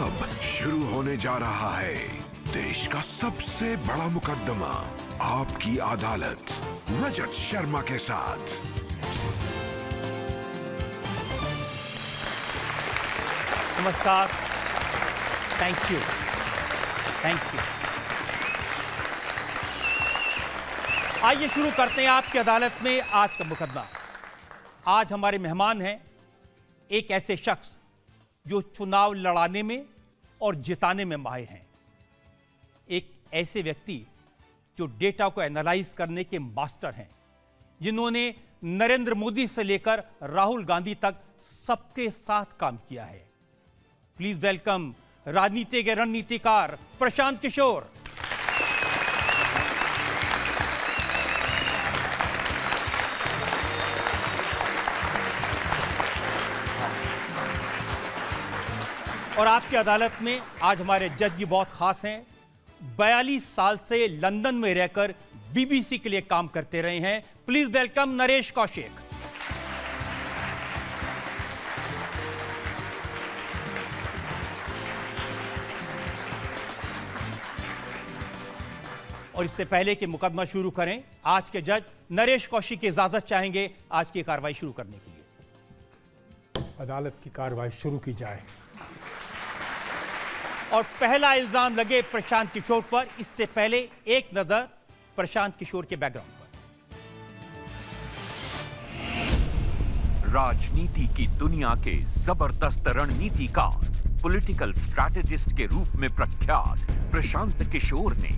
अब शुरू होने जा रहा है देश का सबसे बड़ा मुकदमा आपकी अदालत रजत शर्मा के साथ नमस्कार थैंक यू थैंक यू आइए शुरू करते हैं आपकी अदालत में आज का मुकदमा आज हमारे मेहमान हैं एक ऐसे शख्स जो चुनाव लड़ाने में और जिताने में माहिर हैं एक ऐसे व्यक्ति जो डेटा को एनालाइज करने के मास्टर हैं जिन्होंने नरेंद्र मोदी से लेकर राहुल गांधी तक सबके साथ काम किया है प्लीज वेलकम राजनीति के रणनीतिकार प्रशांत किशोर और आपकी अदालत में आज हमारे जज भी बहुत खास हैं बयालीस साल से लंदन में रहकर बीबीसी के लिए काम करते रहे हैं प्लीज वेलकम नरेश कौशिक और इससे पहले कि मुकदमा शुरू करें आज के जज नरेश कौशिक की इजाजत चाहेंगे आज की कार्रवाई शुरू करने के लिए अदालत की कार्रवाई शुरू की जाए और पहला इल्जाम लगे प्रशांत किशोर पर इससे पहले एक नजर प्रशांत किशोर के बैकग्राउंड पर राजनीति की दुनिया के जबरदस्त रणनीतिकार पॉलिटिकल स्ट्रैटेजिस्ट के रूप में प्रख्यात प्रशांत किशोर ने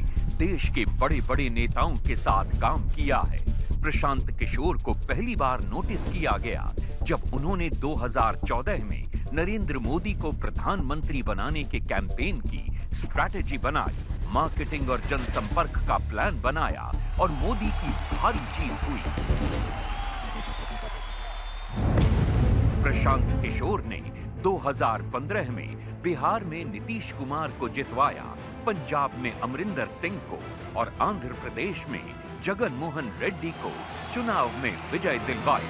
देश के बड़े बड़े नेताओं के साथ काम किया है प्रशांत किशोर को पहली बार नोटिस किया गया जब उन्होंने 2014 में नरेंद्र मोदी को प्रधानमंत्री बनाने के कैंपेन की स्ट्रैटेजी बनाई मार्केटिंग और जनसंपर्क का प्लान बनाया और मोदी की भारी जीत हुई प्रशांत किशोर ने 2015 में बिहार में नीतीश कुमार को जितवाया पंजाब में अमरिंदर सिंह को और आंध्र प्रदेश में जगन मोहन रेड्डी को चुनाव में विजय दिलवाई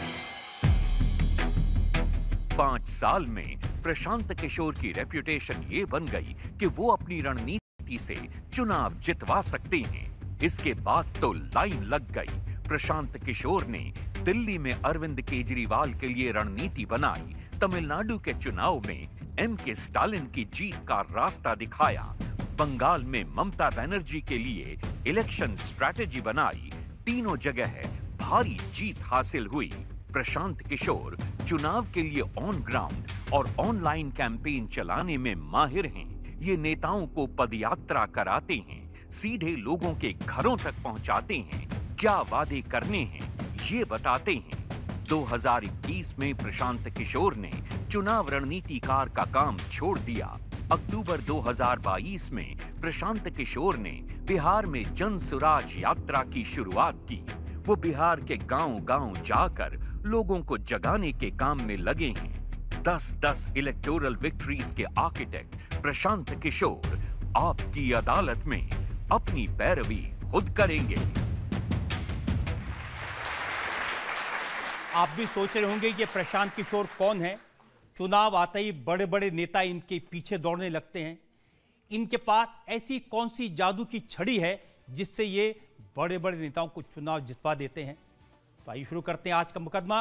पांच साल में प्रशांत किशोर की रेप्यूटेशन ये बन गई कि वो अपनी रणनीति से चुनाव जितवा सकते हैं इसके बाद तो लाइन लग गई प्रशांत किशोर ने दिल्ली में अरविंद केजरीवाल के लिए रणनीति बनाई तमिलनाडु के चुनाव में एम के स्टालिन की जीत का रास्ता दिखाया बंगाल में ममता बनर्जी के लिए इलेक्शन स्ट्रैटेजी बनाई तीनों जगह भारी जीत हासिल हुई प्रशांत किशोर चुनाव के लिए ऑन ग्राउंड और ऑनलाइन कैंपेन चलाने में माहिर हैं ये नेताओं को पदयात्रा कराते हैं सीधे लोगों के घरों तक पहुंचाते हैं क्या वादे करने हैं ये बताते हैं 2021 में प्रशांत किशोर ने चुनाव रणनीतिकार का काम छोड़ दिया अक्टूबर 2022 में प्रशांत किशोर ने बिहार में जन सुराज यात्रा की शुरुआत की वो बिहार के गांव-गांव जाकर लोगों को जगाने के काम में लगे हैं दस दस इलेक्टोरल विक्ट्रीज के आर्किटेक्ट प्रशांत किशोर आपकी अदालत में अपनी पैरवी खुद करेंगे आप भी सोच रहे होंगे ये प्रशांत किशोर कौन है चुनाव आते ही बड़े बड़े नेता इनके पीछे दौड़ने लगते हैं इनके पास ऐसी कौन सी जादू की छड़ी है जिससे ये बड़े बड़े नेताओं को चुनाव जितवा देते हैं तो आइए शुरू करते हैं आज का मुकदमा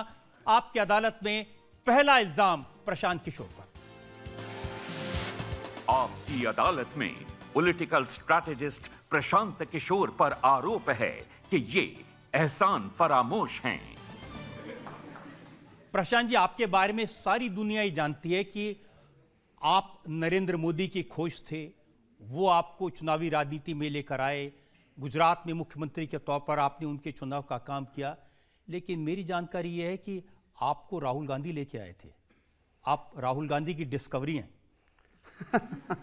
आपकी अदालत में पहला इल्जाम प्रशांत किशोर पर आपकी अदालत में पॉलिटिकल स्ट्रेटेजिस्ट प्रशांत किशोर पर आरोप है कि ये एहसान फरामोश हैं प्रशांत जी आपके बारे में सारी दुनिया ही जानती है कि आप नरेंद्र मोदी के खोज थे वो आपको चुनावी राजनीति में लेकर आए गुजरात में मुख्यमंत्री के तौर पर आपने उनके चुनाव का काम किया लेकिन मेरी जानकारी ये है कि आपको राहुल गांधी लेके आए थे आप राहुल गांधी की डिस्कवरी हैं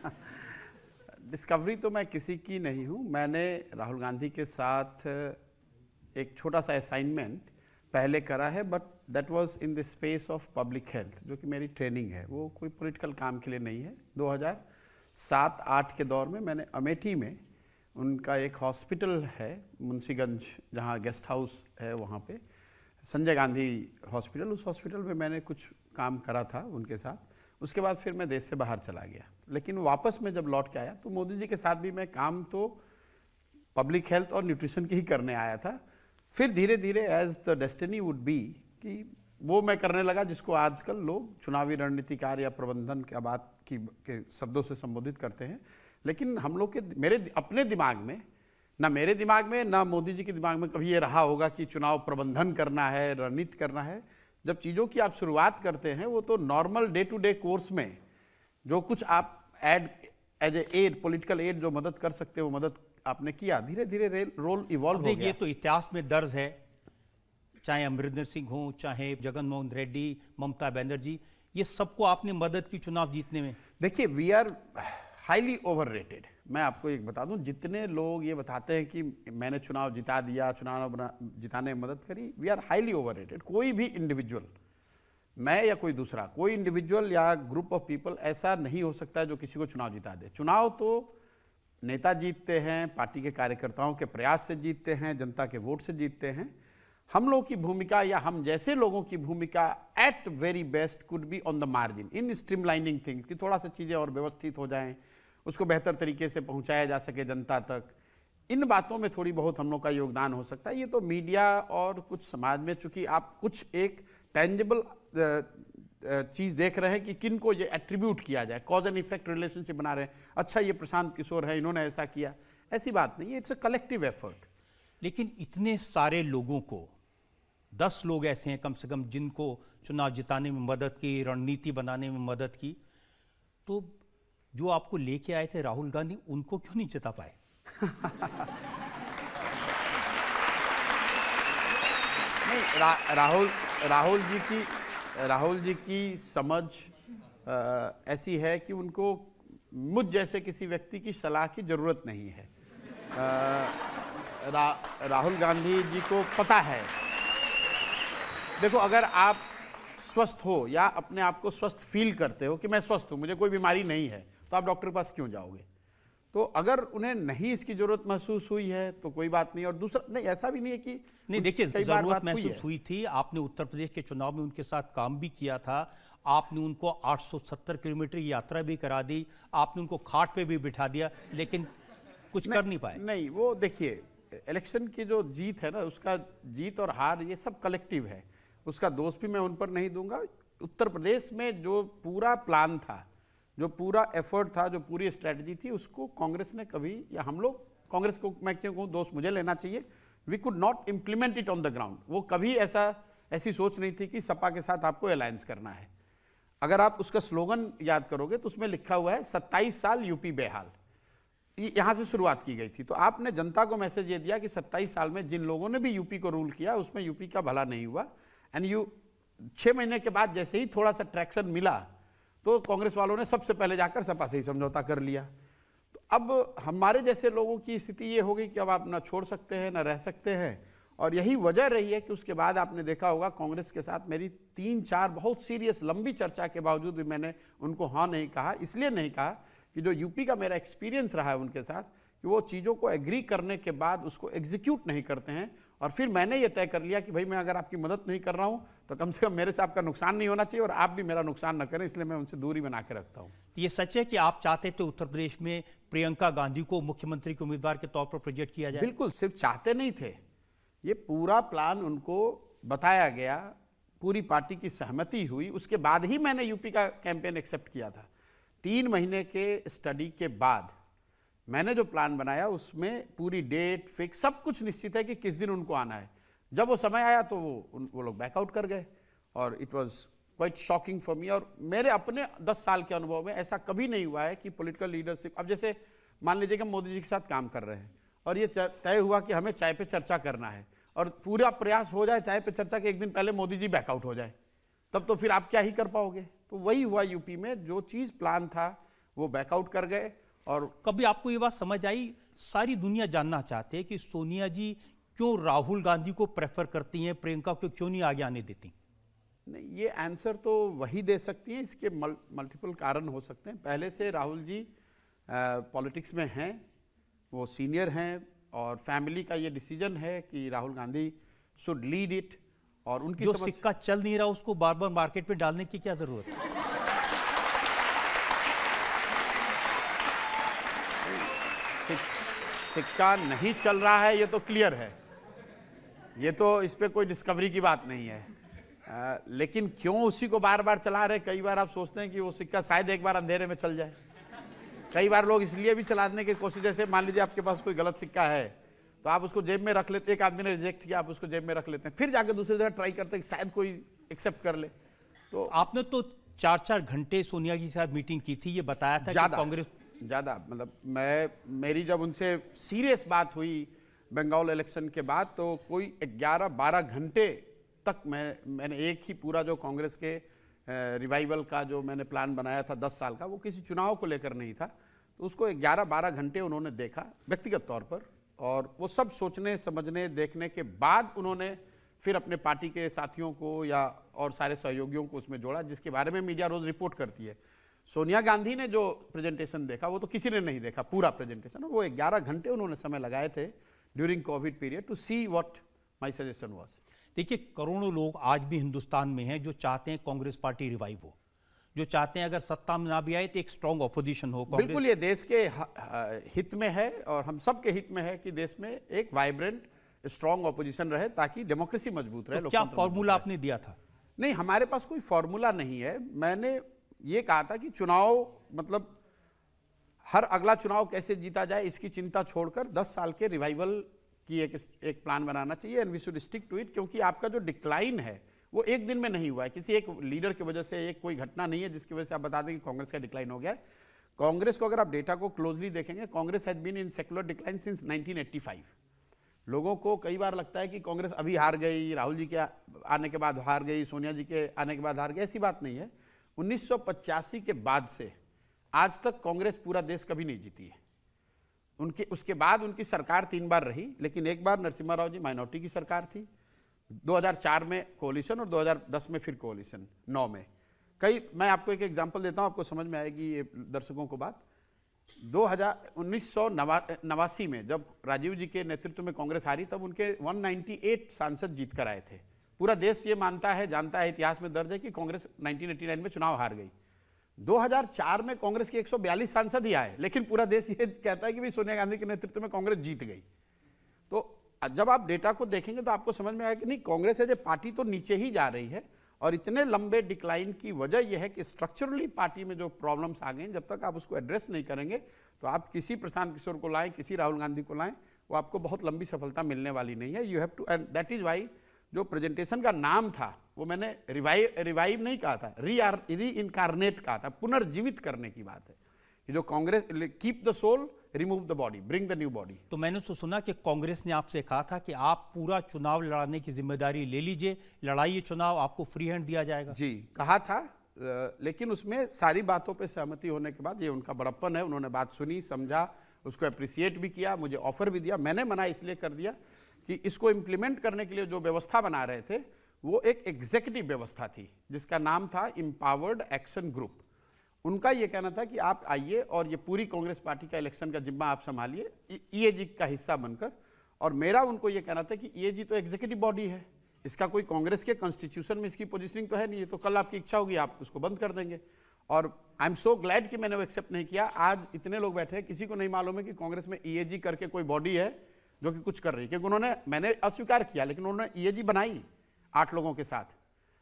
डिस्कवरी तो मैं किसी की नहीं हूँ मैंने राहुल गांधी के साथ एक छोटा सा असाइनमेंट पहले करा है but that was in the space of public health जो कि मेरी ट्रेनिंग है वो कोई पोलिटिकल काम के लिए नहीं है दो हज़ार सात आठ के दौर में मैंने अमेठी में उनका एक हॉस्पिटल है मुंशीगंज जहाँ गेस्ट हाउस है वहाँ पे संजय गांधी हॉस्पिटल उस हॉस्पिटल में मैंने कुछ काम करा था उनके साथ उसके बाद फिर मैं देश से बाहर चला गया लेकिन वापस में जब लौट के आया तो मोदी जी के साथ भी मैं काम तो पब्लिक हेल्थ और न्यूट्रिशन की ही करने आया था फिर धीरे धीरे as the destiny would be कि वो मैं करने लगा जिसको आजकल लोग चुनावी रणनीतिकार या प्रबंधन क्या बात की के शब्दों से संबोधित करते हैं लेकिन हम लोग के मेरे अपने दिमाग में ना मेरे दिमाग में ना मोदी जी के दिमाग में कभी ये रहा होगा कि चुनाव प्रबंधन करना है रणनीति करना है जब चीज़ों की आप शुरुआत करते हैं वो तो normal day to day course में जो कुछ आप aid as a aid political aid जो मदद कर सकते हो मदद आपने किया धीरे धीरे रोल इवॉल्व हो गया ये तो इतिहास में दर्ज है चाहे अमरिंदर सिंह हो चाहे जगन मोहन रेड्डी ममता बनर्जी ये सबको आपने मदद की चुनाव जीतने में देखिए we are highly overrated मैं आपको एक बता दूं जितने लोग ये बताते हैं कि मैंने चुनाव जिता दिया चुनाव जिताने में मदद करी we are highly overrated कोई भी इंडिविजुअल मैं या कोई दूसरा कोई इंडिविजुअल या ग्रुप ऑफ पीपल ऐसा नहीं हो सकता जो किसी को चुनाव जिता दे चुनाव तो नेता जीतते हैं पार्टी के कार्यकर्ताओं के प्रयास से जीतते हैं जनता के वोट से जीतते हैं हम लोग की भूमिका या हम जैसे लोगों की भूमिका at very best could be on the margin in streamlining things कि थोड़ा सा चीज़ें और व्यवस्थित हो जाएं उसको बेहतर तरीके से पहुंचाया जा सके जनता तक इन बातों में थोड़ी बहुत हम लोग का योगदान हो सकता है ये तो मीडिया और कुछ समाज में चूंकि आप कुछ एक टेंजिबल चीज़ देख रहे हैं कि किन को ये एट्रीब्यूट किया जाए कॉज एंड इफेक्ट रिलेशनशिप बना रहे हैं अच्छा ये प्रशांत किशोर है इन्होंने ऐसा किया ऐसी बात नहीं है इट्स अ कलेक्टिव एफर्ट लेकिन इतने सारे लोगों को दस लोग ऐसे हैं कम से कम जिनको चुनाव जिताने में मदद की रणनीति बनाने में मदद की तो जो आपको लेके आए थे राहुल गांधी उनको क्यों नहीं जिता पाए नहीं रा, राहुल राहुल जी की राहुल जी की समझ आ, ऐसी है कि उनको मुझ जैसे किसी व्यक्ति की सलाह की ज़रूरत नहीं है आ, रा, राहुल गांधी जी को पता है देखो अगर आप स्वस्थ हो या अपने आप को स्वस्थ फील करते हो कि मैं स्वस्थ हूँ मुझे कोई बीमारी नहीं है तो आप डॉक्टर के पास क्यों जाओगे तो अगर उन्हें नहीं इसकी जरूरत महसूस हुई है तो कोई बात नहीं और दूसरा नहीं ऐसा भी नहीं है कि नहीं देखिए जरूरत महसूस हुई थी आपने उत्तर प्रदेश के चुनाव में उनके साथ काम भी किया था आपने उनको 870 किलोमीटर की यात्रा भी करा दी आपने उनको खाट पे भी बिठा दिया लेकिन कुछ कर नहीं पाए नहीं वो देखिए इलेक्शन की जो जीत है ना उसका जीत और हार ये सब कलेक्टिव है उसका दोष भी मैं उन पर नहीं दूंगा उत्तर प्रदेश में जो पूरा प्लान था जो पूरा एफर्ट था जो पूरी स्ट्रेटजी थी उसको कांग्रेस ने कभी या हम लोग कांग्रेस को मैं क्यों कहूँ दोष मुझे लेना चाहिए we could not implement it on the ground वो कभी ऐसा ऐसी सोच नहीं थी कि सपा के साथ आपको अलायंस करना है अगर आप उसका स्लोगन याद करोगे तो उसमें लिखा हुआ है सत्ताईस साल यूपी बेहाल यहाँ से शुरुआत की गई थी तो आपने जनता को मैसेज ये दिया कि सत्ताईस साल में जिन लोगों ने भी यूपी को रूल किया उसमें यूपी का भला नहीं हुआ एंड यू छः महीने के बाद जैसे ही थोड़ा सा ट्रैक्शन मिला तो कांग्रेस वालों ने सबसे पहले जाकर सपा से ही समझौता कर लिया तो अब हमारे जैसे लोगों की स्थिति ये हो गई कि अब आप ना छोड़ सकते हैं ना रह सकते हैं और यही वजह रही है कि उसके बाद आपने देखा होगा कांग्रेस के साथ मेरी तीन चार बहुत सीरियस लंबी चर्चा के बावजूद भी मैंने उनको हाँ नहीं कहा इसलिए नहीं कहा कि जो यूपी का मेरा एक्सपीरियंस रहा है उनके साथ कि वो चीज़ों को एग्री करने के बाद उसको एग्जीक्यूट नहीं करते हैं और फिर मैंने ये तय कर लिया कि भाई मैं अगर आपकी मदद नहीं कर रहा हूँ तो कम से कम मेरे से आपका नुकसान नहीं होना चाहिए और आप भी मेरा नुकसान ना करें इसलिए मैं उनसे दूरी बना के रखता हूँ तो ये सच है कि आप चाहते थे तो उत्तर प्रदेश में प्रियंका गांधी को मुख्यमंत्री के उम्मीदवार के तौर पर प्रोजेक्ट किया जाए बिल्कुल सिर्फ चाहते नहीं थे ये पूरा प्लान उनको बताया गया पूरी पार्टी की सहमति हुई उसके बाद ही मैंने यूपी का कैंपेन एक्सेप्ट किया था तीन महीने के स्टडी के बाद मैंने जो प्लान बनाया उसमें पूरी डेट फिक्स सब कुछ निश्चित है कि किस दिन उनको आना है जब वो समय आया तो वो उन, वो लोग बैकआउट कर गए और it was quite shocking for me और मेरे अपने दस साल के अनुभव में ऐसा कभी नहीं हुआ है कि पॉलिटिकल लीडरशिप अब जैसे मान लीजिए कि हम मोदी जी के साथ काम कर रहे हैं और ये तय हुआ कि हमें चाय पे चर्चा करना है और पूरा प्रयास हो जाए चाय पे चर्चा के एक दिन पहले मोदी जी बैकआउट हो जाए तब तो फिर आप क्या ही कर पाओगे तो वही हुआ यूपी में जो चीज़ प्लान था वो बैकआउट कर गए और कभी आपको ये बात समझ आई सारी दुनिया जानना चाहते हैं कि सोनिया जी क्यों राहुल गांधी को प्रेफर करती हैं प्रियंका को क्यों नहीं आगे आने देती नहीं ये आंसर तो वही दे सकती हैं इसके मल, मल्टीपल कारण हो सकते हैं पहले से राहुल जी पॉलिटिक्स में हैं वो सीनियर हैं और फैमिली का ये डिसीजन है कि Rahul Gandhi should lead it और उनकी जो सिक्का चल नहीं रहा उसको बार बार मार्केट में डालने की क्या जरूरत है सिक्का नहीं चल रहा है ये तो क्लियर है ये तो इस पर कोई डिस्कवरी की बात नहीं है आ, लेकिन क्यों उसी को बार बार चला रहे कई बार आप सोचते हैं कि वो सिक्का शायद एक बार अंधेरे में चल जाए कई बार लोग इसलिए भी चलाने की कोशिश जैसे मान लीजिए आपके पास कोई गलत सिक्का है तो आप उसको जेब में रख लेते एक आदमी ने रिजेक्ट किया आप उसको जेब में रख लेते हैं फिर जाके दूसरी जगह ट्राई करते हैं शायद कोई एक्सेप्ट कर ले तो आपने तो चार चार घंटे सोनिया जी साहब मीटिंग की थी ये बताया था कांग्रेस ज़्यादा मतलब मैं मेरी जब उनसे सीरियस बात हुई बंगाल इलेक्शन के बाद तो कोई 11-12 घंटे तक मैं मैंने एक ही पूरा जो कांग्रेस के रिवाइवल का जो मैंने प्लान बनाया था 10 साल का वो किसी चुनाव को लेकर नहीं था तो उसको 11-12 घंटे उन्होंने देखा व्यक्तिगत तौर पर और वो सब सोचने समझने देखने के बाद उन्होंने फिर अपने पार्टी के साथियों को या और सारे सहयोगियों को उसमें जोड़ा जिसके बारे में मीडिया रोज़ रिपोर्ट करती है सोनिया गांधी ने जो प्रेजेंटेशन देखा वो तो किसी ने नहीं देखा पूरा प्रेजेंटेशन वो 11 घंटे उन्होंने समय लगाए थे during covid period to see what my suggestion was देखिए करोड़ों लोग आज भी हिंदुस्तान में हैं जो चाहते हैं कांग्रेस पार्टी रिवाइव हो जो चाहते हैं अगर सत्ता में ना भी आए तो एक स्ट्रांग ऑपोजिशन हो बिल्कुल ये देश के हित में है और हम सब के हित में है कि देश में एक वाइब्रेंट स्ट्रांग ऑपोजिशन रहे ताकि डेमोक्रेसी मजबूत रहे तो क्या फॉर्मूला आपने दिया था नहीं हमारे पास कोई फॉर्मूला नहीं है मैंने ये कहा था कि चुनाव मतलब हर अगला चुनाव कैसे जीता जाए इसकी चिंता छोड़कर 10 साल के रिवाइवल की एक एक प्लान बनाना चाहिए and we should stick to it क्योंकि आपका जो डिक्लाइन है वो एक दिन में नहीं हुआ है किसी एक लीडर की वजह से एक कोई घटना नहीं है जिसकी वजह से आप बता दें कि कांग्रेस का डिक्लाइन हो गया है कांग्रेस को अगर आप डेटा को क्लोजली देखेंगे Congress has been in secular decline since 1985 लोगों को कई बार लगता है कि कांग्रेस अभी हार गई राहुल जी के आने के बाद हार गई सोनिया जी के आने के बाद हार गई ऐसी बात नहीं है उन्नीस के बाद से आज तक कांग्रेस पूरा देश कभी नहीं जीती है उनके उसके बाद उनकी सरकार तीन बार रही लेकिन एक बार नरसिम्हा राव जी माइनॉरिटी की सरकार थी 2004 में कोलिशन और 2010 में फिर कोलिशन नौ में कई मैं आपको एक एग्जांपल देता हूं आपको समझ में आएगी ये दर्शकों को बात दो हजार उन्नीस सौ नवासी में जब राजीव जी के नेतृत्व में कांग्रेस हारी तब उनके 198 सांसद जीत कर आए थे पूरा देश ये मानता है जानता है इतिहास में दर्ज है कि कांग्रेस 1989 में चुनाव हार गई 2004 में कांग्रेस के 142 सांसद ही आए लेकिन पूरा देश ये कहता है कि भाई सोनिया गांधी के नेतृत्व में कांग्रेस जीत गई तो जब आप डेटा को देखेंगे तो आपको समझ में आया कि नहीं कांग्रेस एज ए पार्टी तो नीचे ही जा रही है और इतने लंबे डिक्लाइन की वजह यह है कि स्ट्रक्चरली पार्टी में जो प्रॉब्लम्स आ गई जब तक आप उसको एड्रेस नहीं करेंगे तो आप किसी प्रशांत किशोर को लाएं किसी राहुल गांधी को लाएं वो आपको बहुत लंबी सफलता मिलने वाली नहीं है you have to and that is why जो प्रेजेंटेशन का नाम था वो मैंने रिवाइव रिवाइव नहीं कहा था री आर री इनकारनेट कहा था पुनर्जीवित करने की बात है कि जो Congress keep the soul remove the body bring the new body तो मैंने तो सुना कि कांग्रेस ने आपसे कहा था कि आप पूरा चुनाव लड़ने की जिम्मेदारी ले लीजिए लड़ाइए चुनाव आपको फ्री हैंड दिया जाएगा जी कहा था लेकिन उसमें सारी बातों पर सहमति होने के बाद ये उनका बड़प्पन है उन्होंने बात सुनी समझा उसको अप्रिसिएट भी किया मुझे ऑफर भी दिया मैंने मना इसलिए कर दिया कि इसको इम्प्लीमेंट करने के लिए जो व्यवस्था बना रहे थे वो एक एग्जेक्टिव व्यवस्था थी जिसका नाम था इम्पावर्ड एक्शन ग्रुप उनका ये कहना था कि आप आइए और ये पूरी कांग्रेस पार्टी का इलेक्शन का जिम्मा आप संभालिए ईएजी का हिस्सा बनकर और मेरा उनको ये कहना था कि ईएजी तो एग्जीक्यूटिव बॉडी है इसका कोई कांग्रेस के कॉन्स्टिट्यूशन में इसकी पोजिशनिंग तो है नहीं ये तो कल आपकी इच्छा होगी आप उसको बंद कर देंगे और आई एम सो ग्लैड कि मैंने वो एक्सेप्ट नहीं किया आज इतने लोग बैठे हैं किसी को नहीं मालूम है कि कांग्रेस में ई करके कोई बॉडी है जो कि कुछ कर रही क्योंकि उन्होंने मैंने अस्वीकार किया लेकिन उन्होंने जी बनाई आठ लोगों के साथ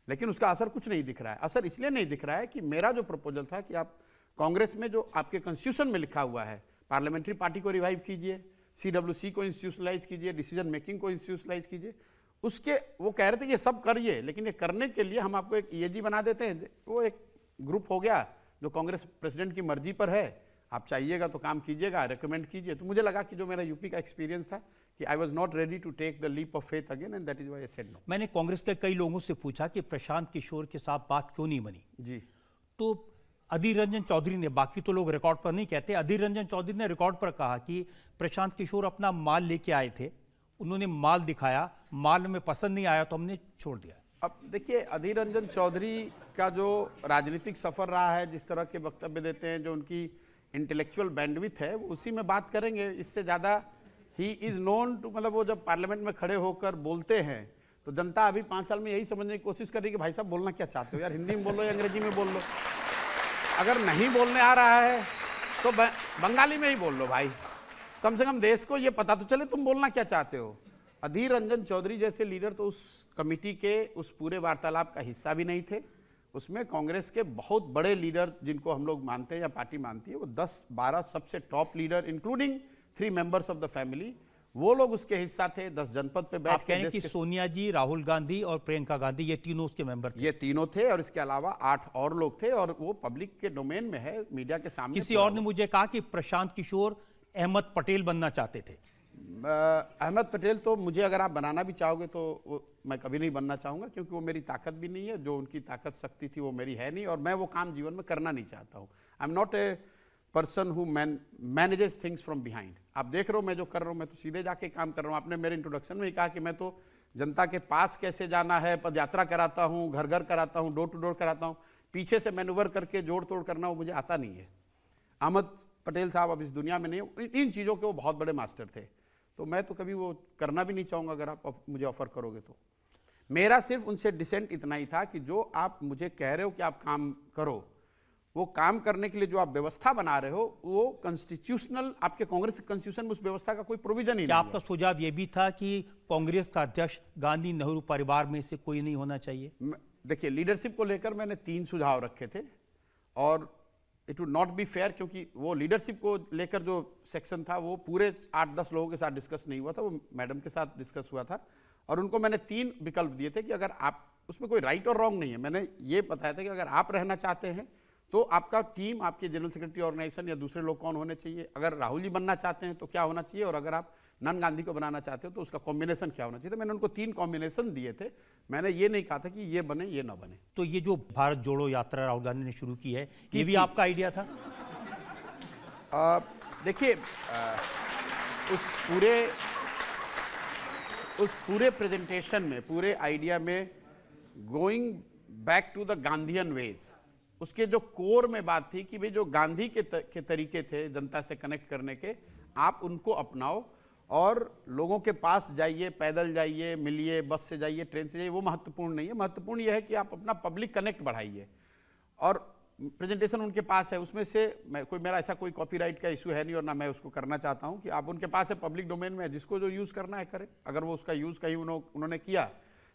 लेकिन उसका असर कुछ नहीं दिख रहा है असर इसलिए नहीं दिख रहा है कि मेरा जो प्रपोजल था कि आप कांग्रेस में जो आपके कॉन्स्टिट्यूशन में लिखा हुआ है पार्लियामेंट्री पार्टी को रिवाइव कीजिए सी डब्ल्यू सी को इंस्टीट्यूशनलाइज कीजिए डिसीजन मेकिंग को इंस्टीट्यूशनलाइज कीजिए उसके वो कह रहे थे ये सब करिए लेकिन ये करने के लिए हम आपको एक ई e बना देते हैं वो एक ग्रुप हो गया जो कांग्रेस प्रेसिडेंट की मर्जी पर है आप चाहिएगा तो काम कीजिएगा रिकमेंड कीजिए तो मुझे लगा कि जो मेरा यूपी का एक्सपीरियंस था कि I was not ready to take the leap of faith again and that is why said no मैंने कांग्रेस के कई लोगों से पूछा कि प्रशांत किशोर के साथ बात क्यों नहीं बनी जी तो अधीर रंजन चौधरी ने बाकी तो लोग रिकॉर्ड पर नहीं कहते अधीर रंजन चौधरी ने रिकॉर्ड पर कहा कि प्रशांत किशोर अपना माल लेके आए थे उन्होंने माल दिखाया माल में पसंद नहीं आया तो हमने छोड़ दिया अब देखिए अधीर रंजन चौधरी का जो राजनीतिक सफर रहा है जिस तरह के वक्तव्य देते हैं जो उनकी इंटेलेक्चुअल बैंडविथ है उसी में बात करेंगे इससे ज़्यादा ही इज़ नोन टू मतलब वो जब पार्लियामेंट में खड़े होकर बोलते हैं तो जनता अभी पाँच साल में यही समझने की कोशिश कर रही कि भाई साहब बोलना क्या चाहते हो यार हिंदी में बोलो या अंग्रेजी में बोल लो अगर नहीं बोलने आ रहा है तो बंगाली में ही बोल लो भाई कम से कम देश को ये पता तो चले तुम बोलना क्या चाहते हो अधीर रंजन चौधरी जैसे लीडर तो उस कमेटी के उस पूरे वार्तालाप का हिस्सा भी नहीं थे उसमें कांग्रेस के बहुत बड़े लीडर जिनको हम लोग मानते हैं या पार्टी मानती है वो 10-12 सबसे top leader including three members of the family वो लोग उसके हिस्सा थे दस जनपद पे बैठ आप कि सोनिया जी राहुल गांधी और प्रियंका गांधी ये तीनों उसके मेंबर थे ये तीनों थे और इसके अलावा आठ और लोग थे और वो पब्लिक के डोमेन में है मीडिया के सामने किसी तो और ने मुझे कहा कि प्रशांत किशोर अहमद पटेल बनना चाहते थे अहमद पटेल तो मुझे अगर आप बनाना भी चाहोगे तो मैं कभी नहीं बनना चाहूँगा क्योंकि वो मेरी ताकत भी नहीं है जो उनकी ताकत शक्ति थी वो मेरी है नहीं और मैं वो काम जीवन में करना नहीं चाहता हूँ I am not a person who man manages things from behind आप देख रहे हो मैं जो कर रहा हूँ मैं तो सीधे जाके काम कर रहा हूँ आपने मेरे इंट्रोडक्शन में ही कहा कि मैं तो जनता के पास कैसे जाना है पद यात्रा कराता हूँ घर घर कराता हूँ डोर टू डोर कराता हूँ पीछे से मैनूवर करके जोड़ तोड़ करना वो मुझे आता नहीं है अहमद पटेल साहब अब इस दुनिया में नहीं इन चीज़ों के वो बहुत बड़े मास्टर थे तो मैं तो कभी वो करना भी नहीं चाहूँगा अगर आप मुझे ऑफ़र करोगे तो मेरा सिर्फ उनसे डिसेंट इतना ही था कि जो आप मुझे कह रहे हो कि आप काम करो वो काम करने के लिए जो आप व्यवस्था बना रहे हो वो कॉन्स्टिट्यूशनल आपके कांग्रेस कॉन्स्टिट्यूशन में उस व्यवस्था का कोई प्रोविजन ही नहीं आपका सुझाव ये भी था कि कांग्रेस का अध्यक्ष गांधी नेहरू परिवार में से कोई नहीं होना चाहिए देखिए लीडरशिप को लेकर मैंने तीन सुझाव रखे थे और it would not be fair क्योंकि वो लीडरशिप को लेकर जो सेक्शन था वो पूरे आठ दस लोगों के साथ डिस्कस नहीं हुआ था वो मैडम के साथ डिस्कस हुआ था और उनको मैंने तीन विकल्प दिए थे कि अगर आप उसमें कोई राइट और रॉन्ग नहीं है मैंने ये बताया था कि अगर आप रहना चाहते हैं तो आपका टीम आपके जनरल सेक्रेटरी ऑर्गेनाइजेशन या दूसरे लोग कौन होने चाहिए अगर राहुल जी बनना चाहते हैं तो क्या होना चाहिए और अगर आप नन गांधी को बनाना चाहते हो तो उसका कॉम्बिनेशन क्या होना चाहिए तो मैंने उनको तीन कॉम्बिनेशन दिए थे मैंने ये नहीं कहा था कि ये बने ये ना बने तो ये जो भारत जोड़ो यात्रा राहुल गांधी ने शुरू की है ये भी आपका आइडिया था देखिए उस पूरे उस पूरे प्रेजेंटेशन में पूरे आइडिया में going back to the Gandhian ways उसके जो कोर में बात थी कि भाई जो गांधी के, त, के तरीके थे जनता से कनेक्ट करने के आप उनको अपनाओ और लोगों के पास जाइए पैदल जाइए मिलिए बस से जाइए ट्रेन से जाइए वो महत्वपूर्ण नहीं है महत्वपूर्ण यह है कि आप अपना पब्लिक कनेक्ट बढ़ाइए और प्रेजेंटेशन उनके पास है उसमें से मैं कोई मेरा ऐसा कोई कॉपीराइट का इशू है नहीं और ना मैं उसको करना चाहता हूँ कि आप उनके पास है पब्लिक डोमेन में जिसको जो यूज़ करना है करें अगर वो उसका यूज़ कहीं उन्होंने किया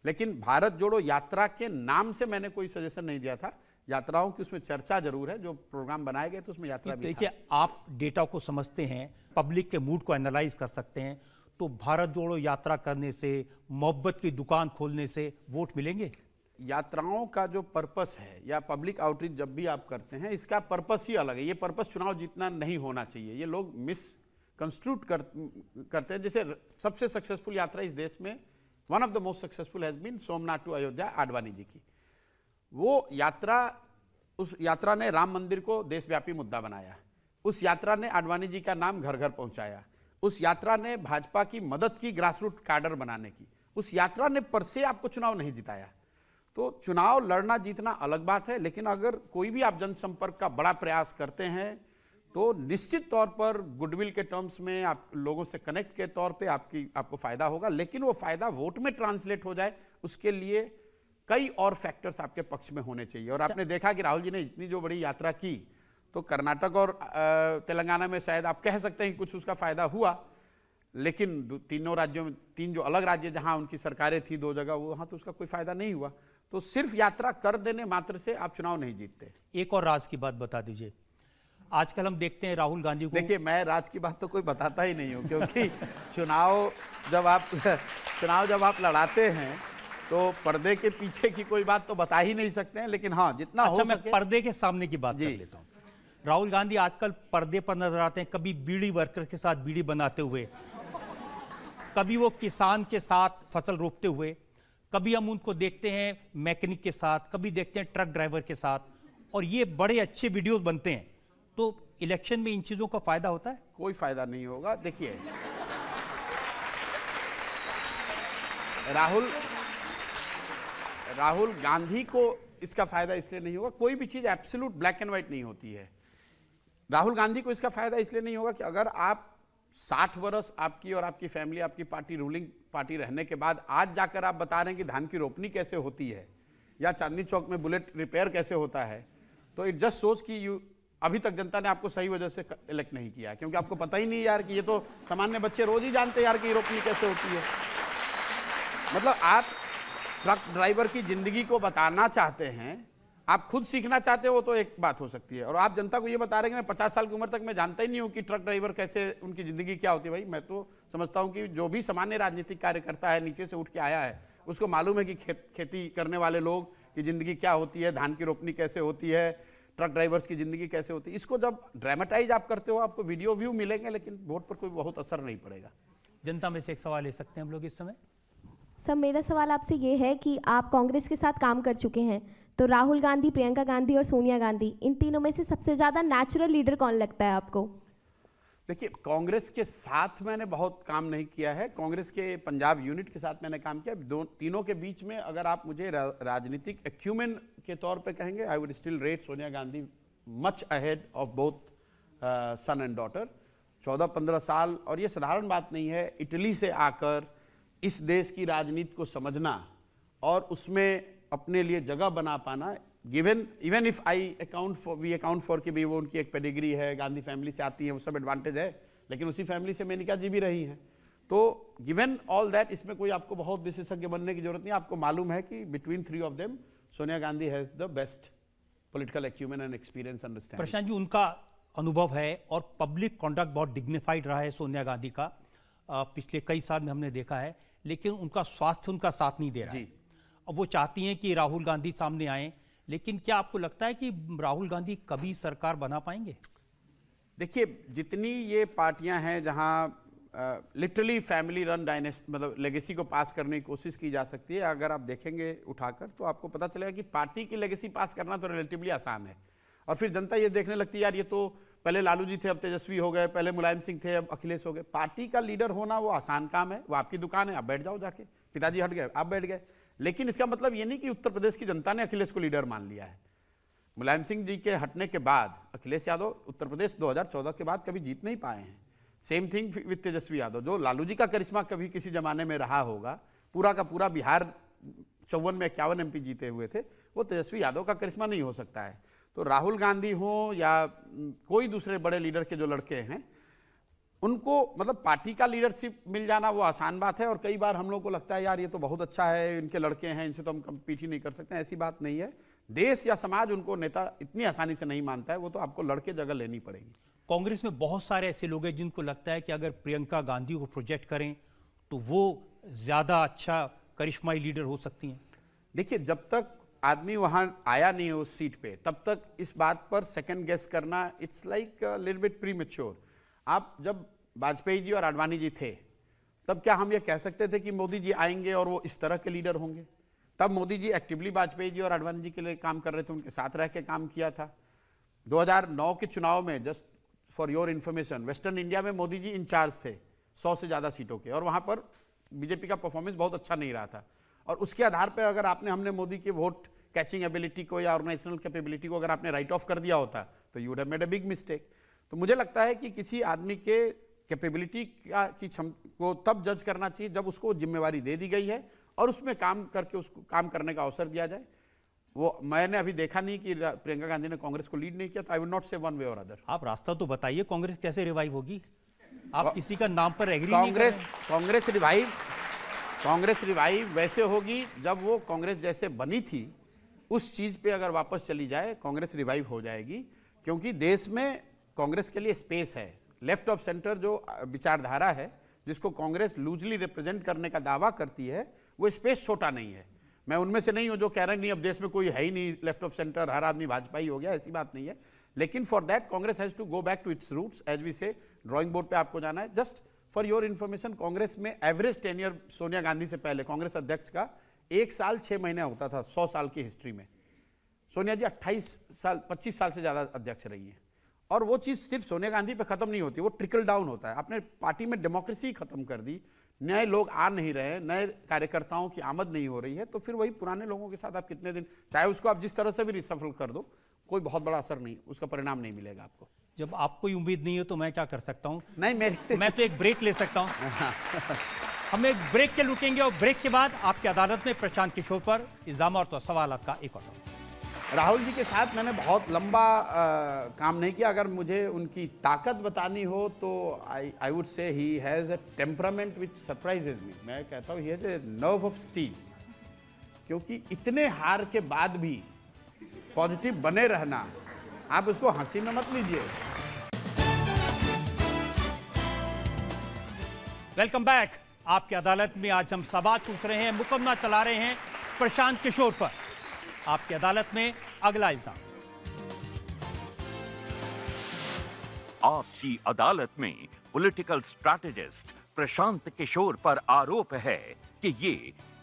लेकिन भारत जोड़ो यात्रा के नाम से मैंने कोई सजेशन नहीं दिया था यात्राओं की उसमें चर्चा जरूर है जो प्रोग्राम बनाए गए तो उसमें यात्रा देखिए आप डेटा को समझते हैं पब्लिक के मूड को एनालाइज कर सकते हैं तो भारत जोड़ो यात्रा करने से मोहब्बत की दुकान खोलने से वोट मिलेंगे यात्राओं का जो पर्पस है या पब्लिक आउटरीच जब भी आप करते हैं इसका पर्पस ही अलग है ये पर्पस चुनाव जीतना नहीं होना चाहिए ये लोग मिस कंस्ट्रूट कर, करते हैं जैसे सबसे सक्सेसफुल यात्रा इस देश में one of the most successful has been Somnath to Ayodhya Advani ji की वो यात्रा उस यात्रा ने राम मंदिर को देशव्यापी मुद्दा बनाया उस यात्रा ने आडवाणी जी का नाम घर घर पहुंचाया उस यात्रा ने भाजपा की मदद की ग्रासरूट कार्डर बनाने की उस यात्रा ने पर से आपको चुनाव नहीं जिताया तो चुनाव लड़ना जीतना अलग बात है लेकिन अगर कोई भी आप जनसंपर्क का बड़ा प्रयास करते हैं तो निश्चित तौर पर गुडविल के टर्म्स में आप लोगों से कनेक्ट के तौर पे आपकी आपको फ़ायदा होगा लेकिन वो फ़ायदा वोट में ट्रांसलेट हो जाए उसके लिए कई और फैक्टर्स आपके पक्ष में होने चाहिए और आपने अच्छा। देखा कि राहुल जी ने इतनी जो बड़ी यात्रा की तो कर्नाटक और तेलंगाना में शायद आप कह सकते हैं कुछ उसका फ़ायदा हुआ लेकिन तीनों राज्यों में तीन जो अलग राज्य जहां उनकी सरकारें थी दो जगह वहां तो उसका कोई फायदा नहीं हुआ तो सिर्फ यात्रा कर देने मात्र से आप चुनाव नहीं जीतते एक और राज की बात बता दीजिए आजकल हम देखते हैं राहुल गांधी को देखिए मैं राज की बात तो कोई बताता ही नहीं हूँ क्योंकि चुनाव जब आप चुनाव जब आप लड़ाते हैं तो पर्दे के पीछे की कोई बात तो बता ही नहीं सकते हैं लेकिन हाँ जितना अच्छा, हो मैं सके पर्दे के सामने की बात कर लेता हूँ राहुल गांधी आजकल पर्दे पर नजर आते हैं कभी बीड़ी वर्कर के साथ बीड़ी बनाते हुए कभी वो किसान के साथ फसल रोपते हुए कभी हम उनको देखते हैं मैकेनिक के साथ कभी देखते हैं ट्रक ड्राइवर के साथ और ये बड़े अच्छे वीडियोस बनते हैं तो इलेक्शन में इन चीज़ों का फायदा होता है कोई फायदा नहीं होगा देखिए राहुल राहुल गांधी को इसका फायदा इसलिए नहीं होगा कोई भी चीज़ एब्सोल्यूट ब्लैक एंड व्हाइट नहीं होती है राहुल गांधी को इसका फायदा इसलिए नहीं होगा कि अगर आप 60 वर्ष आपकी और आपकी फैमिली आपकी पार्टी रूलिंग पार्टी रहने के बाद आज जाकर आप बता रहे हैं कि धान की रोपनी कैसे होती है या चांदनी चौक में बुलेट रिपेयर कैसे होता है तो इट जस्ट सोच कि यू अभी तक जनता ने आपको सही वजह से इलेक्ट नहीं किया क्योंकि आपको पता ही नहीं यार कि ये तो सामान्य बच्चे रोज ही जानते यार कि रोपनी कैसे होती है मतलब आप ट्रक ड्राइवर की जिंदगी को बताना चाहते हैं आप खुद सीखना चाहते हो तो एक बात हो सकती है और आप जनता को ये बता रहे हैं कि मैं पचास साल की उम्र तक मैं जानता ही नहीं हूँ कि ट्रक ड्राइवर कैसे उनकी ज़िंदगी क्या होती है भाई मैं तो समझता हूँ कि जो भी सामान्य राजनीतिक कार्यकर्ता है नीचे से उठ के आया है उसको मालूम है कि खे, खेती करने वाले लोग की ज़िंदगी क्या होती है धान की रोपनी कैसे होती है ट्रक ड्राइवर्स की ज़िंदगी कैसे होती है इसको जब ड्रामेटाइज आप करते हो आपको वीडियो व्यू मिलेंगे लेकिन वोट पर कोई बहुत असर नहीं पड़ेगा जनता में से एक सवाल ले सकते हैं हम लोग इस समय सर मेरा सवाल आपसे ये है कि आप कांग्रेस के साथ काम कर चुके हैं तो राहुल गांधी प्रियंका गांधी और सोनिया गांधी इन तीनों में से सबसे ज़्यादा नेचुरल लीडर कौन लगता है आपको देखिए कांग्रेस के साथ मैंने बहुत काम नहीं किया है कांग्रेस के पंजाब यूनिट के साथ मैंने काम किया दो तीनों के बीच में अगर आप मुझे रा, राजनीतिक एक्यूमेन के तौर पे कहेंगे I would still rate Sonia Gandhi much ahead of both son and daughter चौदह पंद्रह साल और ये साधारण बात नहीं है इटली से आकर इस देश की राजनीति को समझना और उसमें अपने लिए जगह बना पाना given even if I account for we account for कि भाई वो उनकी एक पेडिग्री है गांधी फैमिली से आती है वो सब एडवांटेज है लेकिन उसी फैमिली से मेनिका जी भी रही हैं तो गिवन ऑल दैट इसमें कोई आपको बहुत विशेषज्ञ बनने की जरूरत नहीं आपको मालूम है कि between three of them Sonia Gandhi has the best political acumen and experience understand Prashant ji उनका अनुभव है और पब्लिक कॉन्डक्ट बहुत डिग्निफाइड रहा है सोनिया गांधी का पिछले कई साल में हमने देखा है लेकिन उनका स्वास्थ्य उनका साथ नहीं दे रहा है अब वो चाहती हैं कि राहुल गांधी सामने आए लेकिन क्या आपको लगता है कि राहुल गांधी कभी सरकार बना पाएंगे देखिए जितनी ये पार्टियां हैं जहां लिटरली फैमिली रन डायनेस्ट मतलब लेगेसी को पास करने की कोशिश की जा सकती है अगर आप देखेंगे उठाकर तो आपको पता चलेगा कि पार्टी की लेगेसी पास करना तो रिलेटिवली आसान है और फिर जनता ये देखने लगती है यार ये तो पहले लालू जी थे अब तेजस्वी हो गए पहले मुलायम सिंह थे अब अखिलेश हो गए पार्टी का लीडर होना वो आसान काम है वो आपकी दुकान है आप बैठ जाओ जाके पिताजी हट गए आप बैठ गए लेकिन इसका मतलब ये नहीं कि उत्तर प्रदेश की जनता ने अखिलेश को लीडर मान लिया है मुलायम सिंह जी के हटने के बाद अखिलेश यादव उत्तर प्रदेश 2014 के बाद कभी जीत नहीं पाए हैं same thing with Tejashwi Yadav जो लालू जी का करिश्मा कभी किसी जमाने में रहा होगा पूरा का पूरा बिहार चौवन में इक्यावन एम जीते हुए थे वो तेजस्वी यादव का करिश्मा नहीं हो सकता है तो राहुल गांधी हों या कोई दूसरे बड़े लीडर के जो लड़के हैं उनको मतलब पार्टी का लीडरशिप मिल जाना वो आसान बात है और कई बार हम लोग को लगता है यार ये तो बहुत अच्छा है इनके लड़के हैं इनसे तो हम कम्पीट ही नहीं कर सकते ऐसी बात नहीं है देश या समाज उनको नेता इतनी आसानी से नहीं मानता है वो तो आपको लड़के जगह लेनी पड़ेगी कांग्रेस में बहुत सारे ऐसे लोग हैं जिनको लगता है कि अगर प्रियंका गांधी को प्रोजेक्ट करें तो वो ज़्यादा अच्छा करिश्माई लीडर हो सकती हैं देखिए जब तक आदमी वहाँ आया नहीं है उस सीट पे तब तक इस बात पर सेकंड गेस करना it's like little bit pre आप जब वाजपेयी जी और आडवाणी जी थे तब क्या हम ये कह सकते थे कि मोदी जी आएंगे और वो इस तरह के लीडर होंगे तब मोदी जी एक्टिवली वाजपेयी जी और आडवाणी जी के लिए काम कर रहे थे उनके साथ रह के काम किया था 2009 के चुनाव में just for your information western India में मोदी जी इंचार्ज थे सौ से ज़्यादा सीटों के और वहाँ पर बीजेपी का परफॉर्मेंस बहुत अच्छा नहीं रहा था और उसके आधार पर अगर आपने हमने मोदी के वोट कैचिंग एबिलिटी को या ऑर्गेनाइजेशनल कैपेबिलिटी को अगर आपने राइट ऑफ कर दिया होता तो you have made a big mistake तो मुझे लगता है कि किसी आदमी के कैपेबिलिटी का की क्षम को तब जज करना चाहिए जब उसको जिम्मेवारी दे दी गई है और उसमें काम करके उसको काम करने का अवसर दिया जाए वो मैंने अभी देखा नहीं कि प्रियंका गांधी ने कांग्रेस को लीड नहीं किया तो I would not say one way और अदर आप रास्ता तो बताइए कांग्रेस कैसे रिवाइव होगी आप किसी का नाम पर agree Congress Congress revive Congress revive वैसे होगी जब वो कांग्रेस जैसे बनी थी उस चीज पे अगर वापस चली जाए कांग्रेस रिवाइव हो जाएगी क्योंकि देश में कांग्रेस के लिए स्पेस है लेफ्ट ऑफ सेंटर जो विचारधारा है जिसको कांग्रेस लूजली रिप्रेजेंट करने का दावा करती है वो स्पेस छोटा नहीं है मैं उनमें से नहीं हूँ जो कह रहे नहीं अब देश में कोई है ही नहीं लेफ्ट ऑफ सेंटर हर आदमी भाजपा ही हो गया ऐसी बात नहीं है लेकिन for that Congress has to go back to its roots as we say drawing board पे आपको जाना है just for your information Congress में एवरेज टेनियर सोनिया गांधी से पहले कांग्रेस अध्यक्ष का एक साल छः महीना होता था सौ साल की हिस्ट्री में सोनिया जी अट्ठाईस साल पच्चीस साल से ज़्यादा अध्यक्ष रही हैं और वो चीज़ सिर्फ सोनिया गांधी पे ख़त्म नहीं होती वो ट्रिकल डाउन होता है आपने पार्टी में डेमोक्रेसी ख़त्म कर दी नए लोग आ नहीं रहे नए कार्यकर्ताओं की आमद नहीं हो रही है तो फिर वही पुराने लोगों के साथ आप कितने दिन चाहे उसको आप जिस तरह से भी रिसफल कर दो कोई बहुत बड़ा असर नहीं उसका परिणाम नहीं मिलेगा आपको जब आपको उम्मीद नहीं हो तो मैं क्या कर सकता हूँ नहीं मैं मैं तो एक ब्रेक ले सकता हूँ हम एक ब्रेक के लुटेंगे और ब्रेक के बाद आपकी अदालत में प्रशांत किशोर पर इल्जाम और तो सवाल का एक और राहुल जी के साथ मैंने बहुत लंबा आ, काम नहीं किया अगर मुझे उनकी ताकत बतानी हो तो आई I would say he has a temperament which surprises me मैं कहता हूँ he has a nerve of steel क्योंकि इतने हार के बाद भी पॉजिटिव बने रहना आप उसको हंसी में मत लीजिए वेलकम बैक आपकी अदालत में आज हम सवाल पूछ रहे हैं मुकदमा चला रहे हैं प्रशांत किशोर पर आपकी अदालत में अगला इल्जाम आपकी अदालत में पॉलिटिकल स्ट्रैटेजिस्ट प्रशांत किशोर पर आरोप है कि ये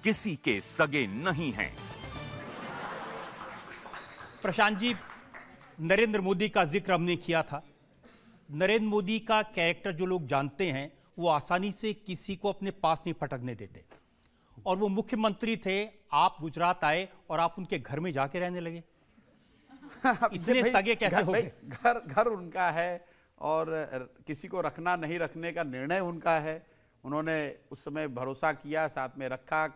किसी के सगे नहीं हैं। प्रशांत जी नरेंद्र मोदी का जिक्र हमने किया था नरेंद्र मोदी का कैरेक्टर जो लोग जानते हैं वो आसानी से किसी को अपने पास नहीं फटकने देते और वो मुख्यमंत्री थे आप गुजरात आए और आप उनके घर में जाके रहने लगे इतने सगे कैसे हो गए घर घर उनका है और किसी को रखना नहीं रखने का निर्णय उनका है उन्होंने उस समय भरोसा किया साथ में रखा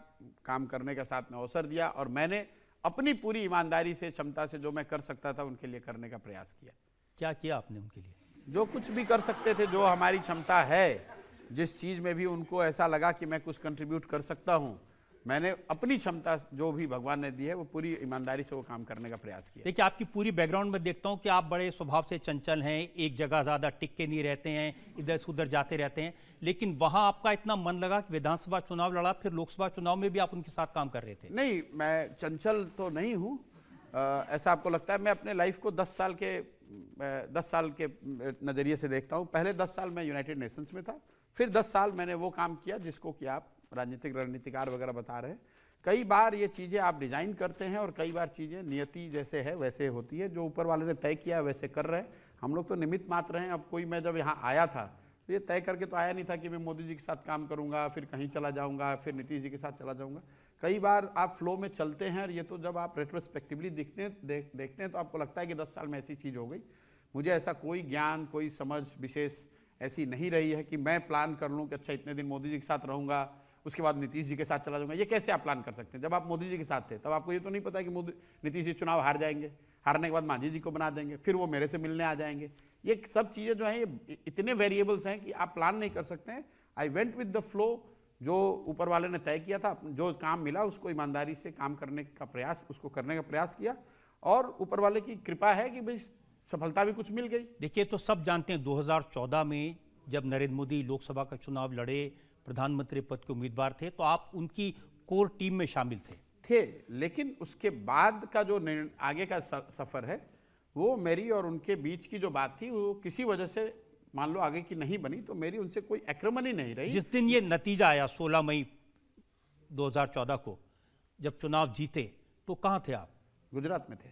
काम करने का साथ में अवसर दिया और मैंने अपनी पूरी ईमानदारी से क्षमता से जो मैं कर सकता था उनके लिए करने का प्रयास किया क्या किया आपने उनके लिए जो कुछ भी कर सकते थे जो हमारी क्षमता है जिस चीज़ में भी उनको ऐसा लगा कि मैं कुछ कंट्रीब्यूट कर सकता हूँ मैंने अपनी क्षमता जो भी भगवान ने दी है वो पूरी ईमानदारी से वो काम करने का प्रयास किया देखिए आपकी पूरी बैकग्राउंड में देखता हूँ कि आप बड़े स्वभाव से चंचल हैं एक जगह ज़्यादा टिक के नहीं रहते हैं इधर से उधर जाते रहते हैं लेकिन वहाँ आपका इतना मन लगा कि विधानसभा चुनाव लड़ा फिर लोकसभा चुनाव में भी आप उनके साथ काम कर रहे थे नहीं मैं चंचल तो नहीं हूँ ऐसा आपको लगता है मैं अपने लाइफ को दस साल के दस साल के नज़रिए से देखता हूँ पहले दस साल मैं यूनाइटेड नेशंस में था फिर दस साल मैंने वो काम किया जिसको कि आप राजनीतिक रणनीतिकार वगैरह बता रहे हैं कई बार ये चीज़ें आप डिज़ाइन करते हैं और कई बार चीज़ें नियति जैसे है वैसे होती है जो ऊपर वाले ने तय किया वैसे कर रहे हैं हम लोग तो निमित्त मात्र हैं अब कोई मैं जब यहाँ आया था तो ये तय करके तो आया नहीं था कि मैं मोदी जी के साथ काम करूँगा फिर कहीं चला जाऊँगा फिर नीतीश जी के साथ चला जाऊँगा कई बार आप फ्लो में चलते हैं और ये तो जब आप रेट्रोस्पेक्टिवली दिखते देख, देखते हैं तो आपको लगता है कि दस साल में ऐसी चीज़ हो गई मुझे ऐसा कोई ज्ञान कोई समझ विशेष ऐसी नहीं रही है कि मैं प्लान कर लूँ कि अच्छा इतने दिन मोदी जी के साथ रहूँगा उसके बाद नीतीश जी के साथ चला जाऊंगा ये कैसे आप प्लान कर सकते हैं जब आप मोदी जी के साथ थे तब आपको ये तो नहीं पता कि मोदी नीतीश जी चुनाव हार जाएंगे हारने के बाद मांझी जी को बना देंगे फिर वो मेरे से मिलने आ जाएंगे ये सब चीज़ें जो हैं ये इतने वेरिएबल्स हैं कि आप प्लान नहीं कर सकते हैं I went with the flow जो ऊपर वाले ने तय किया था जो काम मिला उसको ईमानदारी से काम करने का प्रयास उसको करने का प्रयास किया और ऊपर वाले की कृपा है कि भाई सफलता भी कुछ मिल गई देखिए तो सब जानते हैं 2014 में जब नरेंद्र मोदी लोकसभा का चुनाव लड़े प्रधानमंत्री पद के उम्मीदवार थे तो आप उनकी कोर टीम में शामिल थे थे लेकिन उसके बाद का जो आगे का सफ़र है वो मेरी और उनके बीच की जो बात थी वो किसी वजह से मान लो आगे की नहीं बनी तो मेरी उनसे कोई एक्रमन ही नहीं रही जिस दिन ये नतीजा आया 16 मई 2014 को जब चुनाव जीते तो कहाँ थे आप गुजरात में थे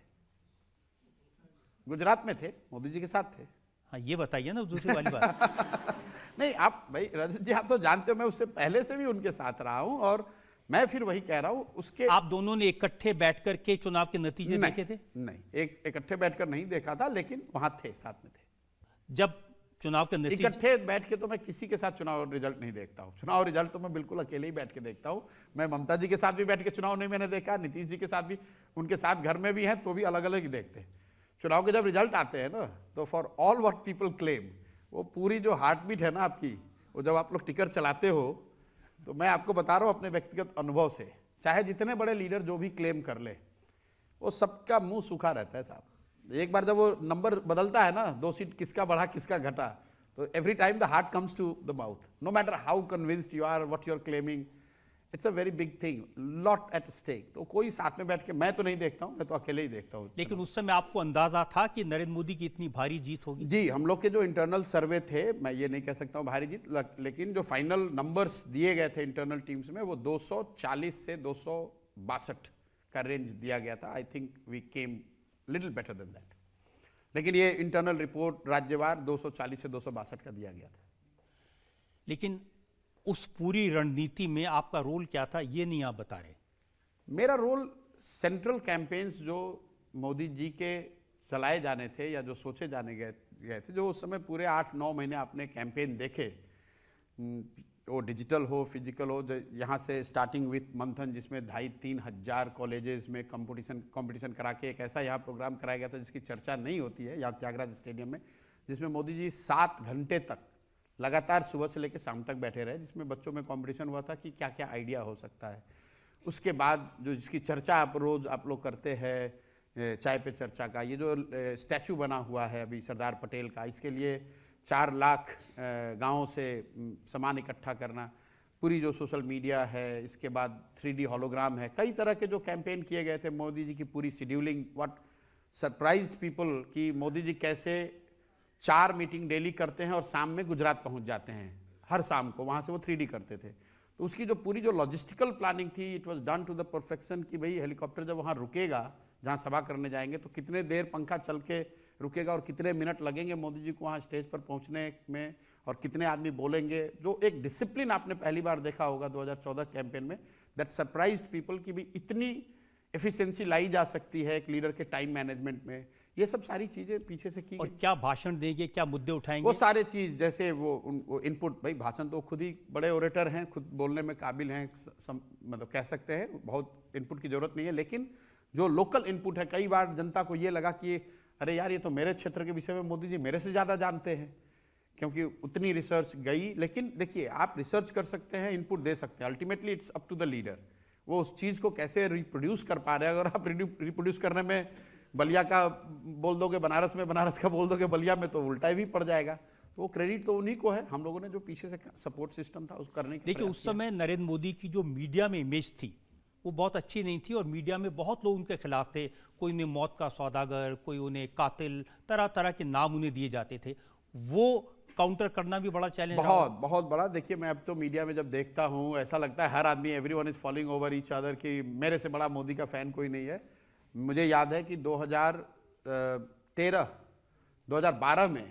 गुजरात में थे मोदी जी के साथ थे हाँ ये बताइए ना दूसरी वाली बात नहीं आप भाई रजत जी आप तो जानते हो मैं उससे पहले से भी उनके साथ रहा हूं और मैं फिर वही कह रहा हूं उसके आप दोनों ने इकट्ठे बैठकर के चुनाव के नतीजे देखे थे नहीं एक इकट्ठे बैठकर नहीं देखा था लेकिन वहां थे साथ में थे जब चुनाव के नतीजे इकट्ठे बैठ के तो मैं किसी के साथ चुनाव रिजल्ट नहीं देखता हूँ चुनाव रिजल्ट तो मैं बिल्कुल अकेले ही बैठ के देखता हूँ मैं ममता जी के साथ भी बैठ के चुनाव नहीं मैंने देखा नीतीश जी के साथ भी उनके साथ घर में भी हैं तो भी अलग अलग ही देखते हैं चुनाव के जब रिजल्ट आते हैं ना तो for all what people claim वो पूरी जो हार्ट बीट है ना आपकी वो जब आप लोग टिकर चलाते हो तो मैं आपको बता रहा हूँ अपने व्यक्तिगत अनुभव से चाहे जितने बड़े लीडर जो भी क्लेम कर ले वो सबका मुंह सूखा रहता है साहब एक बार जब वो नंबर बदलता है ना दो सीट किसका बढ़ा किसका घटा तो every time the heart comes to the mouth no matter how convinced you are what you are claiming it's a very big thing lot at stake तो कोई साथ में बैठ के मैं तो नहीं देखता हूँ मैं तो अकेले ही देखता हूँ लेकिन उस समय आपको अंदाजा था कि नरेंद्र मोदी की इतनी भारी जीत होगी जी हम लोग के जो इंटरनल सर्वे थे मैं ये नहीं कह सकता हूँ भारी जीत लेकिन जो फाइनल नंबर्स दिए गए थे इंटरनल टीम्स में वो 240 से दो का रेंज दिया गया था I think we came little better than that लेकिन ये इंटरनल रिपोर्ट राज्यवार दो से दो का दिया गया था लेकिन उस पूरी रणनीति में आपका रोल क्या था ये नहीं आप बता रहे मेरा रोल सेंट्रल कैंपेन्स जो मोदी जी के चलाए जाने थे या जो सोचे जाने गए गए थे जो उस समय पूरे आठ नौ महीने आपने कैंपेन देखे वो डिजिटल हो फिजिकल हो यहाँ से स्टार्टिंग विथ मंथन जिसमें ढाई तीन हज़ार कॉलेजेस में कंपटीशन कंपटीशन करा के एक ऐसा यहाँ प्रोग्राम कराया गया था जिसकी चर्चा नहीं होती है यहाँ त्यागराज स्टेडियम में जिसमें मोदी जी सात घंटे तक लगातार सुबह से लेकर शाम तक बैठे रहे जिसमें बच्चों में कंपटीशन हुआ था कि क्या क्या आइडिया हो सकता है उसके बाद जो जिसकी चर्चा आप रोज़ आप लोग करते हैं चाय पे चर्चा का ये जो स्टैचू बना हुआ है अभी सरदार पटेल का इसके लिए चार लाख गाँव से सामान इकट्ठा करना पूरी जो सोशल मीडिया है इसके बाद थ्री डी है कई तरह के जो कैंपेन किए गए थे मोदी जी की पूरी शेड्यूलिंग व्हाट सरप्राइज पीपल कि मोदी जी कैसे चार मीटिंग डेली करते हैं और शाम में गुजरात पहुंच जाते हैं हर शाम को वहाँ से वो थ्री करते थे तो उसकी जो पूरी जो लॉजिस्टिकल प्लानिंग थी it was done to the perfection कि भाई हेलीकॉप्टर जब वहाँ रुकेगा जहाँ सभा करने जाएंगे तो कितने देर पंखा चल के रुकेगा और कितने मिनट लगेंगे मोदी जी को वहाँ स्टेज पर पहुँचने में और कितने आदमी बोलेंगे जो एक डिसिप्लिन आपने पहली बार देखा होगा 2014 कैंपेन में दैट सरप्राइज पीपल की भी इतनी एफिशिएंसी लाई जा सकती है एक लीडर के टाइम मैनेजमेंट में ये सब सारी चीज़ें पीछे से की और क्या भाषण देंगे क्या मुद्दे उठाएंगे वो सारे चीज़ जैसे वो उनको इनपुट भाई भाषण तो खुद ही बड़े ओरेटर हैं खुद बोलने में काबिल हैं सम, मतलब कह सकते हैं बहुत इनपुट की ज़रूरत नहीं है लेकिन जो लोकल इनपुट है कई बार जनता को ये लगा कि अरे यार ये तो मेरे क्षेत्र के विषय में मोदी जी मेरे से ज़्यादा जानते हैं क्योंकि उतनी रिसर्च गई लेकिन देखिए आप रिसर्च कर सकते हैं इनपुट दे सकते हैं ultimately it's up to the leader वो उस चीज़ को कैसे रिप्रोड्यूस कर पा रहे हैं अगर आप रिप्रोड्यूस करने में बलिया का बोल दोगे बनारस में बनारस का बोल दोगे बलिया में तो उल्टा भी पड़ जाएगा तो वो क्रेडिट तो उन्हीं को है हम लोगों ने जो पीछे से सपोर्ट सिस्टम था उस करने के देखिए उस समय नरेंद्र मोदी की जो मीडिया में इमेज थी वो बहुत अच्छी नहीं थी और मीडिया में बहुत लोग उनके खिलाफ थे कोई उन्हें मौत का सौदागर कोई उन्हें कातिल तरह तरह के नाम उन्हें दिए जाते थे वो काउंटर करना भी बड़ा चैलेंज बहुत बहुत बड़ा देखिए मैं अब तो मीडिया में जब देखता हूँ ऐसा लगता है हर आदमी everyone is following over each other कि मेरे से बड़ा मोदी का फैन कोई नहीं है मुझे याद है कि 2013 2012 में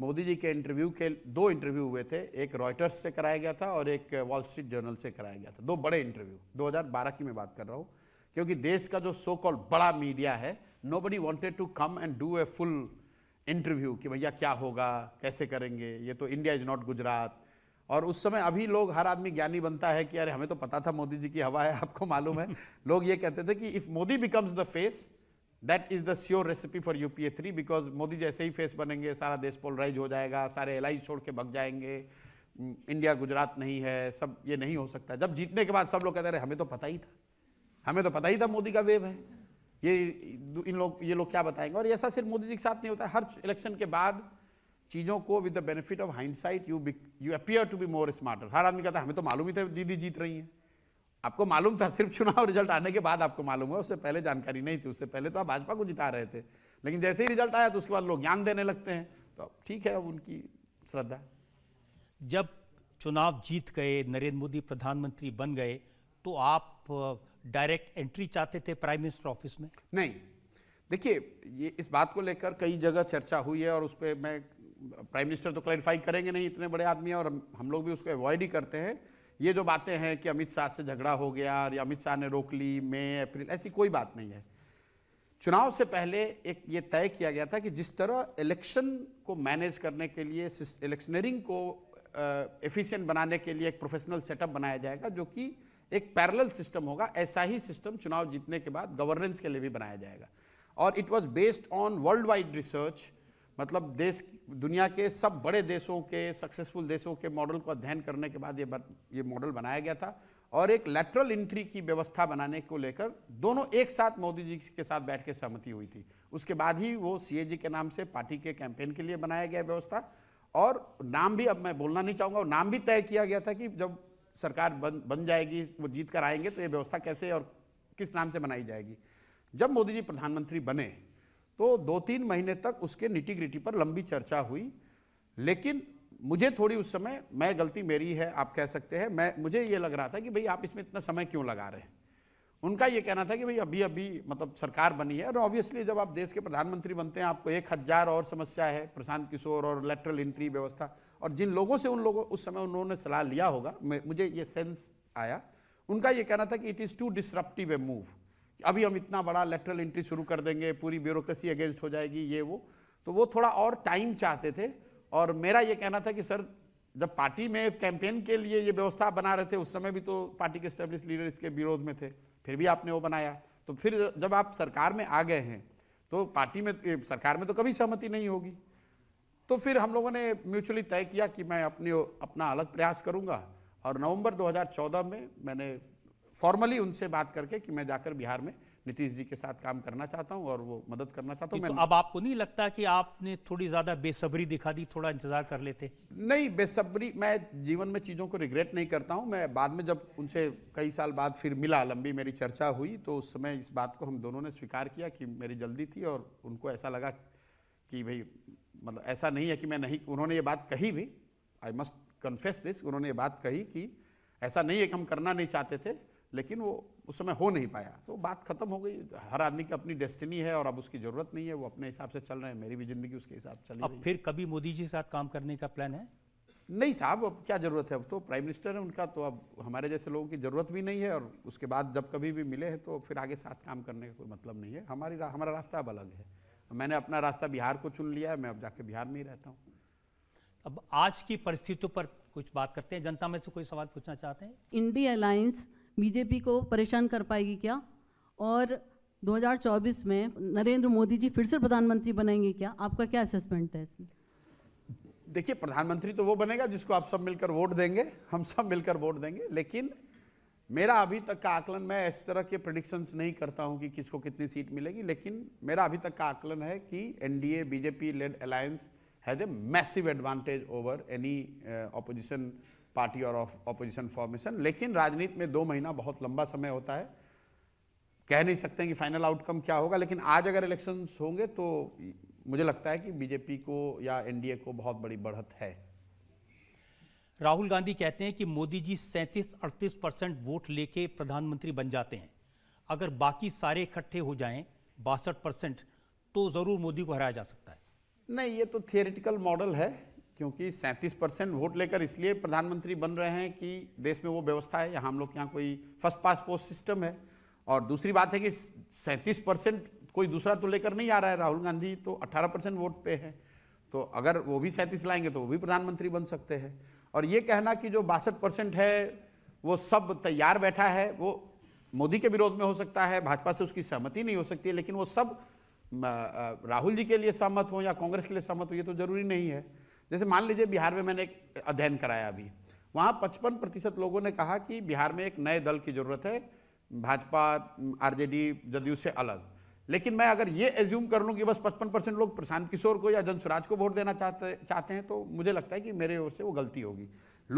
मोदी जी के इंटरव्यू के दो इंटरव्यू हुए थे एक रॉयटर्स से कराया गया था और एक वॉल स्ट्रीट जर्नल से कराया गया था दो बड़े इंटरव्यू 2012 की मैं बात कर रहा हूँ क्योंकि देश का जो सो कॉल बड़ा मीडिया है nobody wanted to come and do a full interview कि भैया क्या होगा कैसे करेंगे ये तो इंडिया इज नॉट गुजरात और उस समय अभी लोग हर आदमी ज्ञानी बनता है कि अरे हमें तो पता था मोदी जी की हवा है आपको मालूम है लोग ये कहते थे कि if Modi becomes the face that is the sure recipe for U P three because Modi जैसे ही फेस बनेंगे सारा देश पोलराइज हो जाएगा सारे एल छोड़ के भग जाएंगे इंडिया गुजरात नहीं है सब ये नहीं हो सकता जब जीतने के बाद सब लोग कहते रहे हमें तो पता ही था हमें तो पता ही था मोदी का वेव है ये इन लोग ये लोग क्या बताएंगे और ऐसा सिर्फ मोदी जी के साथ नहीं होता है हर इलेक्शन के बाद चीज़ों को with the benefit of hindsight you you appear to be more smarter हर आदमी कहता है हमें तो मालूम ही था दीदी जीत रही हैं आपको मालूम था सिर्फ चुनाव रिजल्ट आने के बाद आपको मालूम हुआ उससे पहले जानकारी नहीं थी उससे पहले तो आप भाजपा को जिता रहे थे लेकिन जैसे ही रिजल्ट आया तो उसके बाद लोग ज्ञान देने लगते हैं तो ठीक है अब उनकी श्रद्धा जब चुनाव जीत गए नरेंद्र मोदी प्रधानमंत्री बन गए तो आप डायरेक्ट एंट्री चाहते थे प्राइम मिनिस्टर ऑफिस में नहीं देखिए ये इस बात को लेकर कई जगह चर्चा हुई है और उस पर मैं प्राइम मिनिस्टर तो क्लैरिफाई करेंगे नहीं इतने बड़े आदमी हैं और हम लोग भी उसको अवॉइड ही करते हैं ये जो बातें हैं कि अमित शाह से झगड़ा हो गया या अमित शाह ने रोक ली मई अप्रैल ऐसी कोई बात नहीं है चुनाव से पहले एक ये तय किया गया था कि जिस तरह इलेक्शन को मैनेज करने के लिए इलेक्शनरिंग को एफिशिएंट बनाने के लिए एक प्रोफेशनल सेटअप बनाया जाएगा जो कि एक पैरेलल सिस्टम होगा ऐसा ही सिस्टम चुनाव जीतने के बाद गवर्नेंस के लिए भी बनाया जाएगा और it was based on worldwide research मतलब देश दुनिया के सब बड़े देशों के सक्सेसफुल देशों के मॉडल को अध्ययन करने के बाद ये बन, ये मॉडल बनाया गया था और एक लेटरल इंट्री की व्यवस्था बनाने को लेकर दोनों एक साथ मोदी जी के साथ बैठ के सहमति हुई थी उसके बाद ही वो सी के नाम से पार्टी के कैंपेन के लिए बनाया गया व्यवस्था और नाम भी अब मैं बोलना नहीं चाहूँगा नाम भी तय किया गया था कि जब सरकार बन बन जाएगी वो जीत कर आएंगे तो ये व्यवस्था कैसे और किस नाम से बनाई जाएगी जब मोदी जी प्रधानमंत्री बने तो दो तीन महीने तक उसके निटिग्रिटी पर लंबी चर्चा हुई लेकिन मुझे थोड़ी उस समय मैं गलती मेरी है आप कह सकते हैं मैं मुझे ये लग रहा था कि भाई आप इसमें इतना समय क्यों लगा रहे हैं उनका ये कहना था कि भाई अभी अभी मतलब सरकार बनी है और ऑब्वियसली जब आप देश के प्रधानमंत्री बनते हैं आपको एक हज़ार और समस्या है प्रशांत किशोर और लेटरल एंट्री व्यवस्था और जिन लोगों से उन लोगों उस समय उन्होंने सलाह लिया होगा मुझे ये सेंस आया उनका ये कहना था कि it is too disruptive a move अभी हम इतना बड़ा लेटरल एंट्री शुरू कर देंगे पूरी ब्यूरोक्रेसी अगेंस्ट हो जाएगी ये वो तो वो थोड़ा और टाइम चाहते थे और मेरा ये कहना था कि सर जब पार्टी में कैंपेन के लिए ये व्यवस्था बना रहे थे उस समय भी तो पार्टी के स्टेब्लिश लीडर इसके विरोध में थे फिर भी आपने वो बनाया तो फिर जब आप सरकार में आ गए हैं तो पार्टी में सरकार में तो कभी सहमति नहीं होगी तो फिर हम लोगों ने म्यूचुअली तय किया कि मैं अपने अपना अलग प्रयास करूंगा और नवंबर 2014 में मैंने फॉर्मली उनसे बात करके कि मैं जाकर बिहार में नीतीश जी के साथ काम करना चाहता हूं और वो मदद करना चाहता हूं तो मैं अब आपको नहीं लगता कि आपने थोड़ी ज़्यादा बेसब्री दिखा दी थोड़ा इंतज़ार कर लेते नहीं बेसब्री मैं जीवन में चीज़ों को रिग्रेट नहीं करता हूं मैं बाद में जब उनसे कई साल बाद फिर मिला लंबी मेरी चर्चा हुई तो उस समय इस बात को हम दोनों ने स्वीकार किया कि मेरी जल्दी थी और उनको ऐसा लगा कि भाई मतलब ऐसा नहीं है कि मैं नहीं उन्होंने ये बात कही भी आई मस्ट कन्फेस दिस उन्होंने ये बात कही कि ऐसा नहीं है कि हम करना नहीं चाहते थे लेकिन वो उस समय हो नहीं पाया तो बात खत्म हो गई हर आदमी की अपनी डेस्टिनी है और अब उसकी जरूरत नहीं है वो अपने हिसाब से चल रहे हैं मेरी भी जिंदगी उसके हिसाब चल अब फिर कभी मोदी जी के साथ काम करने का प्लान है नहीं साहब अब क्या ज़रूरत है अब तो प्राइम मिनिस्टर है उनका तो अब हमारे जैसे लोगों की ज़रूरत भी नहीं है और उसके बाद जब कभी भी मिले हैं तो फिर आगे साथ काम करने का कोई मतलब नहीं है हमारी हमारा रास्ता अब अलग है मैंने अपना रास्ता बिहार को चुन लिया है मैं अब जाके बिहार में ही रहता हूँ अब आज की परिस्थितियों पर कुछ बात करते हैं जनता में से कोई सवाल पूछना चाहते हैं इंडिया अलायंस बीजेपी को परेशान कर पाएगी क्या और 2024 में नरेंद्र मोदी जी फिर से प्रधानमंत्री बनेंगे क्या आपका क्या असेसमेंट है इसमें देखिए प्रधानमंत्री तो वो बनेगा जिसको आप सब मिलकर वोट देंगे हम सब मिलकर वोट देंगे लेकिन मेरा अभी तक का आकलन मैं इस तरह के प्रडिक्शंस नहीं करता हूं कि किसको कितनी सीट मिलेगी लेकिन मेरा अभी तक का आकलन है कि NDA BJP led alliance has a massive advantage over any opposition party और ऑपोजिशन फॉर्मेशन लेकिन राजनीति में दो महीना बहुत लंबा समय होता है कह नहीं सकते कि फाइनल आउटकम क्या होगा लेकिन आज अगर इलेक्शन होंगे तो मुझे लगता है कि बीजेपी को या एनडीए को बहुत बड़ी बढ़त है राहुल गांधी कहते हैं कि मोदी जी 37-38 परसेंट वोट लेके प्रधानमंत्री बन जाते हैं अगर बाकी सारे इकट्ठे हो जाएं बासठ परसेंट तो ज़रूर मोदी को हराया जा सकता है नहीं ये तो थियोरिटिकल मॉडल है क्योंकि 37 परसेंट वोट लेकर इसलिए प्रधानमंत्री बन रहे हैं कि देश में वो व्यवस्था है यहाँ हम लोग के यहाँ कोई फर्स्ट पास पोस्ट सिस्टम है और दूसरी बात है कि सैंतीस परसेंट कोई दूसरा तो लेकर नहीं आ रहा है राहुल गांधी तो 18 परसेंट वोट पे है तो अगर वो भी सैंतीस लाएंगे तो वो भी प्रधानमंत्री बन सकते हैं और ये कहना कि जो बासठ परसेंट है वो सब तैयार बैठा है वो मोदी के विरोध में हो सकता है भाजपा से उसकी सहमति नहीं हो सकती लेकिन वो सब राहुल जी के लिए सहमत हो या कांग्रेस के लिए सहमत हो ये तो जरूरी नहीं है जैसे मान लीजिए बिहार में मैंने एक अध्ययन कराया अभी वहाँ पचपन प्रतिशत लोगों ने कहा कि बिहार में एक नए दल की ज़रूरत है भाजपा आरजेडी जदयू से अलग लेकिन मैं अगर ये एज्यूम कर लूँ कि बस पचपन परसेंट लोग प्रशांत किशोर को या जनसुराज को वोट देना चाहते चाहते हैं तो मुझे लगता है कि मेरे ओर से वो गलती होगी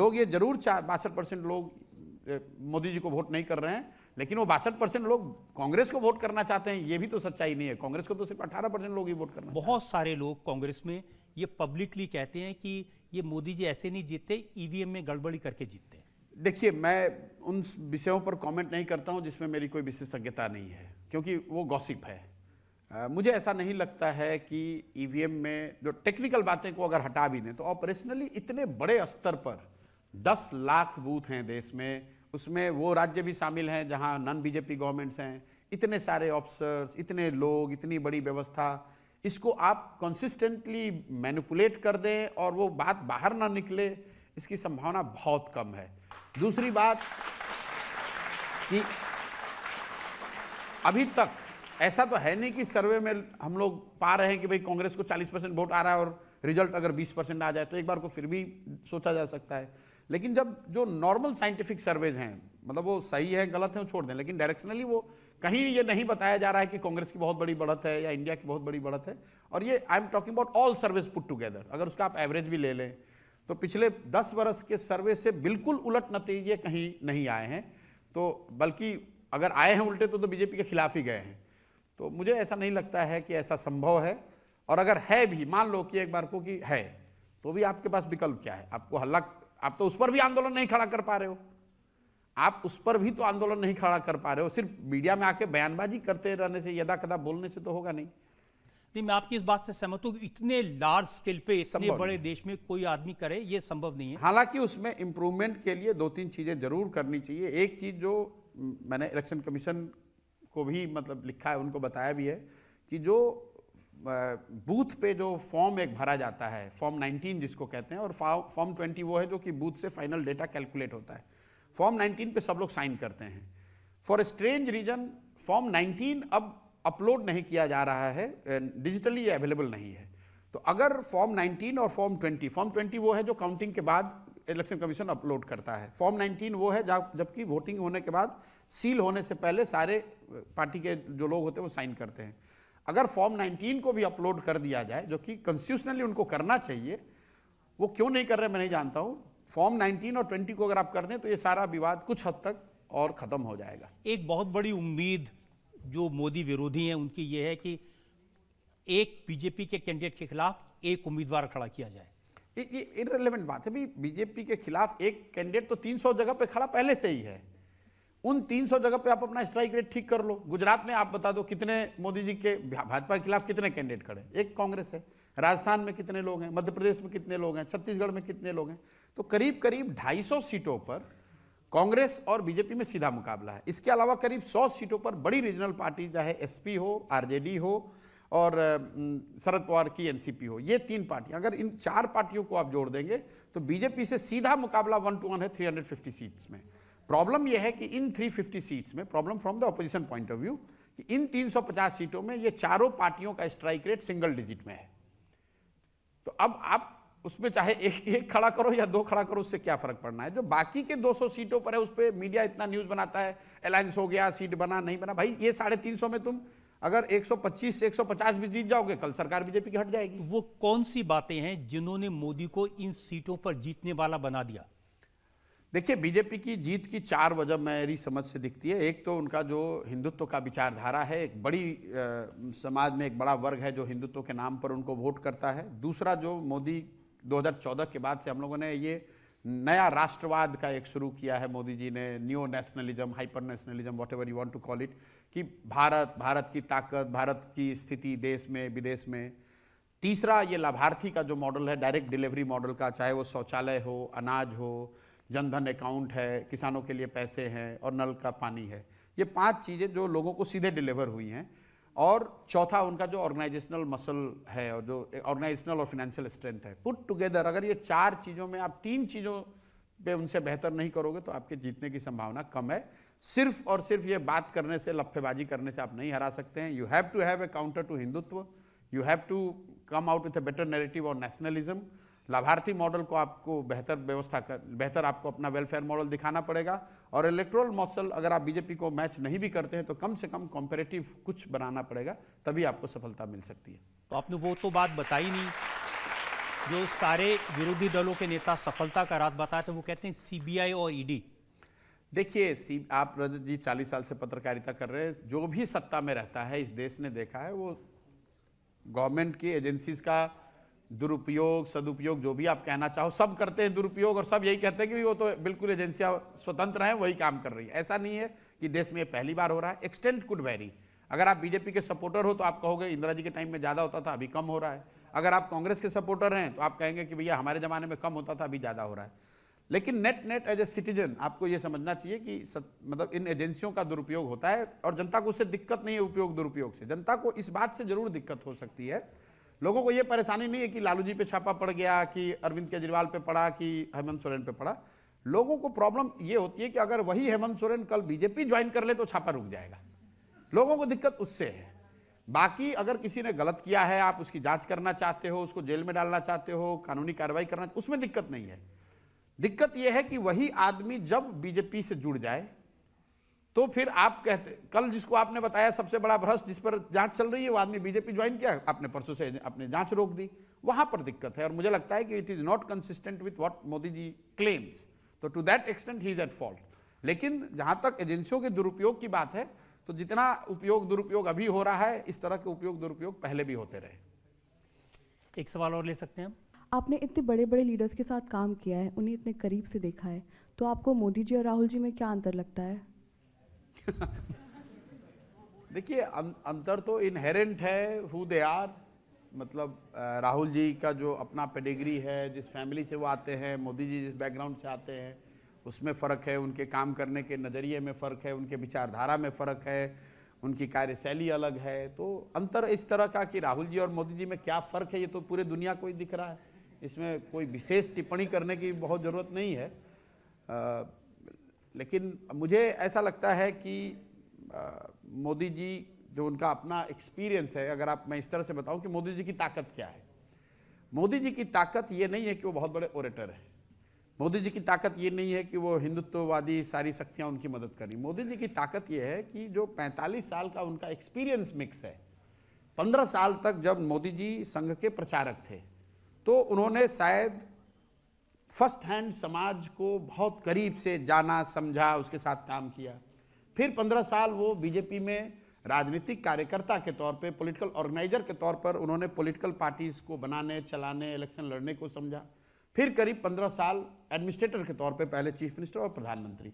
लोग ये जरूर बासठ परसेंट लोग मोदी जी को वोट नहीं कर रहे हैं लेकिन वो बासठ परसेंट लोग कांग्रेस को वोट करना चाहते हैं ये भी तो सच्चाई नहीं है कांग्रेस को तो सिर्फ अठारह परसेंट लोग ही वोट करना बहुत सारे लोग कांग्रेस में ये पब्लिकली कहते हैं कि ये मोदी जी ऐसे नहीं जीतते ईवीएम e में गड़बड़ी करके जीतते देखिए मैं उन विषयों पर कमेंट नहीं करता हूं जिसमें मेरी कोई विशेषज्ञता नहीं है क्योंकि वो गॉसिप है आ, मुझे ऐसा नहीं लगता है कि ईवीएम e में जो टेक्निकल बातें को अगर हटा भी दें तो ऑपरेशनली इतने बड़े स्तर पर दस लाख बूथ हैं देश में उसमें वो राज्य भी शामिल हैं जहां नॉन बीजेपी गवर्नमेंट्स हैं इतने सारे ऑफिसर्स इतने लोग इतनी बड़ी व्यवस्था इसको आप कंसिस्टेंटली मैनिपुलेट कर दें और वो बात बाहर ना निकले इसकी संभावना बहुत कम है दूसरी बात कि अभी तक ऐसा तो है नहीं कि सर्वे में हम लोग पा रहे हैं कि भाई कांग्रेस को 40 परसेंट वोट आ रहा है और रिजल्ट अगर 20 परसेंट आ जाए तो एक बार को फिर भी सोचा जा सकता है लेकिन जब जो नॉर्मल साइंटिफिक सर्वेज हैं मतलब वो सही है गलत है वो छोड़ दें लेकिन डायरेक्शनली वो कहीं ये नहीं बताया जा रहा है कि कांग्रेस की बहुत बड़ी बढ़त है या इंडिया की बहुत बड़ी बढ़त है और ये I am talking about all service put together अगर उसका आप एवरेज भी ले लें तो पिछले दस वर्ष के सर्वे से बिल्कुल उलट नतीजे कहीं नहीं आए हैं तो बल्कि अगर आए हैं उल्टे तो, तो बीजेपी के खिलाफ ही गए हैं तो मुझे ऐसा नहीं लगता है कि ऐसा संभव है और अगर है भी मान लो कि एक बार को कि है तो भी आपके पास विकल्प क्या है आपको हल्ला आप तो उस पर भी आंदोलन नहीं खड़ा कर पा रहे हो आप उस पर भी तो आंदोलन नहीं खड़ा कर पा रहे हो सिर्फ मीडिया में आके बयानबाजी करते रहने से यदा कदा बोलने से तो होगा नहीं नहीं मैं आपकी इस बात से सहमत हूँ इतने लार्ज स्केल पे इतने बड़े देश में कोई आदमी करे ये संभव नहीं है हालांकि उसमें इम्प्रूवमेंट के लिए दो तीन चीज़ें जरूर करनी चाहिए एक चीज़ जो मैंने इलेक्शन कमीशन को भी मतलब लिखा है उनको बताया भी है कि जो बूथ पे जो फॉर्म एक भरा जाता है फॉर्म 19 जिसको कहते हैं और फॉर्म 20 वो है जो कि बूथ से फाइनल डेटा कैलकुलेट होता है फॉर्म 19 पे सब लोग साइन करते हैं फॉर स्ट्रेंज रीजन फॉर्म 19 अब अपलोड नहीं किया जा रहा है डिजिटली ये अवेलेबल नहीं है तो अगर फॉर्म 19 और फॉर्म 20 फॉर्म 20 वो है जो काउंटिंग के बाद इलेक्शन कमीशन अपलोड करता है फॉर्म 19 वो है जबकि वोटिंग होने के बाद सील होने से पहले सारे पार्टी के जो लोग होते हैं वो साइन करते हैं अगर फॉर्म 19 को भी अपलोड कर दिया जाए जो कि कंस्टिट्यूशनली उनको करना चाहिए वो क्यों नहीं कर रहे मैं नहीं जानता हूँ फॉर्म 19 और 20 को अगर आप कर दें तो ये सारा विवाद कुछ हद तक और ख़त्म हो जाएगा एक बहुत बड़ी उम्मीद जो मोदी विरोधी हैं उनकी ये है कि एक बीजेपी के कैंडिडेट के खिलाफ एक उम्मीदवार खड़ा किया जाए ये इनरेलीवेंट बात है भी बीजेपी के खिलाफ एक कैंडिडेट तो 300 जगह पे खड़ा पहले से ही है उन 300 जगह पे आप अपना स्ट्राइक रेट ठीक कर लो गुजरात में आप बता दो कितने मोदी जी के भाजपा के खिलाफ कितने कैंडिडेट खड़े हैं एक कांग्रेस है राजस्थान में कितने लोग हैं मध्य प्रदेश में कितने लोग हैं छत्तीसगढ़ में कितने लोग हैं तो करीब करीब 250 सीटों पर कांग्रेस और बीजेपी में सीधा मुकाबला है इसके अलावा करीब सौ सीटों पर बड़ी रीजनल पार्टी चाहे एस हो आर हो और शरद पवार की एनसीपी हो ये तीन पार्टियां अगर इन चार पार्टियों को आप जोड़ देंगे तो बीजेपी से सीधा मुकाबला वन टू वन है 350 सीट्स में प्रॉब्लम यह है कि इन 350 सीट्स में problem from the opposition point of view कि इन 350 सीटों में ये चारों पार्टियों का स्ट्राइक रेट सिंगल डिजिट में है तो अब आप उसमें चाहे एक एक खड़ा करो या दो खड़ा करो उससे क्या फर्क पड़ना है जो बाकी के 200 सीटों पर है उस पर मीडिया इतना न्यूज़ बनाता है अलायंस हो गया सीट बना नहीं बना भाई ये साढ़े तीन सौ में तुम अगर 125 से 150 भी जीत जाओगे कल सरकार बीजेपी की हट जाएगी वो कौन सी बातें हैं जिन्होंने मोदी को इन सीटों पर जीतने वाला बना दिया देखिए बीजेपी की जीत की चार वजह मेरी समझ से दिखती है एक तो उनका जो हिंदुत्व का विचारधारा है एक बड़ी आ, समाज में एक बड़ा वर्ग है जो हिंदुत्व के नाम पर उनको वोट करता है दूसरा जो मोदी 2014 के बाद से हम लोगों ने ये नया राष्ट्रवाद का एक शुरू किया है मोदी जी ने new nationalism hyper nationalism whatever you want to call it कि भारत भारत की ताकत भारत की स्थिति देश में विदेश में तीसरा ये लाभार्थी का जो मॉडल है डायरेक्ट डिलीवरी मॉडल का चाहे वो शौचालय हो अनाज हो जनधन अकाउंट है किसानों के लिए पैसे हैं और नल का पानी है ये पांच चीज़ें जो लोगों को सीधे डिलीवर हुई हैं और चौथा उनका जो ऑर्गेनाइजेशनल मसल है और जो ऑर्गेनाइजेशनल और फाइनेंशियल स्ट्रेंथ है पुट टुगेदर अगर ये चार चीज़ों में आप तीन चीज़ों पे उनसे बेहतर नहीं करोगे तो आपके जीतने की संभावना कम है सिर्फ और सिर्फ ये बात करने से लफ्फेबाजी करने से आप नहीं हरा सकते हैं you have to have a counter to Hindutva you have to come out with a better narrative और नेशनलिज्म लाभार्थी मॉडल को आपको बेहतर व्यवस्था कर बेहतर आपको अपना वेलफेयर मॉडल दिखाना पड़ेगा और इलेक्ट्रोल मॉसल अगर आप बीजेपी को मैच नहीं भी करते हैं तो कम से कम कॉम्पेरेटिव कुछ बनाना पड़ेगा तभी आपको सफलता मिल सकती है तो आपने वो तो बात बताई नहीं जो सारे विरोधी दलों के नेता सफलता का रात बताए हैं तो वो कहते हैं e सी और ईडी देखिए आप रजत जी चालीस साल से पत्रकारिता कर रहे हैं जो भी सत्ता में रहता है इस देश ने देखा है वो गवर्नमेंट की एजेंसीज का दुरुपयोग सदुपयोग जो भी आप कहना चाहो सब करते हैं दुरुपयोग और सब यही कहते हैं कि वो तो बिल्कुल एजेंसियां स्वतंत्र हैं वही काम कर रही है ऐसा नहीं है कि देश में पहली बार हो रहा है एक्सटेंट कुड वेरी अगर आप बीजेपी के सपोर्टर हो तो आप कहोगे इंदिरा जी के टाइम में ज़्यादा होता था अभी कम हो रहा है अगर आप कांग्रेस के सपोर्टर हैं तो आप कहेंगे कि भैया हमारे ज़माने में कम होता था अभी ज़्यादा हो रहा है लेकिन net net as a citizen आपको ये समझना चाहिए कि सत, मतलब इन एजेंसियों का दुरुपयोग होता है और जनता को उससे दिक्कत नहीं है उपयोग दुरुपयोग से जनता को इस बात से जरूर दिक्कत हो सकती है लोगों को ये परेशानी नहीं है कि लालू जी पे छापा पड़ गया कि अरविंद केजरीवाल पे पड़ा कि हेमंत सोरेन पे पड़ा लोगों को प्रॉब्लम ये होती है कि अगर वही हेमंत सोरेन कल बीजेपी ज्वाइन कर ले तो छापा रुक जाएगा लोगों को दिक्कत उससे है बाकी अगर किसी ने गलत किया है आप उसकी जांच करना चाहते हो उसको जेल में डालना चाहते हो कानूनी कार्रवाई करना उसमें दिक्कत नहीं है दिक्कत यह है कि वही आदमी जब बीजेपी से जुड़ जाए तो फिर आप कहते कल जिसको आपने बताया सबसे बड़ा भ्रष्ट जिस पर जांच चल रही है वो आदमी बीजेपी ज्वाइन किया आपने परसों से अपने जांच रोक दी वहां पर दिक्कत है और मुझे लगता है कि it is not consistent with what Modi ji claims तो to that extent he is at fault लेकिन जहां तक एजेंसियों के दुरुपयोग की बात है तो जितना उपयोग दुरुपयोग अभी हो रहा है इस तरह के उपयोग दुरुपयोग पहले भी होते रहे एक सवाल और ले सकते हैं आपने इतने बड़े बड़े लीडर्स के साथ काम किया है उन्हें इतने करीब से देखा है तो आपको मोदी जी और राहुल जी में क्या अंतर लगता है देखिए अं-, अंतर तो इनहेरेंट है हु दे आर मतलब राहुल जी का जो अपना पेडिग्री है जिस फैमिली से वो आते हैं मोदी जी जिस बैकग्राउंड से आते हैं उसमें फ़र्क है उनके काम करने के नज़रिए में फ़र्क है उनके विचारधारा में फ़र्क है उनकी कार्यशैली अलग है तो अंतर इस तरह का कि राहुल जी और मोदी जी में क्या फ़र्क है ये तो पूरे दुनिया को ही दिख रहा है इसमें कोई विशेष टिप्पणी करने की बहुत ज़रूरत नहीं है आ, लेकिन मुझे ऐसा लगता है कि मोदी जी जो उनका अपना एक्सपीरियंस है अगर आप मैं इस तरह से बताऊं कि मोदी जी की ताकत क्या है मोदी जी की ताकत ये नहीं है कि वो बहुत बड़े ओरेटर हैं मोदी जी की ताकत ये नहीं है कि वो हिंदुत्ववादी सारी शक्तियाँ उनकी मदद करी मोदी जी की ताकत ये है कि जो 45 साल का उनका एक्सपीरियंस मिक्स है 15 साल तक जब मोदी जी संघ के प्रचारक थे तो उन्होंने शायद फर्स्ट हैंड समाज को बहुत करीब से जाना समझा उसके साथ काम किया फिर पंद्रह साल वो बीजेपी में राजनीतिक कार्यकर्ता के तौर पे पॉलिटिकल ऑर्गेनाइजर के तौर पर उन्होंने पॉलिटिकल पार्टीज़ को बनाने चलाने इलेक्शन लड़ने को समझा फिर करीब पंद्रह साल एडमिनिस्ट्रेटर के तौर पे पहले चीफ मिनिस्टर और प्रधानमंत्री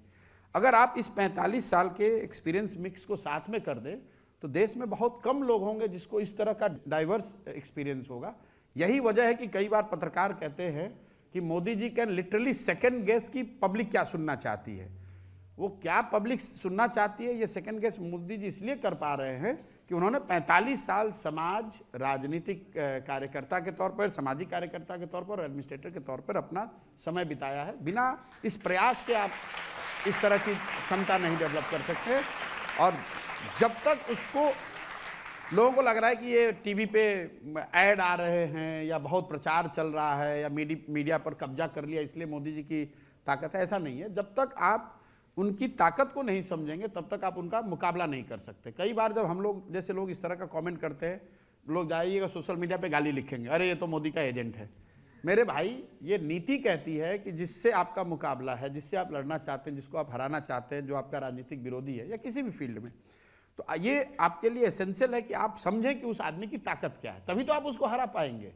अगर आप इस पैंतालीस साल के एक्सपीरियंस मिक्स को साथ में कर दें तो देश में बहुत कम लोग होंगे जिसको इस तरह का डाइवर्स एक्सपीरियंस होगा यही वजह है कि कई बार पत्रकार कहते हैं कि Modi ji can literally second guess की पब्लिक क्या सुनना चाहती है वो क्या पब्लिक सुनना चाहती है ये सेकेंड गेस मोदी जी इसलिए कर पा रहे हैं कि उन्होंने 45 साल समाज राजनीतिक कार्यकर्ता के तौर पर सामाजिक कार्यकर्ता के तौर पर एडमिनिस्ट्रेटर के तौर पर अपना समय बिताया है बिना इस प्रयास के आप इस तरह की क्षमता नहीं डेवलप कर सकते और जब तक उसको लोगों को लग रहा है कि ये टीवी पे ऐड आ रहे हैं या बहुत प्रचार चल रहा है या मीडिया पर कब्जा कर लिया इसलिए मोदी जी की ताकत है ऐसा नहीं है जब तक आप उनकी ताकत को नहीं समझेंगे तब तक आप उनका मुकाबला नहीं कर सकते कई बार जब हम लोग जैसे लोग इस तरह का कमेंट करते हैं लोग जाइएगा सोशल मीडिया पे गाली लिखेंगे अरे ये तो मोदी का एजेंट है मेरे भाई ये नीति कहती है कि जिससे आपका मुकाबला है जिससे आप लड़ना चाहते हैं जिसको आप हराना चाहते हैं जो आपका राजनीतिक विरोधी है या किसी भी फील्ड में तो ये आपके लिए एसेंशियल है कि आप समझें कि उस आदमी की ताकत क्या है तभी तो आप उसको हरा पाएंगे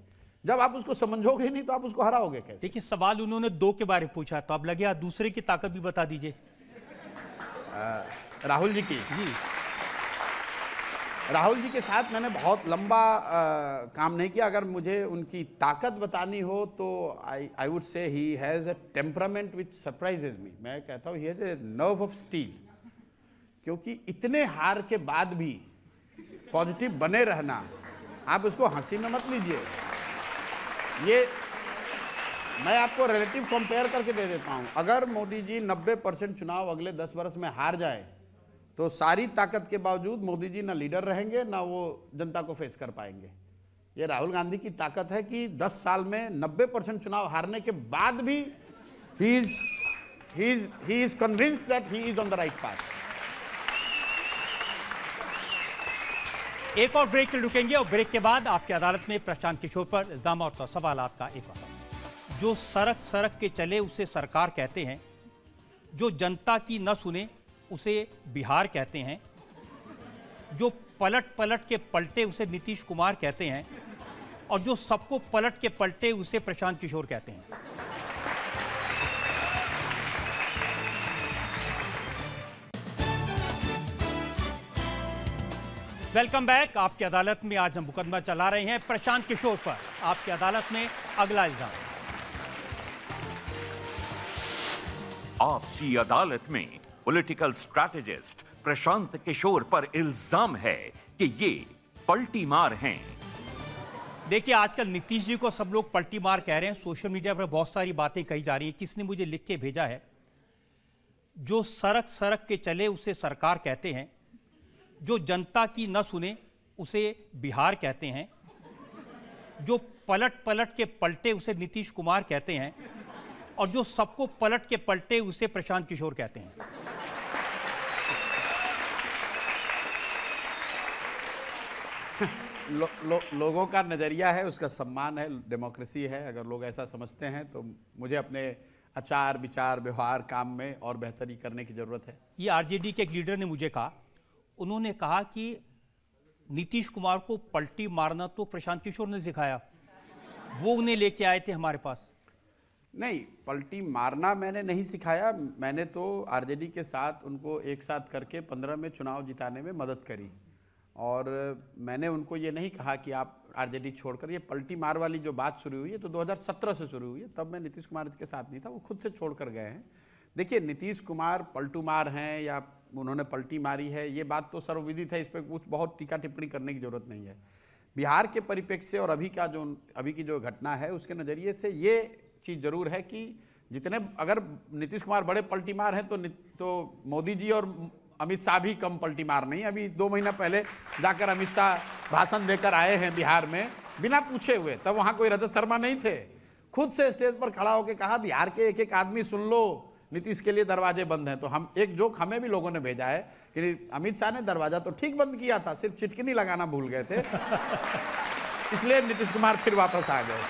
जब आप उसको समझोगे नहीं तो आप उसको हराओगे कैसे देखिए सवाल उन्होंने दो के बारे में पूछा तो अब लगे आप दूसरे की ताकत भी बता दीजिए राहुल जी की जी राहुल जी के साथ मैंने बहुत लंबा आ, काम नहीं किया अगर मुझे उनकी ताकत बतानी हो तो आई I would say he has a temperament which surprises me मैं कहता हूँ he has a nerve of steel क्योंकि इतने हार के बाद भी पॉजिटिव बने रहना आप उसको हंसी में मत लीजिए ये मैं आपको रिलेटिव कंपेयर करके दे देता हूं अगर मोदी जी 90 परसेंट चुनाव अगले 10 वर्ष में हार जाए तो सारी ताकत के बावजूद मोदी जी ना लीडर रहेंगे ना वो जनता को फेस कर पाएंगे ये राहुल गांधी की ताकत है कि 10 साल में 90 परसेंट चुनाव हारने के बाद भी he is he is convinced that he is on the right path एक और ब्रेक रुकेंगे और ब्रेक के बाद आपकी अदालत में प्रशांत किशोर पर इल्जाम और सवाल का एक और जो सड़क सड़क के चले उसे सरकार कहते हैं जो जनता की न सुने उसे बिहार कहते हैं जो पलट पलट के पलटे उसे नीतीश कुमार कहते हैं और जो सबको पलट के पलटे उसे प्रशांत किशोर कहते हैं वेलकम बैक आपकी अदालत में आज हम मुकदमा चला रहे हैं प्रशांत किशोर पर आपकी अदालत में अगला इल्जाम आपकी अदालत में पॉलिटिकल स्ट्रैटेजिस्ट प्रशांत किशोर पर इल्जाम है कि ये पलटी मार है देखिए आजकल नीतीश जी को सब लोग पलटी मार कह रहे हैं सोशल मीडिया पर बहुत सारी बातें कही जा रही है किसने मुझे लिख के भेजा है जो सरक सरक के चले उसे सरकार कहते हैं जो जनता की न सुने उसे बिहार कहते हैं जो पलट पलट के पलटे उसे नीतीश कुमार कहते हैं और जो सबको पलट के पलटे उसे प्रशांत किशोर कहते हैं लो, लो, लोगों का नज़रिया है उसका सम्मान है डेमोक्रेसी है अगर लोग ऐसा समझते हैं तो मुझे अपने आचार विचार व्यवहार काम में और बेहतरी करने की ज़रूरत है ये आरजेडी के एक लीडर ने मुझे कहा उन्होंने कहा कि नीतीश कुमार को पलटी मारना तो प्रशांत किशोर ने सिखाया वो उन्हें लेके आए थे हमारे पास नहीं पलटी मारना मैंने नहीं सिखाया मैंने तो आरजेडी के साथ उनको एक साथ करके पंद्रह में चुनाव जिताने में मदद करी और मैंने उनको ये नहीं कहा कि आप आरजेडी छोड़कर ये पलटी मार वाली जो बात शुरू हुई है तो 2017 से शुरू हुई है तब मैं नीतीश कुमार के साथ नहीं था वो खुद से छोड़कर गए हैं देखिए नीतीश कुमार पलटू मार हैं या उन्होंने पलटी मारी है ये बात तो सर्वविदित है इस पर कुछ बहुत टीका टिप्पणी करने की जरूरत नहीं है बिहार के परिप्रेक्ष्य और अभी का जो अभी की जो घटना है उसके नज़रिए से ये चीज़ ज़रूर है कि जितने अगर नीतीश कुमार बड़े पलटी मार हैं तो तो मोदी जी और अमित शाह भी कम पलटी मार नहीं अभी दो महीना पहले जाकर अमित शाह भाषण देकर आए हैं बिहार में बिना पूछे हुए तब वहाँ कोई रजत शर्मा नहीं थे खुद से स्टेज पर खड़ा होकर कहा बिहार के एक एक आदमी सुन लो नीतीश के लिए दरवाजे बंद हैं तो हम एक जोक हमें भी लोगों ने भेजा है कि अमित शाह ने दरवाजा तो ठीक बंद किया था सिर्फ चिटकिनी लगाना भूल गए थे इसलिए नीतीश कुमार फिर वापस आ गए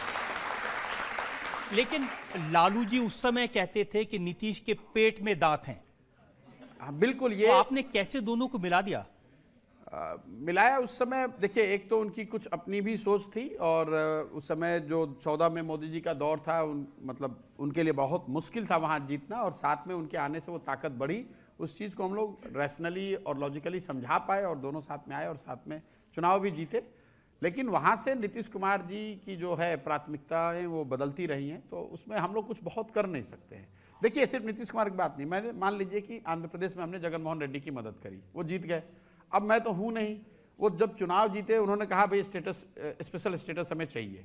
लेकिन लालू जी उस समय कहते थे कि नीतीश के पेट में दांत हैं हाँ, बिल्कुल तो ये तो आपने कैसे दोनों को मिला दिया आ, मिलाया उस समय देखिए एक तो उनकी कुछ अपनी भी सोच थी और उस समय जो चौदह में मोदी जी का दौर था उन मतलब उनके लिए बहुत मुश्किल था वहाँ जीतना और साथ में उनके आने से वो ताकत बढ़ी उस चीज़ को हम लोग रैशनली और लॉजिकली समझा पाए और दोनों साथ में आए और साथ में चुनाव भी जीते लेकिन वहाँ से नीतीश कुमार जी की जो है प्राथमिकताएँ वो बदलती रही हैं तो उसमें हम लोग कुछ बहुत कर नहीं सकते हैं देखिए सिर्फ नीतीश कुमार की बात नहीं मैंने मान लीजिए कि आंध्र प्रदेश में हमने जगनमोहन रेड्डी की मदद करी वो जीत गए अब मैं तो हूँ नहीं वो जब चुनाव जीते उन्होंने कहा भाई स्टेटस स्पेशल स्टेटस हमें चाहिए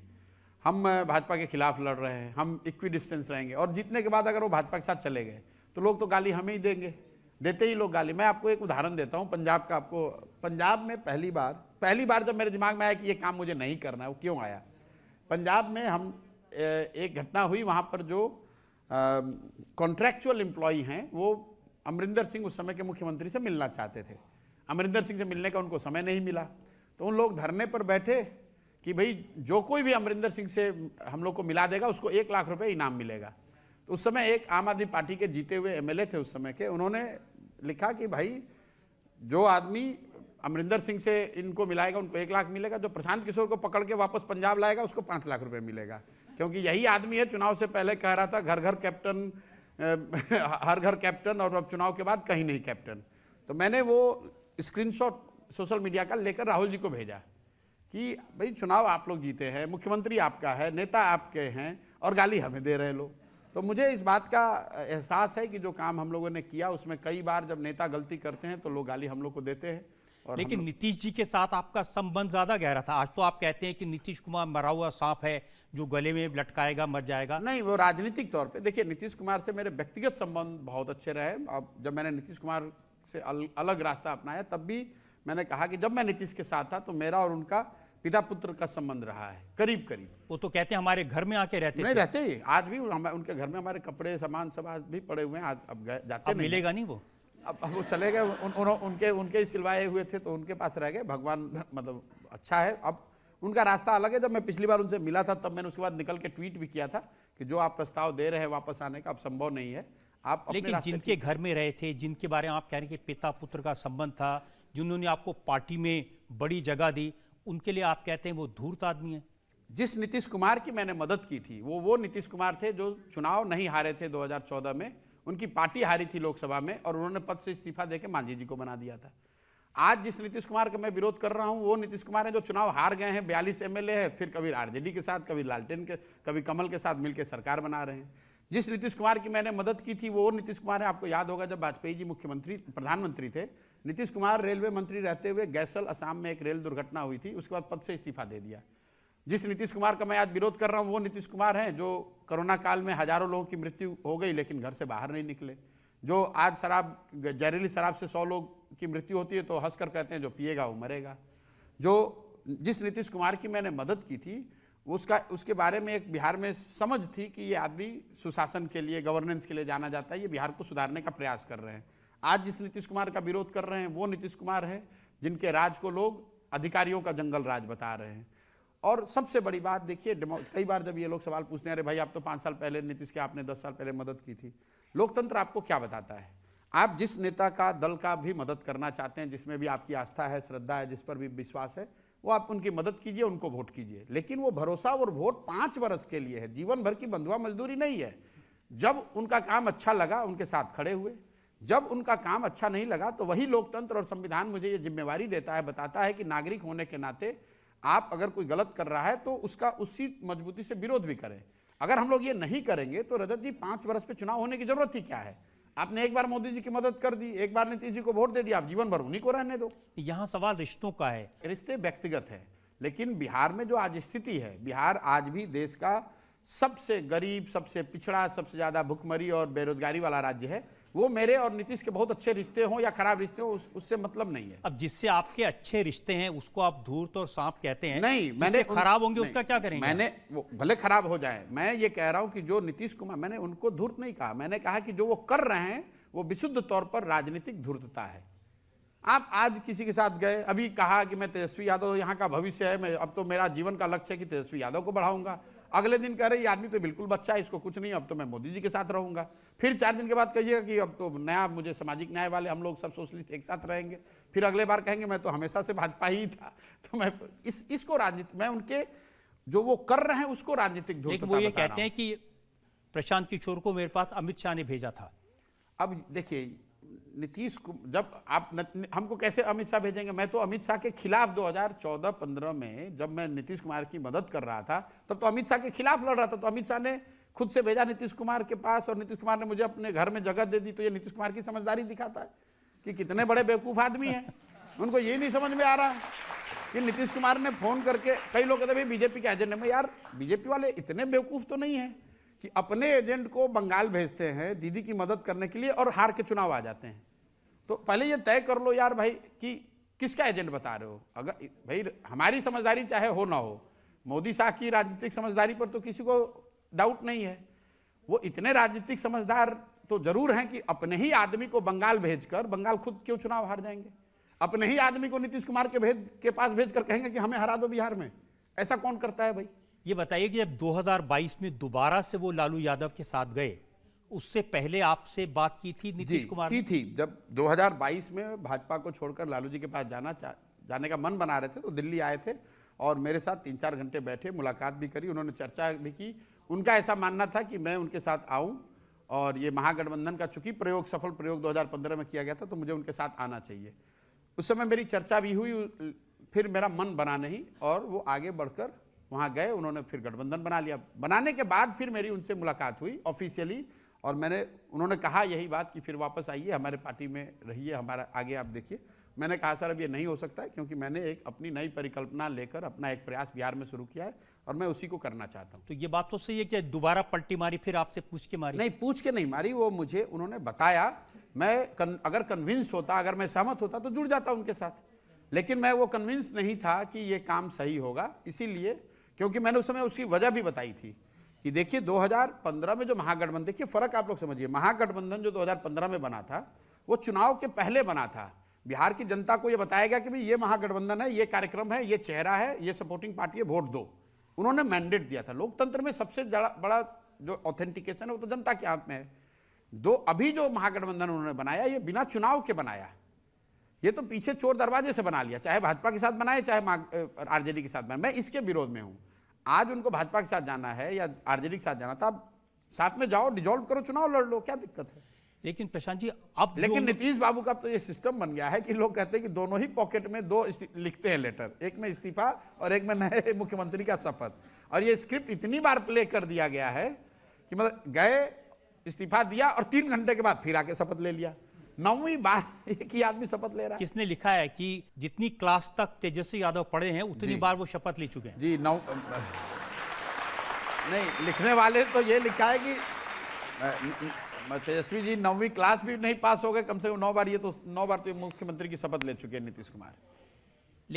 हम भाजपा के खिलाफ लड़ रहे हैं हम इक्वी डिस्टेंस रहेंगे और जीतने के बाद अगर वो भाजपा के साथ चले गए तो लोग तो गाली हमें ही देंगे देते ही लोग गाली मैं आपको एक उदाहरण देता हूँ पंजाब का आपको पंजाब में पहली बार पहली बार जब मेरे दिमाग में आया कि ये काम मुझे नहीं करना है वो क्यों आया पंजाब में हम एक घटना हुई वहाँ पर जो कॉन्ट्रैक्चुअल एम्प्लॉय हैं वो अमरिंदर सिंह उस समय के मुख्यमंत्री से मिलना चाहते थे अमरिंदर सिंह से मिलने का उनको समय नहीं मिला तो उन लोग धरने पर बैठे कि भाई जो कोई भी अमरिंदर सिंह से हम लोग को मिला देगा उसको एक लाख रुपए इनाम मिलेगा तो उस समय एक आम आदमी पार्टी के जीते हुए एमएलए थे उस समय के उन्होंने लिखा कि भाई जो आदमी अमरिंदर सिंह से इनको मिलाएगा उनको एक लाख मिलेगा जो प्रशांत किशोर को पकड़ के वापस पंजाब लाएगा उसको पाँच लाख रुपये मिलेगा क्योंकि यही आदमी है चुनाव से पहले कह रहा था घर घर कैप्टन हर घर कैप्टन और अब चुनाव के बाद कहीं नहीं कैप्टन तो मैंने वो स्क्रीनशॉट सोशल मीडिया का लेकर राहुल जी को भेजा कि भाई चुनाव आप लोग जीते हैं मुख्यमंत्री आपका है नेता आपके हैं और गाली हमें दे रहे लोग तो मुझे इस बात का एहसास है कि जो काम हम लोगों ने किया उसमें कई बार जब नेता गलती करते हैं तो लोग गाली हम लोग को देते हैं और लेकिन नीतीश जी के साथ आपका संबंध ज़्यादा गहरा था आज तो आप कहते हैं कि नीतीश कुमार मरा हुआ सांप है जो गले में लटकाएगा मर जाएगा नहीं वो राजनीतिक तौर पे देखिए नीतीश कुमार से मेरे व्यक्तिगत संबंध बहुत अच्छे रहे अब जब मैंने नीतीश कुमार से अल, अलग रास्ता अपनाया तब भी मैंने कहा कि जब मैं नीतीश के साथ था तो मेरा और उनका पिता पुत्र का संबंध रहा है करीब करीब वो तो कहते हैं हमारे घर में आके रहते नहीं रहते ही आज भी उनके घर में हमारे कपड़े सामान सब आज भी पड़े हुए हैं आज अब जाते अब नहीं। मिलेगा नहीं वो अब, वो चले गए उन, उन, उनके उनके ही सिलवाए हुए थे तो उनके पास रह गए भगवान मतलब अच्छा है अब उनका रास्ता अलग है जब मैं पिछली बार उनसे मिला था तब मैंने उसके बाद निकल के ट्वीट भी किया था कि जो आप प्रस्ताव दे रहे हैं वापस आने का अब संभव नहीं है आप लेकिन जिनके घर में रहे थे जिनके बारे में आप कह रहे हैं कि पिता पुत्र का संबंध था जिन्होंने आपको पार्टी में बड़ी जगह दी उनके लिए आप कहते हैं वो धूर्त आदमी है जिस नीतीश कुमार की मैंने मदद की थी वो वो नीतीश कुमार थे जो चुनाव नहीं हारे थे 2014 में उनकी पार्टी हारी थी लोकसभा में और उन्होंने पद से इस्तीफा देकर मांझी जी को बना दिया था आज जिस नीतीश कुमार का मैं विरोध कर रहा हूं वो नीतीश कुमार हैं जो चुनाव हार गए हैं बयालीस एमएलए हैं फिर कभी आरजेडी के साथ कभी लालटेन के कभी कमल के साथ मिलकर सरकार बना रहे हैं जिस नीतीश कुमार की मैंने मदद की थी वो और नीतीश कुमार है आपको याद होगा जब वाजपेयी जी मुख्यमंत्री प्रधानमंत्री थे नीतीश कुमार रेलवे मंत्री रहते हुए गैसल असम में एक रेल दुर्घटना हुई थी उसके बाद पद से इस्तीफा दे दिया जिस नीतीश कुमार का मैं आज विरोध कर रहा हूँ वो नीतीश कुमार हैं जो कोरोना काल में हजारों लोगों की मृत्यु हो गई लेकिन घर से बाहर नहीं निकले जो आज शराब जहरीली शराब से सौ लोग की मृत्यु होती है तो हंसकर कहते हैं जो पिएगा वो मरेगा जो जिस नीतीश कुमार की मैंने मदद की थी उसका उसके बारे में एक बिहार में समझ थी कि ये आदमी सुशासन के लिए गवर्नेंस के लिए जाना जाता है ये बिहार को सुधारने का प्रयास कर रहे हैं आज जिस नीतीश कुमार का विरोध कर रहे हैं वो नीतीश कुमार है जिनके राज को लोग अधिकारियों का जंगल राज बता रहे हैं और सबसे बड़ी बात देखिए कई बार जब ये लोग सवाल पूछते हैं अरे भाई आप तो पाँच साल पहले नीतीश के आपने दस साल पहले मदद की थी लोकतंत्र आपको क्या बताता है आप जिस नेता का दल का भी मदद करना चाहते हैं जिसमें भी आपकी आस्था है श्रद्धा है जिस पर भी विश्वास है वो आप उनकी मदद कीजिए उनको वोट कीजिए लेकिन वो भरोसा और वोट पाँच बरस के लिए है जीवन भर की बंधुआ मजदूरी नहीं है जब उनका काम अच्छा लगा उनके साथ खड़े हुए जब उनका काम अच्छा नहीं लगा तो वही लोकतंत्र और संविधान मुझे ये जिम्मेवारी देता है बताता है कि नागरिक होने के नाते आप अगर कोई गलत कर रहा है तो उसका उसी मजबूती से विरोध भी करें अगर हम लोग ये नहीं करेंगे तो रजत जी पाँच बरस पर चुनाव होने की जरूरत ही क्या है आपने एक बार मोदी जी की मदद कर दी एक बार नीतीश जी को वोट दे दिया आप जीवन भर उन्हीं को रहने दो यहाँ सवाल रिश्तों का है रिश्ते व्यक्तिगत है लेकिन बिहार में जो आज स्थिति है बिहार आज भी देश का सबसे गरीब सबसे पिछड़ा सबसे ज़्यादा भुखमरी और बेरोजगारी वाला राज्य है वो मेरे और नीतीश के बहुत अच्छे रिश्ते हों या खराब रिश्ते हों उस, उससे मतलब नहीं है अब जिससे आपके अच्छे रिश्ते हैं उसको आप धूर्त और सांप कहते हैं नहीं मैंने खराब होंगे उसका क्या करेंगे मैंने वो भले खराब हो जाए मैं ये कह रहा हूँ कि जो नीतीश कुमार मैंने उनको धूर्त नहीं कहा मैंने कहा कि जो वो कर रहे हैं वो विशुद्ध तौर पर राजनीतिक धूर्तता है आप आज किसी के साथ गए अभी कहा कि मैं तेजस्वी यादव यहाँ का भविष्य है मैं अब तो मेरा जीवन का लक्ष्य है कि तेजस्वी यादव को बढ़ाऊंगा अगले दिन कह रहे ये आदमी तो बिल्कुल बच्चा है इसको कुछ नहीं अब तो मैं मोदी जी के साथ रहूंगा फिर चार दिन के बाद कहिएगा कि अब तो नया मुझे सामाजिक न्याय वाले हम लोग सब सोशलिस्ट एक साथ रहेंगे फिर अगले बार कहेंगे मैं तो हमेशा से भाजपा ही था तो मैं इस इसको राजनीति मैं उनके जो वो कर रहे हैं उसको राजनीतिक वो ये कहते हैं कि प्रशांत किशोर को मेरे पास अमित शाह ने भेजा था अब देखिए नीतीश कुमार जब आप हमको कैसे अमित शाह भेजेंगे मैं तो अमित शाह के खिलाफ 2014-15 में जब मैं नीतीश कुमार की मदद कर रहा था तब तो अमित शाह के खिलाफ लड़ रहा था तो अमित शाह ने खुद से भेजा नीतीश कुमार के पास और नीतीश कुमार ने मुझे अपने घर में जगह दे दी तो ये नीतीश कुमार की समझदारी दिखाता है कि कितने बड़े बेवकूफ़ आदमी हैं उनको ये नहीं समझ में आ रहा कि नीतीश कुमार ने फोन करके कई लोग कहते भाई बीजेपी के एजेंडे में यार बीजेपी वाले इतने बेवकूफ़ तो नहीं है कि अपने एजेंट को बंगाल भेजते हैं दीदी की मदद करने के लिए और हार के चुनाव आ जाते हैं तो पहले ये तय कर लो यार भाई कि किसका एजेंट बता रहे हो अगर भाई हमारी समझदारी चाहे हो ना हो मोदी शाह की राजनीतिक समझदारी पर तो किसी को डाउट नहीं है वो इतने राजनीतिक समझदार तो जरूर हैं कि अपने ही आदमी को बंगाल भेजकर बंगाल खुद क्यों चुनाव हार जाएंगे अपने ही आदमी को नीतीश कुमार के भेज के पास भेजकर कहेंगे कि हमें हरा दो बिहार में ऐसा कौन करता है भाई ये बताइए कि जब 2022 में दोबारा से वो लालू यादव के साथ गए उससे पहले आपसे बात की थी नीतीश कुमार की थी जब 2022 में भाजपा को छोड़कर लालू जी के पास जाना जाने का मन बना रहे थे तो दिल्ली आए थे और मेरे साथ तीन चार घंटे बैठे मुलाकात भी करी उन्होंने चर्चा भी की उनका ऐसा मानना था कि मैं उनके साथ आऊँ और ये महागठबंधन का चूंकि प्रयोग सफल प्रयोग 2015 में किया गया था तो मुझे उनके साथ आना चाहिए उस समय मेरी चर्चा भी हुई फिर मेरा मन बना नहीं और वो आगे बढ़कर वहाँ गए उन्होंने फिर गठबंधन बना लिया बनाने के बाद फिर मेरी उनसे मुलाकात हुई ऑफिशियली और मैंने उन्होंने कहा यही बात कि फिर वापस आइए हमारे पार्टी में रहिए हमारा आगे आप देखिए मैंने कहा सर अब ये नहीं हो सकता है क्योंकि मैंने एक अपनी नई परिकल्पना लेकर अपना एक प्रयास बिहार में शुरू किया है और मैं उसी को करना चाहता हूँ तो ये बात तो सही है कि दोबारा पलटी मारी फिर आपसे पूछ के मारी नहीं पूछ के नहीं मारी वो मुझे उन्होंने बताया मैं कन, अगर कन्विंस होता अगर मैं सहमत होता तो जुड़ जाता उनके साथ लेकिन मैं वो कन्विंस नहीं था कि ये काम सही होगा इसीलिए क्योंकि मैंने उस समय उसकी वजह भी बताई थी कि देखिए 2015 में जो महागठबंधन देखिए फ़र्क आप लोग समझिए महागठबंधन जो 2015 में बना था वो चुनाव के पहले बना था बिहार की जनता को ये बताया गया कि भाई ये महागठबंधन है ये कार्यक्रम है ये चेहरा है ये सपोर्टिंग पार्टी है वोट दो उन्होंने मैंडेट दिया था लोकतंत्र में सबसे बड़ा जो ऑथेंटिकेशन है वो तो जनता के हाथ में है दो अभी जो महागठबंधन उन्होंने बनाया ये बिना चुनाव के बनाया ये तो पीछे चोर दरवाजे से बना लिया चाहे भाजपा के साथ बनाए चाहे आरजेडी के साथ बनाए मैं इसके विरोध में हूँ आज उनको भाजपा के साथ जाना है या आरजेडी के साथ जाना था तो साथ में जाओ डिजोल्व करो चुनाव लड़ लो क्या दिक्कत है लेकिन प्रशांत जी अब लेकिन नीतीश बाबू का तो ये सिस्टम बन गया है कि लोग कहते हैं कि दोनों ही पॉकेट में दो लिखते हैं लेटर एक में इस्तीफा और एक में नए मुख्यमंत्री का शपथ और ये स्क्रिप्ट इतनी बार प्ले कर दिया गया है कि मतलब गए इस्तीफा दिया और तीन घंटे के बाद फिर आके शपथ ले लिया नौवीं बार एक ही आदमी शपथ ले रहा है किसने लिखा है कि जितनी क्लास तक तेजस्वी यादव पढ़े हैं उतनी बार वो शपथ ले चुके हैं जी नौ नहीं लिखने वाले तो ये लिखा है कि तेजस्वी जी नौवीं क्लास भी नहीं पास हो गए कम से कम नौ बार ये तो नौ बार तो मुख्यमंत्री की शपथ ले चुके हैं नीतीश कुमार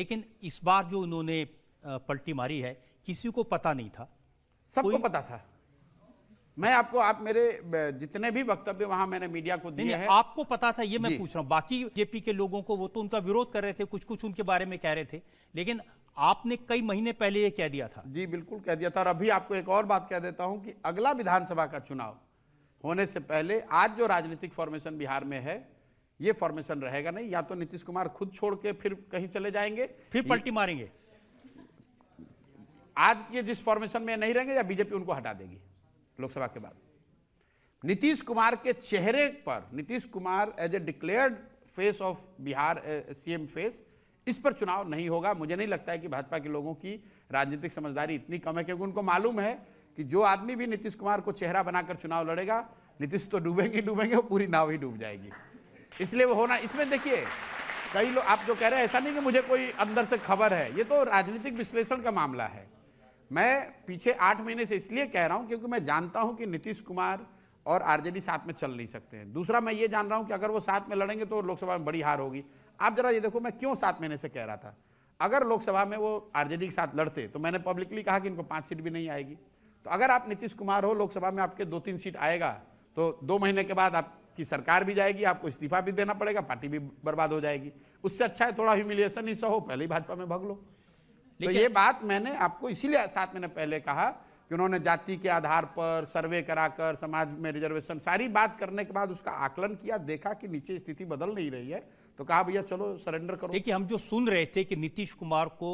लेकिन इस बार जो उन्होंने पलटी मारी है किसी को पता नहीं था सबको पता था मैं आपको आप मेरे जितने भी वक्तव्य वहां मैंने मीडिया को दिए हैं आपको पता था ये मैं पूछ रहा हूँ बाकी जेपी के लोगों को वो तो उनका विरोध कर रहे थे कुछ कुछ उनके बारे में कह रहे थे लेकिन आपने कई महीने पहले ये कह दिया था जी बिल्कुल कह दिया था और अभी आपको एक और बात कह देता हूँ कि अगला विधानसभा का चुनाव होने से पहले आज जो राजनीतिक फॉर्मेशन बिहार में है ये फॉर्मेशन रहेगा नहीं या तो नीतीश कुमार खुद छोड़ के फिर कहीं चले जाएंगे फिर पलटी मारेंगे आज के जिस फॉर्मेशन में नहीं रहेंगे या बीजेपी उनको हटा देगी लोकसभा के बाद नीतीश कुमार के चेहरे पर Nitish Kumar as a declared face of Bihar CM face इस पर चुनाव नहीं होगा मुझे नहीं लगता है कि भाजपा के लोगों की राजनीतिक समझदारी इतनी कम है क्योंकि उनको मालूम है कि जो आदमी भी नीतीश कुमार को चेहरा बनाकर चुनाव लड़ेगा नीतीश तो डूबेंगे डूबेंगे वो पूरी नाव ही डूब जाएगी इसलिए वो होना इसमें देखिए कई लोग आप जो कह रहे हैं ऐसा नहीं कि मुझे कोई अंदर से खबर है ये तो राजनीतिक विश्लेषण का मामला है मैं पीछे आठ महीने से इसलिए कह रहा हूं क्योंकि मैं जानता हूं कि नीतीश कुमार और आरजेडी साथ में चल नहीं सकते हैं दूसरा मैं ये जान रहा हूं कि अगर वो साथ में लड़ेंगे तो लोकसभा में बड़ी हार होगी आप जरा ये देखो मैं क्यों सात महीने से कह रहा था अगर लोकसभा में वो आरजेडी के साथ लड़ते तो मैंने पब्लिकली कहा कि इनको पाँच सीट भी नहीं आएगी तो अगर आप नीतीश कुमार हो लोकसभा में आपके दो तीन सीट आएगा तो दो महीने के बाद आपकी सरकार भी जाएगी आपको इस्तीफा भी देना पड़ेगा पार्टी भी बर्बाद हो जाएगी उससे अच्छा है थोड़ा ह्यूमिलिएशन ही सहो पहले ही भाजपा में भाग लो तो ये बात मैंने आपको इसीलिए सात महीने पहले कहा कि उन्होंने जाति के आधार पर सर्वे कराकर समाज में रिजर्वेशन सारी बात करने के बाद उसका आकलन किया देखा कि नीचे स्थिति बदल नहीं रही है तो कहा भैया चलो सरेंडर करो देखिए हम जो सुन रहे थे कि नीतीश कुमार को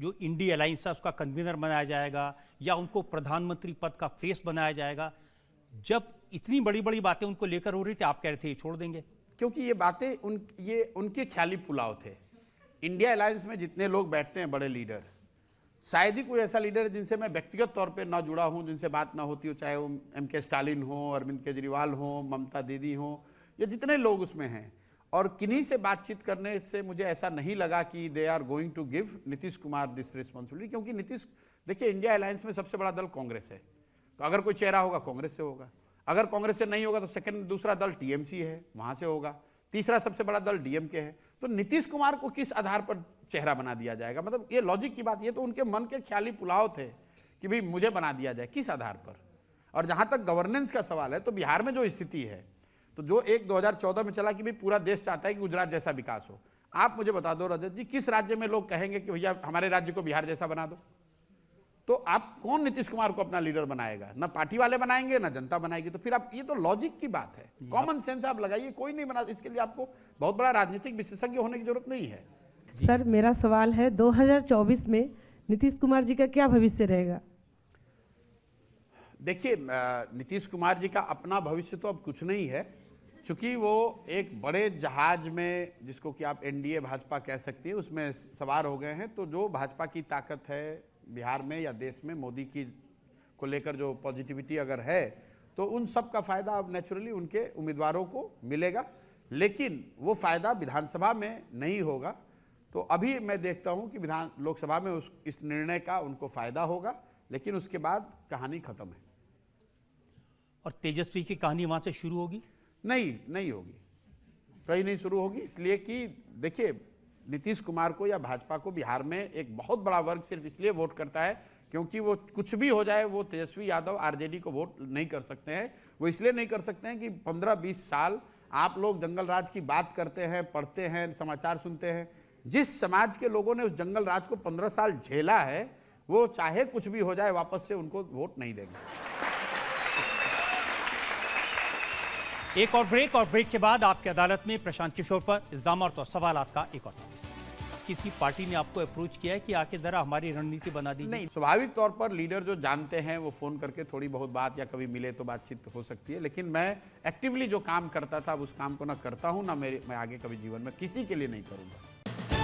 जो इंडी अलाइंस है उसका कन्वीनर बनाया जाएगा या उनको प्रधानमंत्री पद का फेस बनाया जाएगा जब इतनी बड़ी बड़ी बातें उनको लेकर हो रही थी आप कह रहे थे ये छोड़ देंगे क्योंकि ये बातें उन ये उनके ख्याली पुलाव थे इंडिया अलायंस में जितने लोग बैठते हैं बड़े लीडर शायद ही कोई ऐसा लीडर है जिनसे मैं व्यक्तिगत तौर पे ना जुड़ा हूँ जिनसे बात ना होती हो चाहे वो एम के स्टालिन हो अरविंद केजरीवाल हो ममता दीदी हो या जितने लोग उसमें हैं और किन्हीं से बातचीत करने से मुझे ऐसा नहीं लगा कि they are going to give Nitish Kumar this responsibility क्योंकि नीतीश देखिए इंडिया अलायंस में सबसे बड़ा दल कांग्रेस है तो अगर कोई चेहरा होगा कांग्रेस से होगा अगर कांग्रेस से नहीं होगा तो सेकंड दूसरा दल टीएमसी है वहाँ से होगा तीसरा सबसे बड़ा दल डीएमके है तो नीतीश कुमार को किस आधार पर चेहरा बना दिया जाएगा मतलब ये लॉजिक की बात ये तो उनके मन के ख्याली पुलाव थे कि भाई मुझे बना दिया जाए किस आधार पर और जहाँ तक गवर्नेंस का सवाल है तो बिहार में जो स्थिति है तो जो एक 2014 में चला कि भाई पूरा देश चाहता है कि गुजरात जैसा विकास हो आप मुझे बता दो रजत जी किस राज्य में लोग कहेंगे कि भैया हमारे राज्य को बिहार जैसा बना दो तो आप कौन नीतीश कुमार को अपना लीडर बनाएगा ना पार्टी वाले बनाएंगे ना जनता बनाएगी तो फिर आप ये तो लॉजिक की बात है कॉमन सेंस आप लगाइए कोई नहीं बना इसके लिए आपको बहुत बड़ा राजनीतिक विशेषज्ञ होने की जरूरत नहीं है सर मेरा सवाल है 2024 में नीतीश कुमार जी का क्या भविष्य रहेगा देखिए नीतीश कुमार जी का अपना भविष्य तो अब कुछ नहीं है चूंकि वो एक बड़े जहाज में जिसको कि आप एनडीए भाजपा कह सकती है उसमें सवार हो गए हैं तो जो भाजपा की ताकत है बिहार में या देश में मोदी की को लेकर जो पॉजिटिविटी अगर है तो उन सब का फायदा अब नेचुरली उनके उम्मीदवारों को मिलेगा लेकिन वो फायदा विधानसभा में नहीं होगा तो अभी मैं देखता हूं कि विधान लोकसभा में उस इस निर्णय का उनको फायदा होगा लेकिन उसके बाद कहानी खत्म है और तेजस्वी की कहानी वहां से शुरू होगी नहीं नहीं होगी कहीं नहीं शुरू होगी इसलिए कि देखिए नीतीश कुमार को या भाजपा को बिहार में एक बहुत बड़ा वर्ग सिर्फ इसलिए वोट करता है क्योंकि वो कुछ भी हो जाए वो तेजस्वी यादव आरजेडी को वोट नहीं कर सकते हैं वो इसलिए नहीं कर सकते हैं कि 15-20 साल आप लोग जंगल राज की बात करते हैं पढ़ते हैं समाचार सुनते हैं जिस समाज के लोगों ने उस जंगल राज को पंद्रह साल झेला है वो चाहे कुछ भी हो जाए वापस से उनको वोट नहीं देंगे एक और ब्रेक और ब्रेक के बाद आपकी अदालत में प्रशांत किशोर पर इल्जाम और तो सवाल का एक और किसी पार्टी ने आपको अप्रोच किया है कि आके जरा हमारी रणनीति बना दी नहीं स्वाभाविक तौर पर लीडर जो जानते हैं वो फोन करके थोड़ी बहुत बात या कभी मिले तो बातचीत हो सकती है लेकिन मैं एक्टिवली जो काम करता था उस काम को ना करता हूँ ना मेरे मैं आगे कभी जीवन में किसी के लिए नहीं करूंगा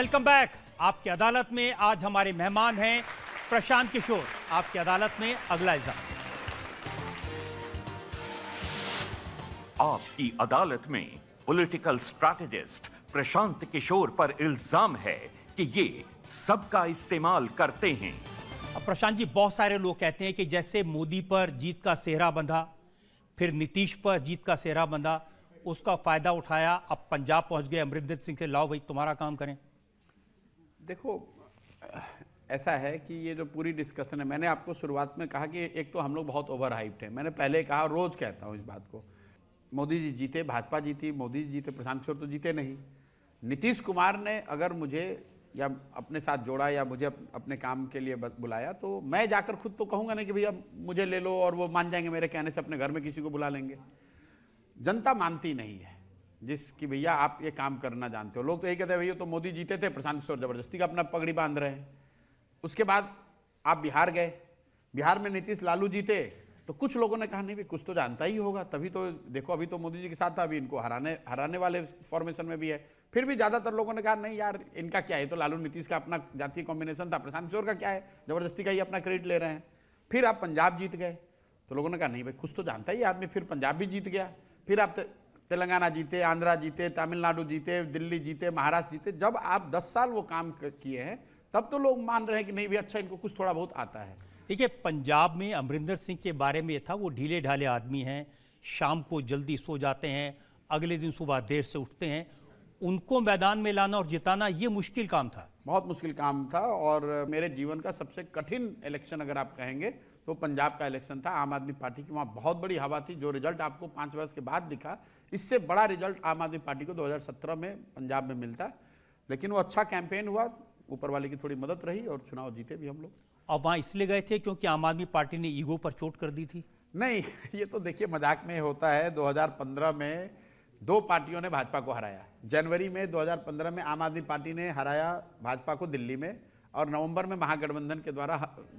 वेलकम बैक आपकी अदालत में आज हमारे मेहमान हैं प्रशांत किशोर आपकी अदालत में अगला इल्जाम आपकी अदालत में पॉलिटिकल स्ट्रैटेजिस्ट प्रशांत किशोर पर इल्जाम है कि ये सबका इस्तेमाल करते हैं अब प्रशांत जी बहुत सारे लोग कहते हैं कि जैसे मोदी पर जीत का सेहरा बंधा फिर नीतीश पर जीत का सेहरा बंधा उसका फायदा उठाया अब पंजाब पहुंच गए अमरिंदर सिंह से लाओ भाई तुम्हारा काम करें देखो ऐसा है कि ये जो पूरी डिस्कशन है मैंने आपको शुरुआत में कहा कि एक तो हम लोग बहुत ओवर हाइप्ड हैं मैंने पहले कहा रोज़ कहता हूँ इस बात को मोदी जी जीते भाजपा जीती मोदी जी जीते प्रशांत किशोर तो जीते नहीं नीतीश कुमार ने अगर मुझे या अपने साथ जोड़ा या मुझे अपने काम के लिए बुलाया तो मैं जाकर खुद तो कहूँगा नहीं कि भैया मुझे ले लो और वो मान जाएंगे मेरे कहने से अपने घर में किसी को बुला लेंगे जनता मानती नहीं है जिसकी भैया आप ये काम करना जानते हो लोग तो यही कहते हैं भैया तो मोदी जीते थे प्रशांत किशोर जबरदस्ती का अपना पगड़ी बांध रहे हैं उसके बाद आप बिहार गए बिहार में नीतीश लालू जीते तो कुछ लोगों ने कहा नहीं भी कुछ तो जानता ही होगा तभी तो देखो अभी तो मोदी जी के साथ था अभी इनको हराने हराने वाले फॉर्मेशन में भी है फिर भी ज़्यादातर लोगों ने कहा नहीं यार इनका क्या है तो लालू नीतीश का अपना जातीय कॉम्बिनेशन था प्रशांत किशोर का क्या है ज़बरदस्ती का ही अपना क्रेडिट ले रहे हैं फिर आप पंजाब जीत गए तो लोगों ने कहा नहीं भाई कुछ तो जानता ही आदमी फिर पंजाब भी जीत गया फिर आप तेलंगाना जीते आंध्रा जीते तमिलनाडु जीते दिल्ली जीते महाराष्ट्र जीते जब आप 10 साल वो काम किए हैं तब तो लोग मान रहे हैं कि नहीं भी अच्छा इनको कुछ थोड़ा बहुत आता है देखिए पंजाब में अमरिंदर सिंह के बारे में यह था वो ढीले ढाले आदमी हैं शाम को जल्दी सो जाते हैं अगले दिन सुबह देर से उठते हैं उनको मैदान में लाना और जिताना ये मुश्किल काम था बहुत मुश्किल काम था और मेरे जीवन का सबसे कठिन इलेक्शन अगर आप कहेंगे तो पंजाब का इलेक्शन था आम आदमी पार्टी की वहाँ बहुत बड़ी हवा थी जो रिजल्ट आपको पाँच वर्ष के बाद दिखा इससे बड़ा रिजल्ट आम आदमी पार्टी को 2017 में पंजाब में मिलता लेकिन वो अच्छा कैंपेन हुआ ऊपर वाले की थोड़ी मदद रही और चुनाव जीते भी हम लोग और वहाँ इसलिए गए थे क्योंकि आम आदमी पार्टी ने ईगो पर चोट कर दी थी नहीं ये तो देखिए मजाक में होता है 2015 में दो पार्टियों ने भाजपा को हराया जनवरी में 2015 में आम आदमी पार्टी ने हराया भाजपा को दिल्ली में और नवंबर में महागठबंधन के द्वारा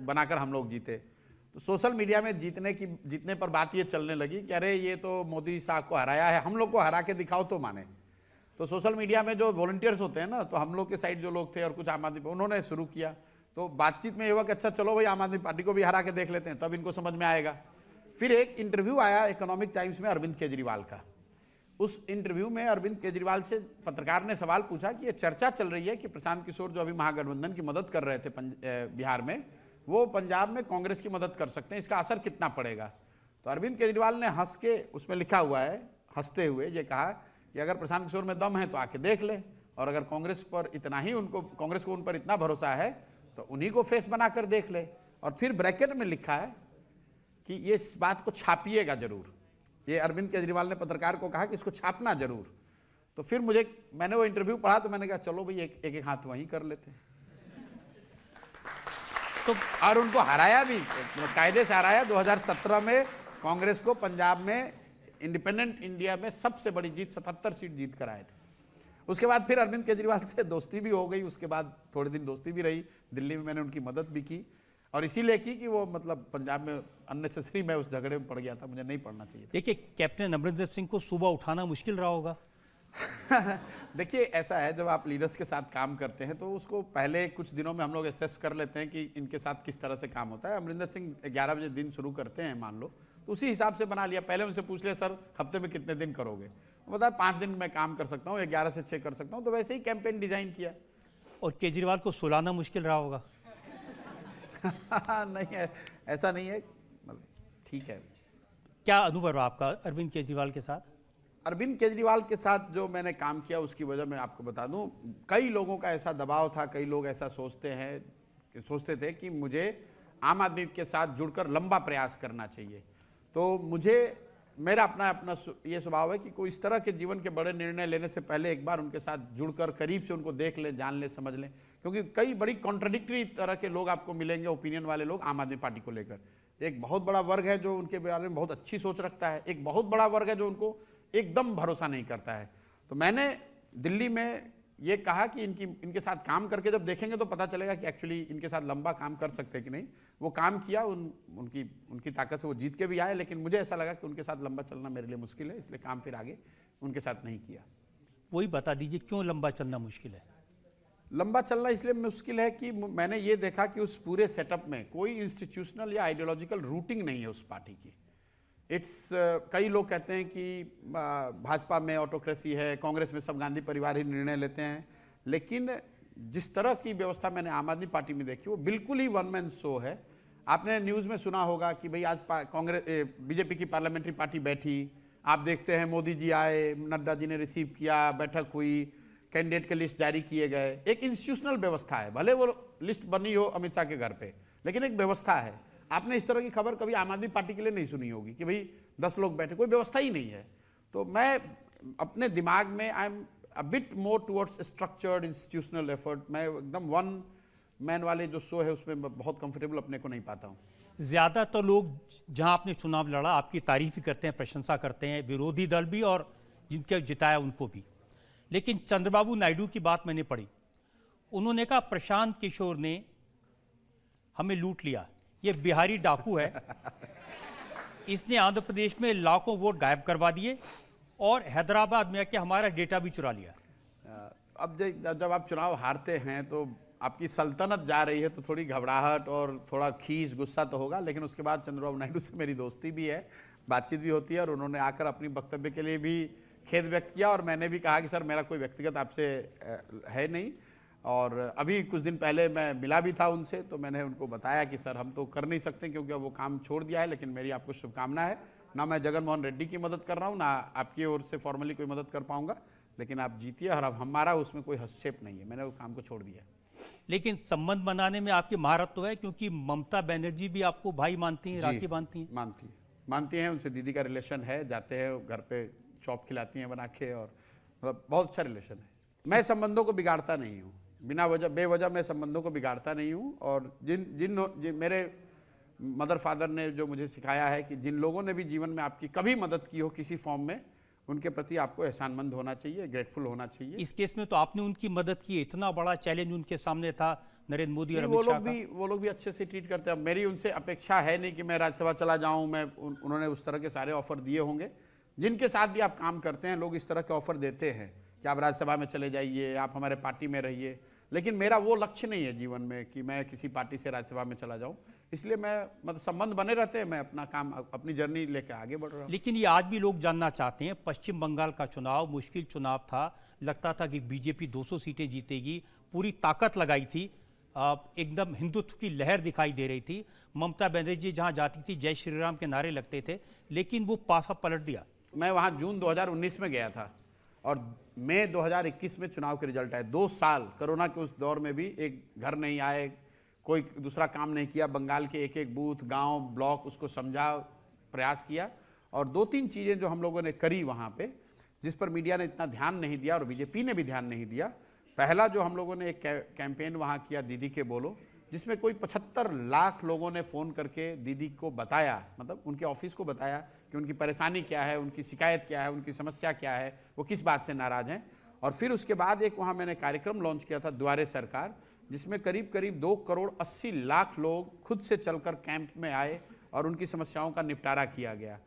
बनाकर हम लोग जीते तो सोशल मीडिया में जीतने की जीतने पर बात ये चलने लगी कि अरे ये तो मोदी साहब को हराया है हम लोग को हरा के दिखाओ तो माने तो सोशल मीडिया में जो वॉल्टियर्स होते हैं ना तो हम लोग के साइड जो लोग थे और कुछ आम आदमी उन्होंने शुरू किया तो बातचीत में ये हुआ कि अच्छा चलो भाई आम आदमी पार्टी को भी हरा के देख लेते हैं तब इनको समझ में आएगा फिर एक इंटरव्यू आया इकोनॉमिक टाइम्स में अरविंद केजरीवाल का उस इंटरव्यू में अरविंद केजरीवाल से पत्रकार ने सवाल पूछा कि ये चर्चा चल रही है कि प्रशांत किशोर जो अभी महागठबंधन की मदद कर रहे थे बिहार में वो पंजाब में कांग्रेस की मदद कर सकते हैं इसका असर कितना पड़ेगा तो अरविंद केजरीवाल ने हंस के उसमें लिखा हुआ है हंसते हुए ये कहा कि अगर प्रशांत किशोर में दम है तो आके देख ले और अगर कांग्रेस पर इतना ही उनको कांग्रेस को उन पर इतना भरोसा है तो उन्हीं को फेस बनाकर देख ले और फिर ब्रैकेट में लिखा है कि ये इस बात को छापिएगा जरूर ये अरविंद केजरीवाल ने पत्रकार को कहा कि इसको छापना जरूर तो फिर मुझे मैंने वो इंटरव्यू पढ़ा तो मैंने कहा चलो भाई एक एक, एक हाथ वहीं कर लेते तो और उनको हराया भी कायदे से हराया 2017 में कांग्रेस को पंजाब में इंडिपेंडेंट इंडिया में सबसे बड़ी जीत 77 सीट जीत कर आए थे उसके बाद फिर अरविंद केजरीवाल से दोस्ती भी हो गई उसके बाद थोड़े दिन दोस्ती भी रही दिल्ली में मैंने उनकी मदद भी की और इसीलिए की कि वो मतलब पंजाब में अननेसेसरी मैं उस झगड़े में पड़ गया था मुझे नहीं पढ़ना चाहिए देखिए कैप्टन अमरिंदर सिंह को सुबह उठाना मुश्किल रहा होगा देखिए ऐसा है जब आप लीडर्स के साथ काम करते हैं तो उसको पहले कुछ दिनों में हम लोग एसेस कर लेते हैं कि इनके साथ किस तरह से काम होता है अमरिंदर सिंह ग्यारह बजे दिन शुरू करते हैं मान लो तो उसी हिसाब से बना लिया पहले उनसे पूछ लिया सर हफ्ते में कितने दिन करोगे बताया पाँच दिन में काम कर सकता हूँ ग्यारह से छः कर सकता हूँ तो वैसे ही कैंपेन डिजाइन किया और केजरीवाल को सुलाना मुश्किल रहा होगा नहीं है ऐसा नहीं है मतलब ठीक है क्या अनुभव रहा आपका अरविंद केजरीवाल के साथ अरविंद केजरीवाल के साथ जो मैंने काम किया उसकी वजह मैं आपको बता दूं कई लोगों का ऐसा दबाव था कई लोग ऐसा सोचते हैं सोचते थे कि मुझे आम आदमी के साथ जुड़कर लंबा प्रयास करना चाहिए तो मुझे मेरा अपना अपना ये स्वभाव है कि कोई इस तरह के जीवन के बड़े निर्णय लेने से पहले एक बार उनके साथ जुड़कर करीब से उनको देख लें जान लें समझ लें क्योंकि कई बड़ी कॉन्ट्रडिक्टी तरह के लोग आपको मिलेंगे ओपिनियन वाले लोग आम आदमी पार्टी को लेकर एक बहुत बड़ा वर्ग है जो उनके बारे में बहुत अच्छी सोच रखता है एक बहुत बड़ा वर्ग है जो उनको एकदम भरोसा नहीं करता है तो मैंने दिल्ली में ये कहा कि इनकी इनके साथ काम करके जब देखेंगे तो पता चलेगा कि एक्चुअली इनके साथ लंबा काम कर सकते हैं कि नहीं वो काम किया उन उनकी उनकी ताकत से वो जीत के भी आए लेकिन मुझे ऐसा लगा कि उनके साथ लंबा चलना मेरे लिए मुश्किल है इसलिए काम फिर आगे उनके साथ नहीं किया वही बता दीजिए क्यों लंबा चलना मुश्किल है लंबा चलना इसलिए मुश्किल है कि मैंने ये देखा कि उस पूरे सेटअप में कोई इंस्टीट्यूशनल या आइडियोलॉजिकल रूटिंग नहीं है उस पार्टी की इट्स uh, कई लोग कहते हैं कि भाजपा में ऑटोक्रेसी है कांग्रेस में सब गांधी परिवार ही निर्णय लेते हैं लेकिन जिस तरह की व्यवस्था मैंने आम आदमी पार्टी में देखी वो बिल्कुल ही वन मैन शो है आपने न्यूज़ में सुना होगा कि भाई आज कांग्रेस बीजेपी की पार्लियामेंट्री पार्टी बैठी आप देखते हैं मोदी जी आए नड्डा जी ने रिसीव किया बैठक हुई कैंडिडेट के लिस्ट जारी किए गए एक इंस्टीट्यूशनल व्यवस्था है भले वो लिस्ट बनी हो अमित शाह के घर पे लेकिन एक व्यवस्था है आपने इस तरह की खबर कभी आम आदमी पार्टी के लिए नहीं सुनी होगी कि भाई दस लोग बैठे कोई व्यवस्था ही नहीं है तो मैं अपने दिमाग में I am a bit more towards structured institutional effort मैं एकदम वन मैन वाले जो शो है उसमें बहुत कंफर्टेबल अपने को नहीं पाता हूँ ज़्यादा तो लोग जहाँ आपने चुनाव लड़ा आपकी तारीफ ही करते हैं प्रशंसा करते हैं विरोधी दल भी और जिनके जिताया उनको भी लेकिन चंद्रबाबू नायडू की बात मैंने पढ़ी उन्होंने कहा प्रशांत किशोर ने हमें लूट लिया ये बिहारी डाकू है इसने आंध्र प्रदेश में लाखों वोट गायब करवा दिए और हैदराबाद में आके हमारा डेटा भी चुरा लिया अब जब आप चुनाव हारते हैं तो आपकी सल्तनत जा रही है तो थोड़ी घबराहट और थोड़ा खींच गुस्सा तो होगा लेकिन उसके बाद चंद्रबाबू नायडू से मेरी दोस्ती भी है बातचीत भी होती है और उन्होंने आकर अपनी वक्तव्य के लिए भी खेद व्यक्त किया और मैंने भी कहा कि सर मेरा कोई व्यक्तिगत आपसे है नहीं और अभी कुछ दिन पहले मैं मिला भी था उनसे तो मैंने उनको बताया कि सर हम तो कर नहीं सकते क्योंकि वो काम छोड़ दिया है लेकिन मेरी आपको शुभकामना है ना मैं जगन मोहन रेड्डी की मदद कर रहा हूँ ना आपकी ओर से फॉर्मली कोई मदद कर पाऊंगा लेकिन आप जीतिए और अब हमारा उसमें कोई हस्तक्षेप नहीं है मैंने वो काम को छोड़ दिया लेकिन संबंध बनाने में आपकी महारत तो है क्योंकि ममता बैनर्जी भी आपको भाई मानती हैं राखी बांधती हैं मानती हैं मानती हैं उनसे दीदी का रिलेशन है जाते हैं घर पे चॉप खिलाती हैं बना के और मतलब बहुत अच्छा रिलेशन है मैं संबंधों को बिगाड़ता नहीं हूँ बिना वजह बेवजह मैं संबंधों को बिगाड़ता नहीं हूँ और जिन जिन, जिन मेरे मदर फादर ने जो मुझे सिखाया है कि जिन लोगों ने भी जीवन में आपकी कभी मदद की हो किसी फॉर्म में उनके प्रति आपको एहसानमंद होना चाहिए ग्रेटफुल होना चाहिए इस केस में तो आपने उनकी मदद की इतना बड़ा चैलेंज उनके सामने था नरेंद्र मोदी और वो लोग भी वो लोग भी अच्छे से ट्रीट करते हैं मेरी उनसे अपेक्षा है नहीं कि मैं राज्यसभा चला जाऊं मैं उन, उन्होंने उस तरह के सारे ऑफर दिए होंगे जिनके साथ भी आप काम करते हैं लोग इस तरह के ऑफर देते हैं कि आप राज्यसभा में चले जाइए आप हमारे पार्टी में रहिए लेकिन मेरा वो लक्ष्य नहीं है जीवन में कि मैं किसी पार्टी से राज्यसभा में चला जाऊं इसलिए मैं मतलब संबंध बने रहते हैं मैं अपना काम अपनी जर्नी लेकर आगे बढ़ रहा हूं लेकिन ये आज भी लोग जानना चाहते हैं पश्चिम बंगाल का चुनाव मुश्किल चुनाव था लगता था कि बीजेपी 200 सीटें जीतेगी पूरी ताकत लगाई थी एकदम हिंदुत्व की लहर दिखाई दे रही थी ममता बनर्जी जहाँ जाती थी जय श्री राम के नारे लगते थे लेकिन वो पासा पलट दिया मैं वहाँ जून दो में गया था और मई 2021 में चुनाव के रिजल्ट आए दो साल कोरोना के उस दौर में भी एक घर नहीं आए कोई दूसरा काम नहीं किया बंगाल के एक एक बूथ गांव ब्लॉक उसको समझा प्रयास किया और दो तीन चीज़ें जो हम लोगों ने करी वहाँ पे जिस पर मीडिया ने इतना ध्यान नहीं दिया और बीजेपी ने भी ध्यान नहीं दिया पहला जो हम लोगों ने एक कैंपेन वहाँ किया दीदी के बोलो जिसमें कोई पचहत्तर लाख लोगों ने फ़ोन करके दीदी को बताया मतलब उनके ऑफिस को बताया कि उनकी परेशानी क्या है उनकी शिकायत क्या है उनकी समस्या क्या है वो किस बात से नाराज़ हैं और फिर उसके बाद एक वहाँ मैंने कार्यक्रम लॉन्च किया था द्वारे सरकार जिसमें करीब करीब दो करोड़ अस्सी लाख लोग खुद से चलकर कैंप में आए और उनकी समस्याओं का निपटारा किया गया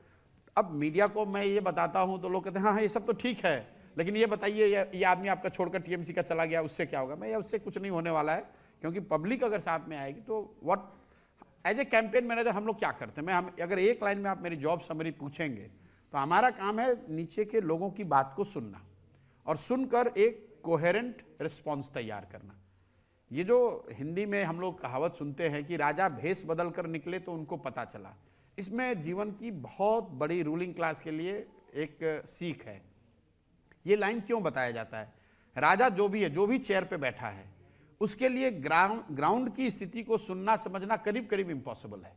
अब मीडिया को मैं ये बताता हूँ तो लोग कहते हैं हाँ हाँ ये सब तो ठीक है लेकिन ये बताइए ये आदमी आपका छोड़कर टीएमसी का चला गया उससे क्या होगा मैं उससे कुछ नहीं होने वाला है क्योंकि पब्लिक अगर साथ में आएगी तो what as a campaign manager हम लोग क्या करते हैं मैं हम अगर एक लाइन में आप मेरी जॉब समरी पूछेंगे तो हमारा काम है नीचे के लोगों की बात को सुनना और सुनकर एक कोहेरेंट रिस्पॉन्स तैयार करना ये जो हिंदी में हम लोग कहावत सुनते हैं कि राजा भेस बदल कर निकले तो उनको पता चला इसमें जीवन की बहुत बड़ी रूलिंग क्लास के लिए एक सीख है ये लाइन क्यों बताया जाता है राजा जो भी है जो भी चेयर पे बैठा है उसके लिए ग्राउंड ग्राउंड की स्थिति को सुनना समझना करीब करीब इम्पॉसिबल है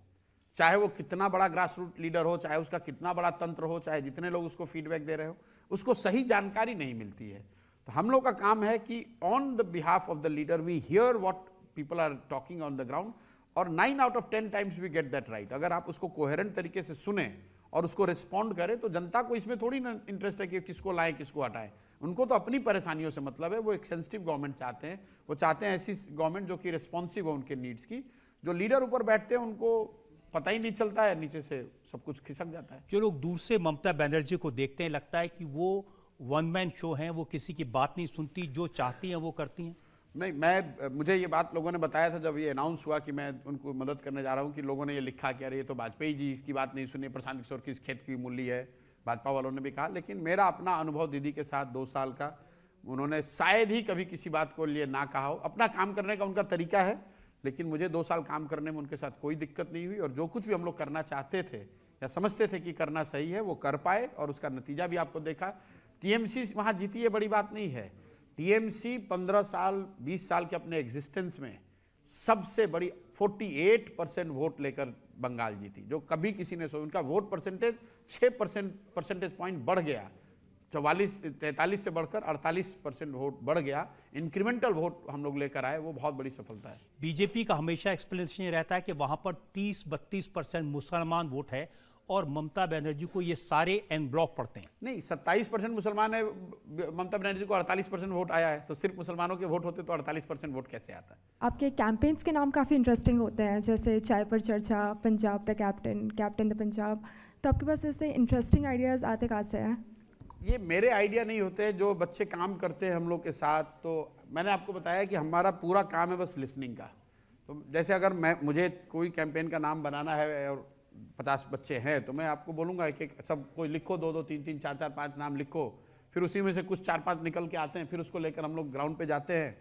चाहे वो कितना बड़ा ग्रास रूट लीडर हो चाहे उसका कितना बड़ा तंत्र हो चाहे जितने लोग उसको फीडबैक दे रहे हो उसको सही जानकारी नहीं मिलती है तो हम लोग का काम है कि on the behalf of the leader we hear what people are talking on the ground और nine out of ten times we get that right अगर आप उसको कोहेरेंट तरीके से सुने और उसको रिस्पॉन्ड करें तो जनता को इसमें थोड़ी ना इंटरेस्ट है कि किसको लाएं किसको हटाएं उनको तो अपनी परेशानियों से मतलब है वो एक सेंसिटिव गवर्नमेंट चाहते हैं वो चाहते हैं ऐसी गवर्नमेंट जो कि रिस्पॉन्सिव हो उनके नीड्स की जो लीडर ऊपर बैठते हैं उनको पता ही नहीं चलता है नीचे से सब कुछ खिसक जाता है जो लोग दूर से ममता बनर्जी को देखते हैं लगता है कि वो वन मैन शो हैं वो किसी की बात नहीं सुनती जो चाहती हैं वो करती हैं नहीं मैं मुझे ये बात लोगों ने बताया था जब ये अनाउंस हुआ कि मैं उनको मदद करने जा रहा हूँ कि लोगों ने ये लिखा कि अरे ये तो वाजपेयी जी की बात नहीं सुनी प्रशांत किशोर किस खेत की मूली है भाजपा वालों ने भी कहा लेकिन मेरा अपना अनुभव दीदी के साथ दो साल का उन्होंने शायद ही कभी किसी बात को लिए ना कहा हो अपना काम करने का उनका तरीका है लेकिन मुझे दो साल काम करने में उनके साथ कोई दिक्कत नहीं हुई और जो कुछ भी हम लोग करना चाहते थे या समझते थे कि करना सही है वो कर पाए और उसका नतीजा भी आपको देखा टीएमसी वहाँ जीती है बड़ी बात नहीं है टीएमसी 15 साल 20 साल के अपने एग्जिस्टेंस में सबसे बड़ी 48 परसेंट वोट लेकर बंगाल जीती जो कभी किसी ने सोचा उनका वोट परसेंटेज छः परसेंट परसेंटेज पॉइंट बढ़ गया चौवालीस तैंतालीस से बढ़कर 48 परसेंट वोट बढ़ गया इंक्रीमेंटल वोट हम लोग लेकर आए वो बहुत बड़ी सफलता है बीजेपी का हमेशा एक्सप्लेनेशन ये रहता है कि वहाँ पर 30-32 परसेंट मुसलमान वोट है और ममता बनर्जी को ये सारे एन ब्लॉक पड़ते हैं नहीं 27 परसेंट मुसलमान है ममता बनर्जी को 48 परसेंट वोट आया है तो सिर्फ मुसलमानों के वोट होते तो 48 परसेंट वोट कैसे आता है आपके कैंपेन्स के नाम काफ़ी इंटरेस्टिंग होते हैं जैसे चाय पर चर्चा Punjab the captain captain the Punjab तो आपके पास ऐसे इंटरेस्टिंग आइडियाज़ आते कहाँ से हैं ये मेरे आइडिया नहीं होते जो बच्चे काम करते हैं हम लोग के साथ तो मैंने आपको बताया कि हमारा पूरा काम है बस लिसनिंग का तो जैसे अगर मैं मुझे कोई कैंपेन का नाम बनाना है और पचास बच्चे हैं तो मैं आपको बोलूँगा कि सब कोई लिखो दो दो तीन तीन चार चार पाँच नाम लिखो फिर उसी में से कुछ चार पाँच निकल के आते हैं फिर उसको लेकर हम लोग ग्राउंड पे जाते हैं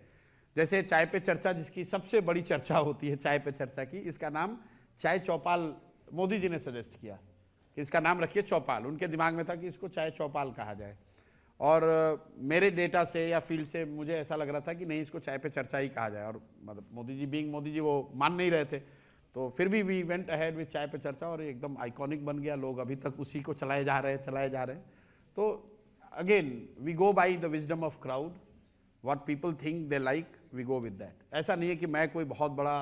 जैसे चाय पे चर्चा जिसकी सबसे बड़ी चर्चा होती है चाय पे चर्चा की इसका नाम चाय चौपाल मोदी जी ने सजेस्ट किया इसका नाम रखिए चौपाल उनके दिमाग में था कि इसको चाहे चौपाल कहा जाए और मेरे डेटा से या फील्ड से मुझे ऐसा लग रहा था कि नहीं इसको चाय पे चर्चा ही कहा जाए और मतलब मोदी जी बींग मोदी जी वो मान नहीं रहे थे तो फिर भी वी इवेंट अहेड विथ चाय पे चर्चा और एकदम आइकॉनिक बन गया लोग अभी तक उसी को चलाए जा रहे हैं चलाए जा रहे हैं तो again we go by the wisdom of crowd what people think they like we go with that ऐसा नहीं है कि मैं कोई बहुत बड़ा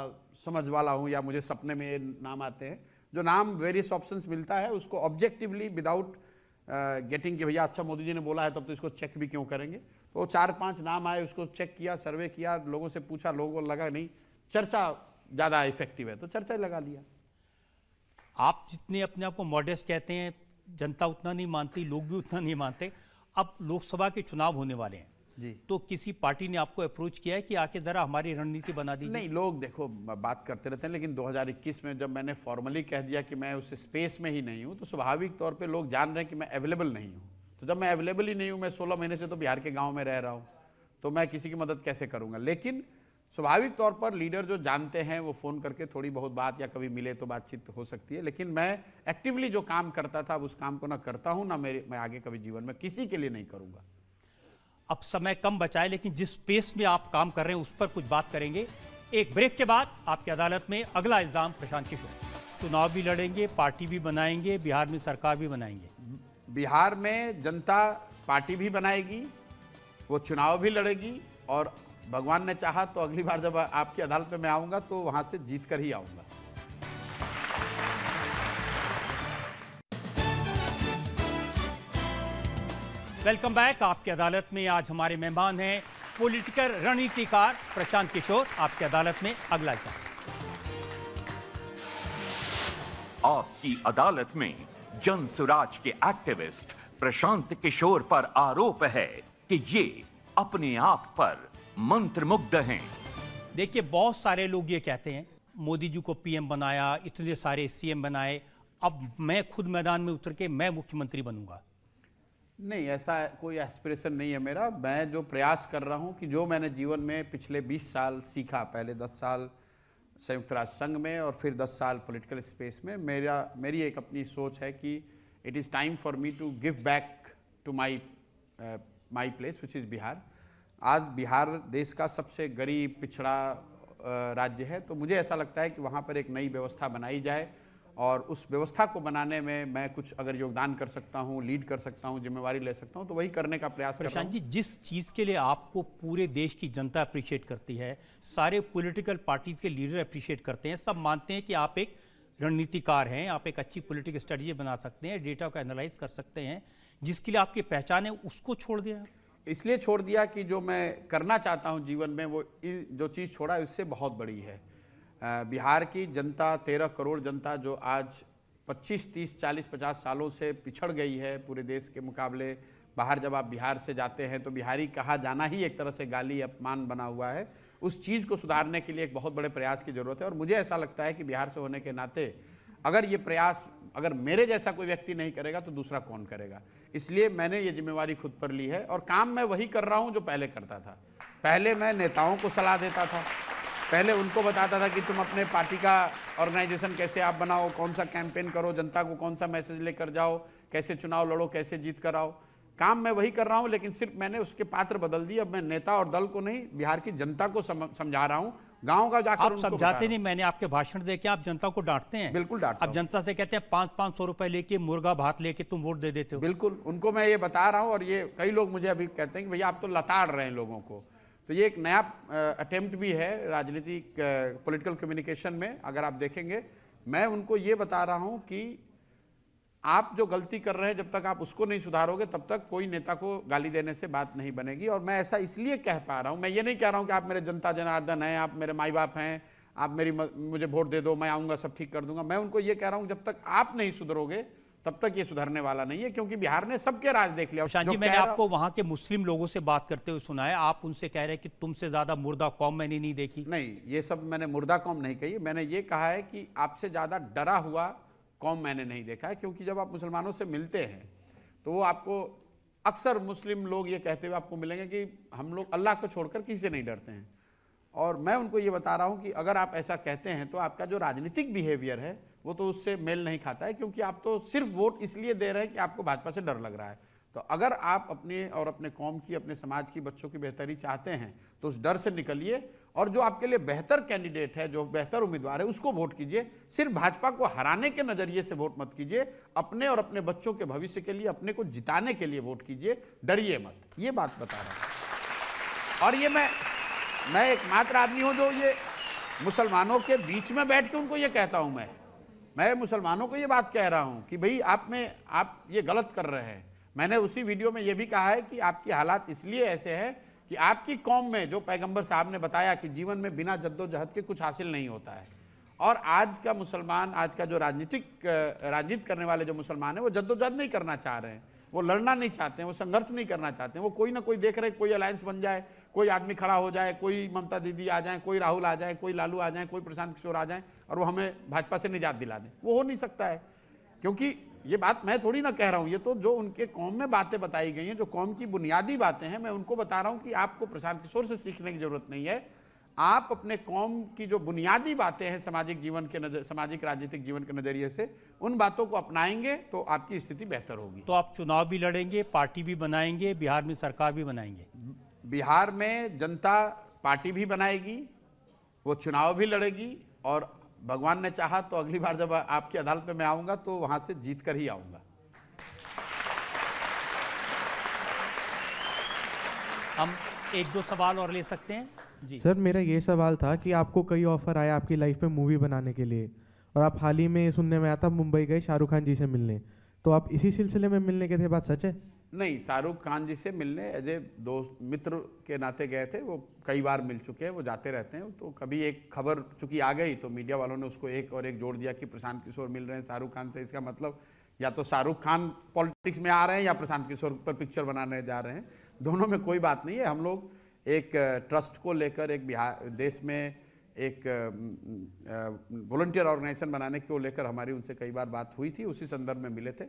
समझ वाला हूँ या मुझे सपने में ये नाम आते हैं जो नाम वेरियस ऑप्शन मिलता है उसको ऑब्जेक्टिवली विदाउट गेटिंग के भैया अच्छा मोदी जी ने बोला है तब तो इसको चेक भी क्यों करेंगे तो चार पांच नाम आए उसको चेक किया सर्वे किया लोगों से पूछा लोगों को लगा नहीं चर्चा ज़्यादा इफेक्टिव है तो चर्चा लगा लिया आप जितने अपने आप को मॉडर्स कहते हैं जनता उतना नहीं मानती लोग भी उतना नहीं मानते अब लोकसभा के चुनाव होने वाले हैं तो किसी पार्टी ने आपको अप्रोच किया है कि आके जरा हमारी रणनीति बना दी नहीं लोग देखो बात करते रहते हैं लेकिन 2021 में जब मैंने फॉर्मली कह दिया कि मैं उस स्पेस में ही नहीं हूँ तो स्वाभाविक तौर पर लोग जान रहे हैं कि मैं अवेलेबल नहीं हूँ तो जब मैं अवेलेबल ही नहीं हूँ मैं सोलह महीने से तो बिहार के गाँव में रह रहा हूँ तो मैं किसी की मदद कैसे करूँगा लेकिन स्वाभाविक तौर पर लीडर जो जानते हैं वो फ़ोन करके थोड़ी बहुत बात या कभी मिले तो बातचीत हो सकती है लेकिन मैं एक्टिवली जो काम करता था अब उस काम को ना करता हूँ ना मेरे मैं आगे कभी जीवन में किसी के लिए नहीं करूँगा अब समय कम बचाए लेकिन जिस पेस में आप काम कर रहे हैं उस पर कुछ बात करेंगे एक ब्रेक के बाद आपकी अदालत में अगला इल्ज़ाम प्रशांत किशोर चुनाव भी लड़ेंगे पार्टी भी बनाएंगे बिहार में सरकार भी बनाएंगे बिहार में जनता पार्टी भी बनाएगी वो चुनाव भी लड़ेगी और भगवान ने चाहा तो अगली बार जब आपकी अदालत में मैं आऊँगा तो वहाँ से जीत कर ही आऊँगा वेलकम बैक आपकी अदालत में आज हमारे मेहमान हैं पॉलिटिकल रणनीतिकार प्रशांत किशोर आपकी अदालत में अगला एग्जाम आपकी अदालत में जन सुराज के एक्टिविस्ट प्रशांत किशोर पर आरोप है कि ये अपने आप पर मंत्रमुग्ध हैं देखिए बहुत सारे लोग ये कहते हैं मोदी जी को पीएम बनाया इतने सारे सीएम बनाए अब मैं खुद मैदान में उतर के मैं मुख्यमंत्री बनूंगा नहीं ऐसा कोई एस्पिरेशन नहीं है मेरा मैं जो प्रयास कर रहा हूँ कि जो मैंने जीवन में पिछले 20 साल सीखा पहले 10 साल संयुक्त राष्ट्र संघ में और फिर 10 साल पॉलिटिकल स्पेस में मेरा मेरी एक अपनी सोच है कि it is time for me to give back to my my place which is Bihar आज बिहार देश का सबसे गरीब पिछड़ा uh, राज्य है तो मुझे ऐसा लगता है कि वहाँ पर एक नई व्यवस्था बनाई जाए और उस व्यवस्था को बनाने में मैं कुछ अगर योगदान कर सकता हूँ लीड कर सकता हूँ जिम्मेवारी ले सकता हूँ तो वही करने का प्रयास प्रशांत जी जिस चीज़ के लिए आपको पूरे देश की जनता अप्रिशिएट करती है सारे पॉलिटिकल पार्टीज के लीडर अप्रिशिएट करते हैं सब मानते हैं कि आप एक रणनीतिकार हैं आप एक अच्छी पोलिटिकल स्ट्रेटजी बना सकते हैं डेटा को एनालाइज कर सकते हैं जिसके लिए आपकी पहचान है उसको छोड़ दिया इसलिए छोड़ दिया कि जो मैं करना चाहता हूँ जीवन में वो जो चीज़ छोड़ा उससे बहुत बड़ी है बिहार की जनता तेरह करोड़ जनता जो आज 25, 30, 40, 50 सालों से पिछड़ गई है पूरे देश के मुकाबले बाहर जब आप बिहार से जाते हैं तो बिहारी कहा जाना ही एक तरह से गाली अपमान बना हुआ है उस चीज़ को सुधारने के लिए एक बहुत बड़े प्रयास की ज़रूरत है और मुझे ऐसा लगता है कि बिहार से होने के नाते अगर ये प्रयास अगर मेरे जैसा कोई व्यक्ति नहीं करेगा तो दूसरा कौन करेगा इसलिए मैंने ये जिम्मेवारी खुद पर ली है और काम मैं वही कर रहा हूँ जो पहले करता था पहले मैं नेताओं को सलाह देता था पहले उनको बताता था कि तुम अपने पार्टी का ऑर्गेनाइजेशन कैसे आप बनाओ कौन सा कैंपेन करो जनता को कौन सा मैसेज लेकर जाओ कैसे चुनाव लड़ो कैसे जीत कर आओ काम मैं वही कर रहा हूँ लेकिन सिर्फ मैंने उसके पात्र बदल दिए अब मैं नेता और दल को नहीं बिहार की जनता को समझा रहा हूँ गांव का जाकर आप समझाते नहीं मैंने आपके भाषण देखे आप जनता को डांटते हैं बिल्कुल डांटते आप जनता से कहते हैं पांच पांच सौ रुपए लेके मुर्गा भात लेके तुम वोट दे देते हो बिल्कुल उनको मैं ये बता रहा हूँ और ये कई लोग मुझे अभी कहते हैं कि भैया आप तो लताड़ रहे हैं लोगों को तो ये एक नया अटेम्प्ट भी है राजनीतिक पॉलिटिकल कम्युनिकेशन में अगर आप देखेंगे मैं उनको ये बता रहा हूँ कि आप जो गलती कर रहे हैं जब तक आप उसको नहीं सुधारोगे तब तक कोई नेता को गाली देने से बात नहीं बनेगी और मैं ऐसा इसलिए कह पा रहा हूँ मैं ये नहीं कह रहा हूँ कि आप मेरे जनता जनार्दन हैं आप मेरे माई बाप हैं आप मेरी मुझे वोट दे दो मैं आऊँगा सब ठीक कर दूंगा मैं उनको ये कह रहा हूँ जब तक आप नहीं सुधरोगे तब तक ये सुधरने वाला नहीं है क्योंकि बिहार ने सबके राज देख लिया शांति मैंने आपको वहाँ के मुस्लिम लोगों से बात करते हुए सुना है आप उनसे कह रहे हैं कि तुमसे ज़्यादा मुर्दा कौम मैंने नहीं देखी नहीं ये सब मैंने मुर्दा कौम नहीं कही मैंने ये कहा है कि आपसे ज़्यादा डरा हुआ कौम मैंने नहीं देखा है क्योंकि जब आप मुसलमानों से मिलते हैं तो वो आपको अक्सर मुस्लिम लोग ये कहते हुए आपको मिलेंगे कि हम लोग अल्लाह को छोड़कर किसी से नहीं डरते हैं और मैं उनको ये बता रहा हूँ कि अगर आप ऐसा कहते हैं तो आपका जो राजनीतिक बिहेवियर है वो तो उससे मेल नहीं खाता है क्योंकि आप तो सिर्फ वोट इसलिए दे रहे हैं कि आपको भाजपा से डर लग रहा है तो अगर आप अपने और अपने कौम की अपने समाज की बच्चों की बेहतरी चाहते हैं तो उस डर से निकलिए और जो आपके लिए बेहतर कैंडिडेट है जो बेहतर उम्मीदवार है उसको वोट कीजिए सिर्फ भाजपा को हराने के नज़रिए से वोट मत कीजिए अपने और अपने बच्चों के भविष्य के लिए अपने को जिताने के लिए वोट कीजिए डरिए मत ये बात बता रहा हूँ और ये मैं मैं एकमात्र आदमी हूँ जो ये मुसलमानों के बीच में बैठ के उनको ये कहता हूँ मैं मैं मुसलमानों को ये बात कह रहा हूँ कि भाई आप में आप ये गलत कर रहे हैं मैंने उसी वीडियो में ये भी कहा है कि आपकी हालात इसलिए ऐसे हैं कि आपकी कौम में जो पैगंबर साहब ने बताया कि जीवन में बिना जद्दोजहद के कुछ हासिल नहीं होता है और आज का मुसलमान आज का जो राजनीतिक राजनीत करने वाले जो मुसलमान हैं वो जद्दोजहद नहीं करना चाह रहे हैं वो लड़ना नहीं चाहते हैं वो संघर्ष नहीं करना चाहते हैं वो कोई ना कोई देख रहे कोई अलायंस बन जाए कोई आदमी खड़ा हो जाए कोई ममता दीदी आ जाए कोई राहुल आ जाए कोई लालू आ जाए कोई प्रशांत किशोर आ जाए और वो हमें भाजपा से निजात दिला दें वो हो नहीं सकता है क्योंकि ये बात मैं थोड़ी ना कह रहा हूँ ये तो जो उनके कौम में बातें बताई गई हैं जो कौम की बुनियादी बातें हैं मैं उनको बता रहा हूँ कि आपको प्रशांत किशोर से सीखने की जरूरत नहीं है आप अपने कौम की जो बुनियादी बातें हैं सामाजिक जीवन के नजर सामाजिक राजनीतिक जीवन के नज़रिए से उन बातों को अपनाएंगे तो आपकी स्थिति बेहतर होगी तो आप चुनाव भी लड़ेंगे पार्टी भी बनाएंगे बिहार में सरकार भी बनाएंगे बिहार में जनता पार्टी भी बनाएगी वो चुनाव भी लड़ेगी और भगवान ने चाहा तो अगली बार जब आपकी अदालत में मैं आऊंगा तो वहां से जीत कर ही आऊंगा हम एक दो सवाल और ले सकते हैं जी सर मेरा ये सवाल था कि आपको कई ऑफर आया आपकी लाइफ में मूवी बनाने के लिए और आप हाल ही में सुनने में आता मुंबई गए शाहरुख खान जी से मिलने तो आप इसी सिलसिले में मिलने के थे बात सच है नहीं शाहरुख खान जी से मिलने एज ए दोस्त मित्र के नाते गए थे वो कई बार मिल चुके हैं वो जाते रहते हैं तो कभी एक खबर चूंकि आ गई तो मीडिया वालों ने उसको एक और एक जोड़ दिया कि प्रशांत किशोर मिल रहे हैं शाहरुख खान से इसका मतलब या तो शाहरुख खान पॉलिटिक्स में आ रहे हैं या प्रशांत किशोर पर पिक्चर बनाने जा रहे हैं दोनों में कोई बात नहीं है हम लोग एक ट्रस्ट को लेकर एक बिहार देश में एक वॉल्टियर ऑर्गेनाइजेशन बनाने को लेकर हमारी उनसे कई बार बात हुई थी उसी संदर्भ में मिले थे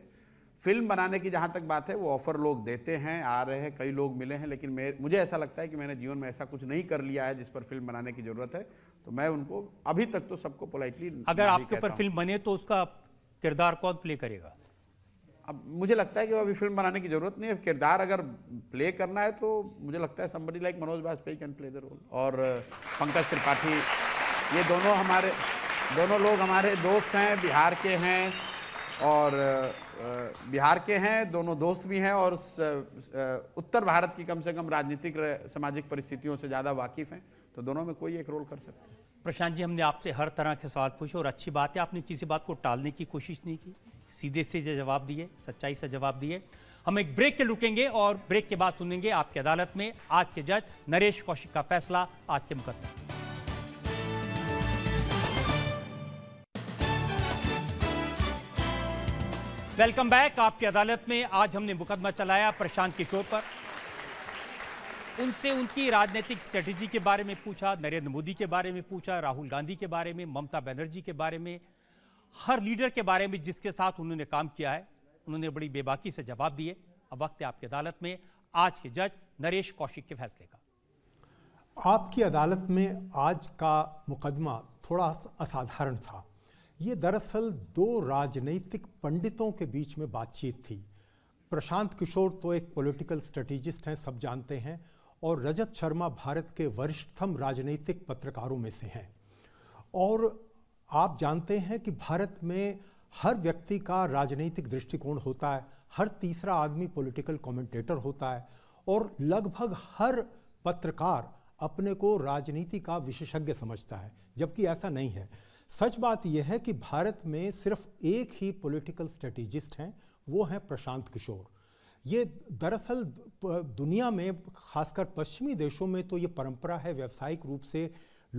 फिल्म बनाने की जहाँ तक बात है वो ऑफ़र लोग देते हैं आ रहे हैं कई लोग मिले हैं लेकिन मेरे मुझे ऐसा लगता है कि मैंने जीवन में ऐसा कुछ नहीं कर लिया है जिस पर फिल्म बनाने की ज़रूरत है तो मैं उनको अभी तक तो सबको पोलाइटली अगर आपके ऊपर फिल्म बने तो उसका किरदार कौन प्ले करेगा अब मुझे लगता है कि अभी फिल्म बनाने की ज़रूरत नहीं है किरदार अगर प्ले करना है तो मुझे लगता है somebody like Manoj Vajpayee can play the role और पंकज त्रिपाठी ये दोनों हमारे दोनों लोग हमारे दोस्त हैं बिहार के हैं और बिहार के हैं दोनों दोस्त भी हैं और उत्तर भारत की कम से कम राजनीतिक सामाजिक परिस्थितियों से ज़्यादा वाकिफ़ हैं तो दोनों में कोई एक रोल कर सकते हैं प्रशांत जी हमने आपसे हर तरह के सवाल पूछे और अच्छी बात है आपने किसी बात को टालने की कोशिश नहीं की सीधे से जवाब दिए सच्चाई से जवाब दिए हम एक ब्रेक के रुकेंगे और ब्रेक के बाद सुनेंगे आपकी अदालत में आज के जज नरेश कौशिक का फैसला आज के मुकदमे वेलकम बैक आपकी अदालत में आज हमने मुकदमा चलाया प्रशांत किशोर पर उनसे उनकी राजनीतिक स्ट्रेटजी के बारे में पूछा नरेंद्र मोदी के बारे में पूछा राहुल गांधी के बारे में ममता बनर्जी के बारे में हर लीडर के बारे में जिसके साथ उन्होंने काम किया है उन्होंने बड़ी बेबाकी से जवाब दिए अब वक्त है आपकी अदालत में आज के जज नरेश कौशिक के फैसले का आपकी अदालत में आज का मुकदमा थोड़ा असाधारण था ये दरअसल दो राजनीतिक पंडितों के बीच में बातचीत थी प्रशांत किशोर तो एक पॉलिटिकल स्ट्रेटेजिस्ट हैं सब जानते हैं और रजत शर्मा भारत के वरिष्ठतम राजनीतिक पत्रकारों में से हैं और आप जानते हैं कि भारत में हर व्यक्ति का राजनीतिक दृष्टिकोण होता है हर तीसरा आदमी पॉलिटिकल कमेंटेटर होता है और लगभग हर पत्रकार अपने को राजनीति का विशेषज्ञ समझता है जबकि ऐसा नहीं है सच बात यह है कि भारत में सिर्फ एक ही पॉलिटिकल स्ट्रेटेजिस्ट हैं वो हैं प्रशांत किशोर ये दरअसल दुनिया में खासकर पश्चिमी देशों में तो ये परंपरा है व्यावसायिक रूप से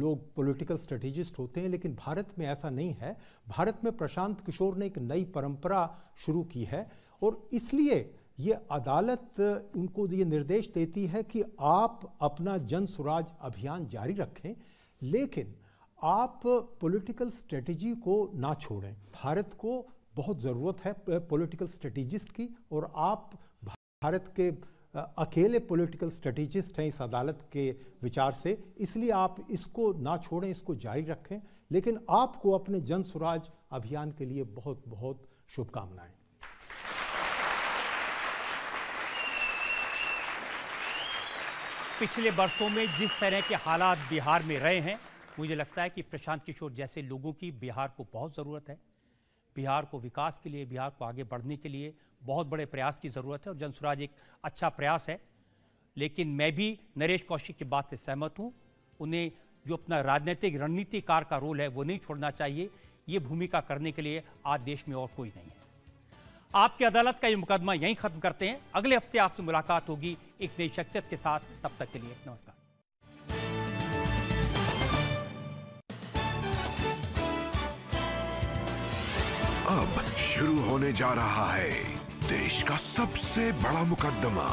लोग पॉलिटिकल स्ट्रेटेजिस्ट होते हैं लेकिन भारत में ऐसा नहीं है भारत में प्रशांत किशोर ने एक नई परंपरा शुरू की है और इसलिए ये अदालत उनको ये निर्देश देती है कि आप अपना जन स्वराज अभियान जारी रखें लेकिन आप पॉलिटिकल स्ट्रेटजी को ना छोड़ें भारत को बहुत ज़रूरत है पॉलिटिकल स्ट्रेटजिस्ट की और आप भारत के अकेले पॉलिटिकल स्ट्रेटजिस्ट हैं इस अदालत के विचार से इसलिए आप इसको ना छोड़ें इसको जारी रखें लेकिन आपको अपने जन स्वराज अभियान के लिए बहुत बहुत शुभकामनाएं पिछले वर्षों में जिस तरह के हालात बिहार में रहे हैं मुझे लगता है कि प्रशांत किशोर जैसे लोगों की बिहार को बहुत ज़रूरत है बिहार को विकास के लिए बिहार को आगे बढ़ने के लिए बहुत बड़े प्रयास की ज़रूरत है और जनसुराज एक अच्छा प्रयास है लेकिन मैं भी नरेश कौशिक की बात से सहमत हूँ उन्हें जो अपना राजनीतिक रणनीतिकार का रोल है वो नहीं छोड़ना चाहिए ये भूमिका करने के लिए आज देश में और कोई नहीं है आपकी अदालत का ये मुकदमा यहीं खत्म करते हैं अगले हफ्ते आपसे मुलाकात होगी एक नई शख्सियत के साथ तब तक के लिए नमस्कार अब शुरू होने जा रहा है देश का सबसे बड़ा मुकदमा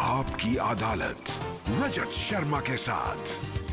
आपकी अदालत रजत शर्मा के साथ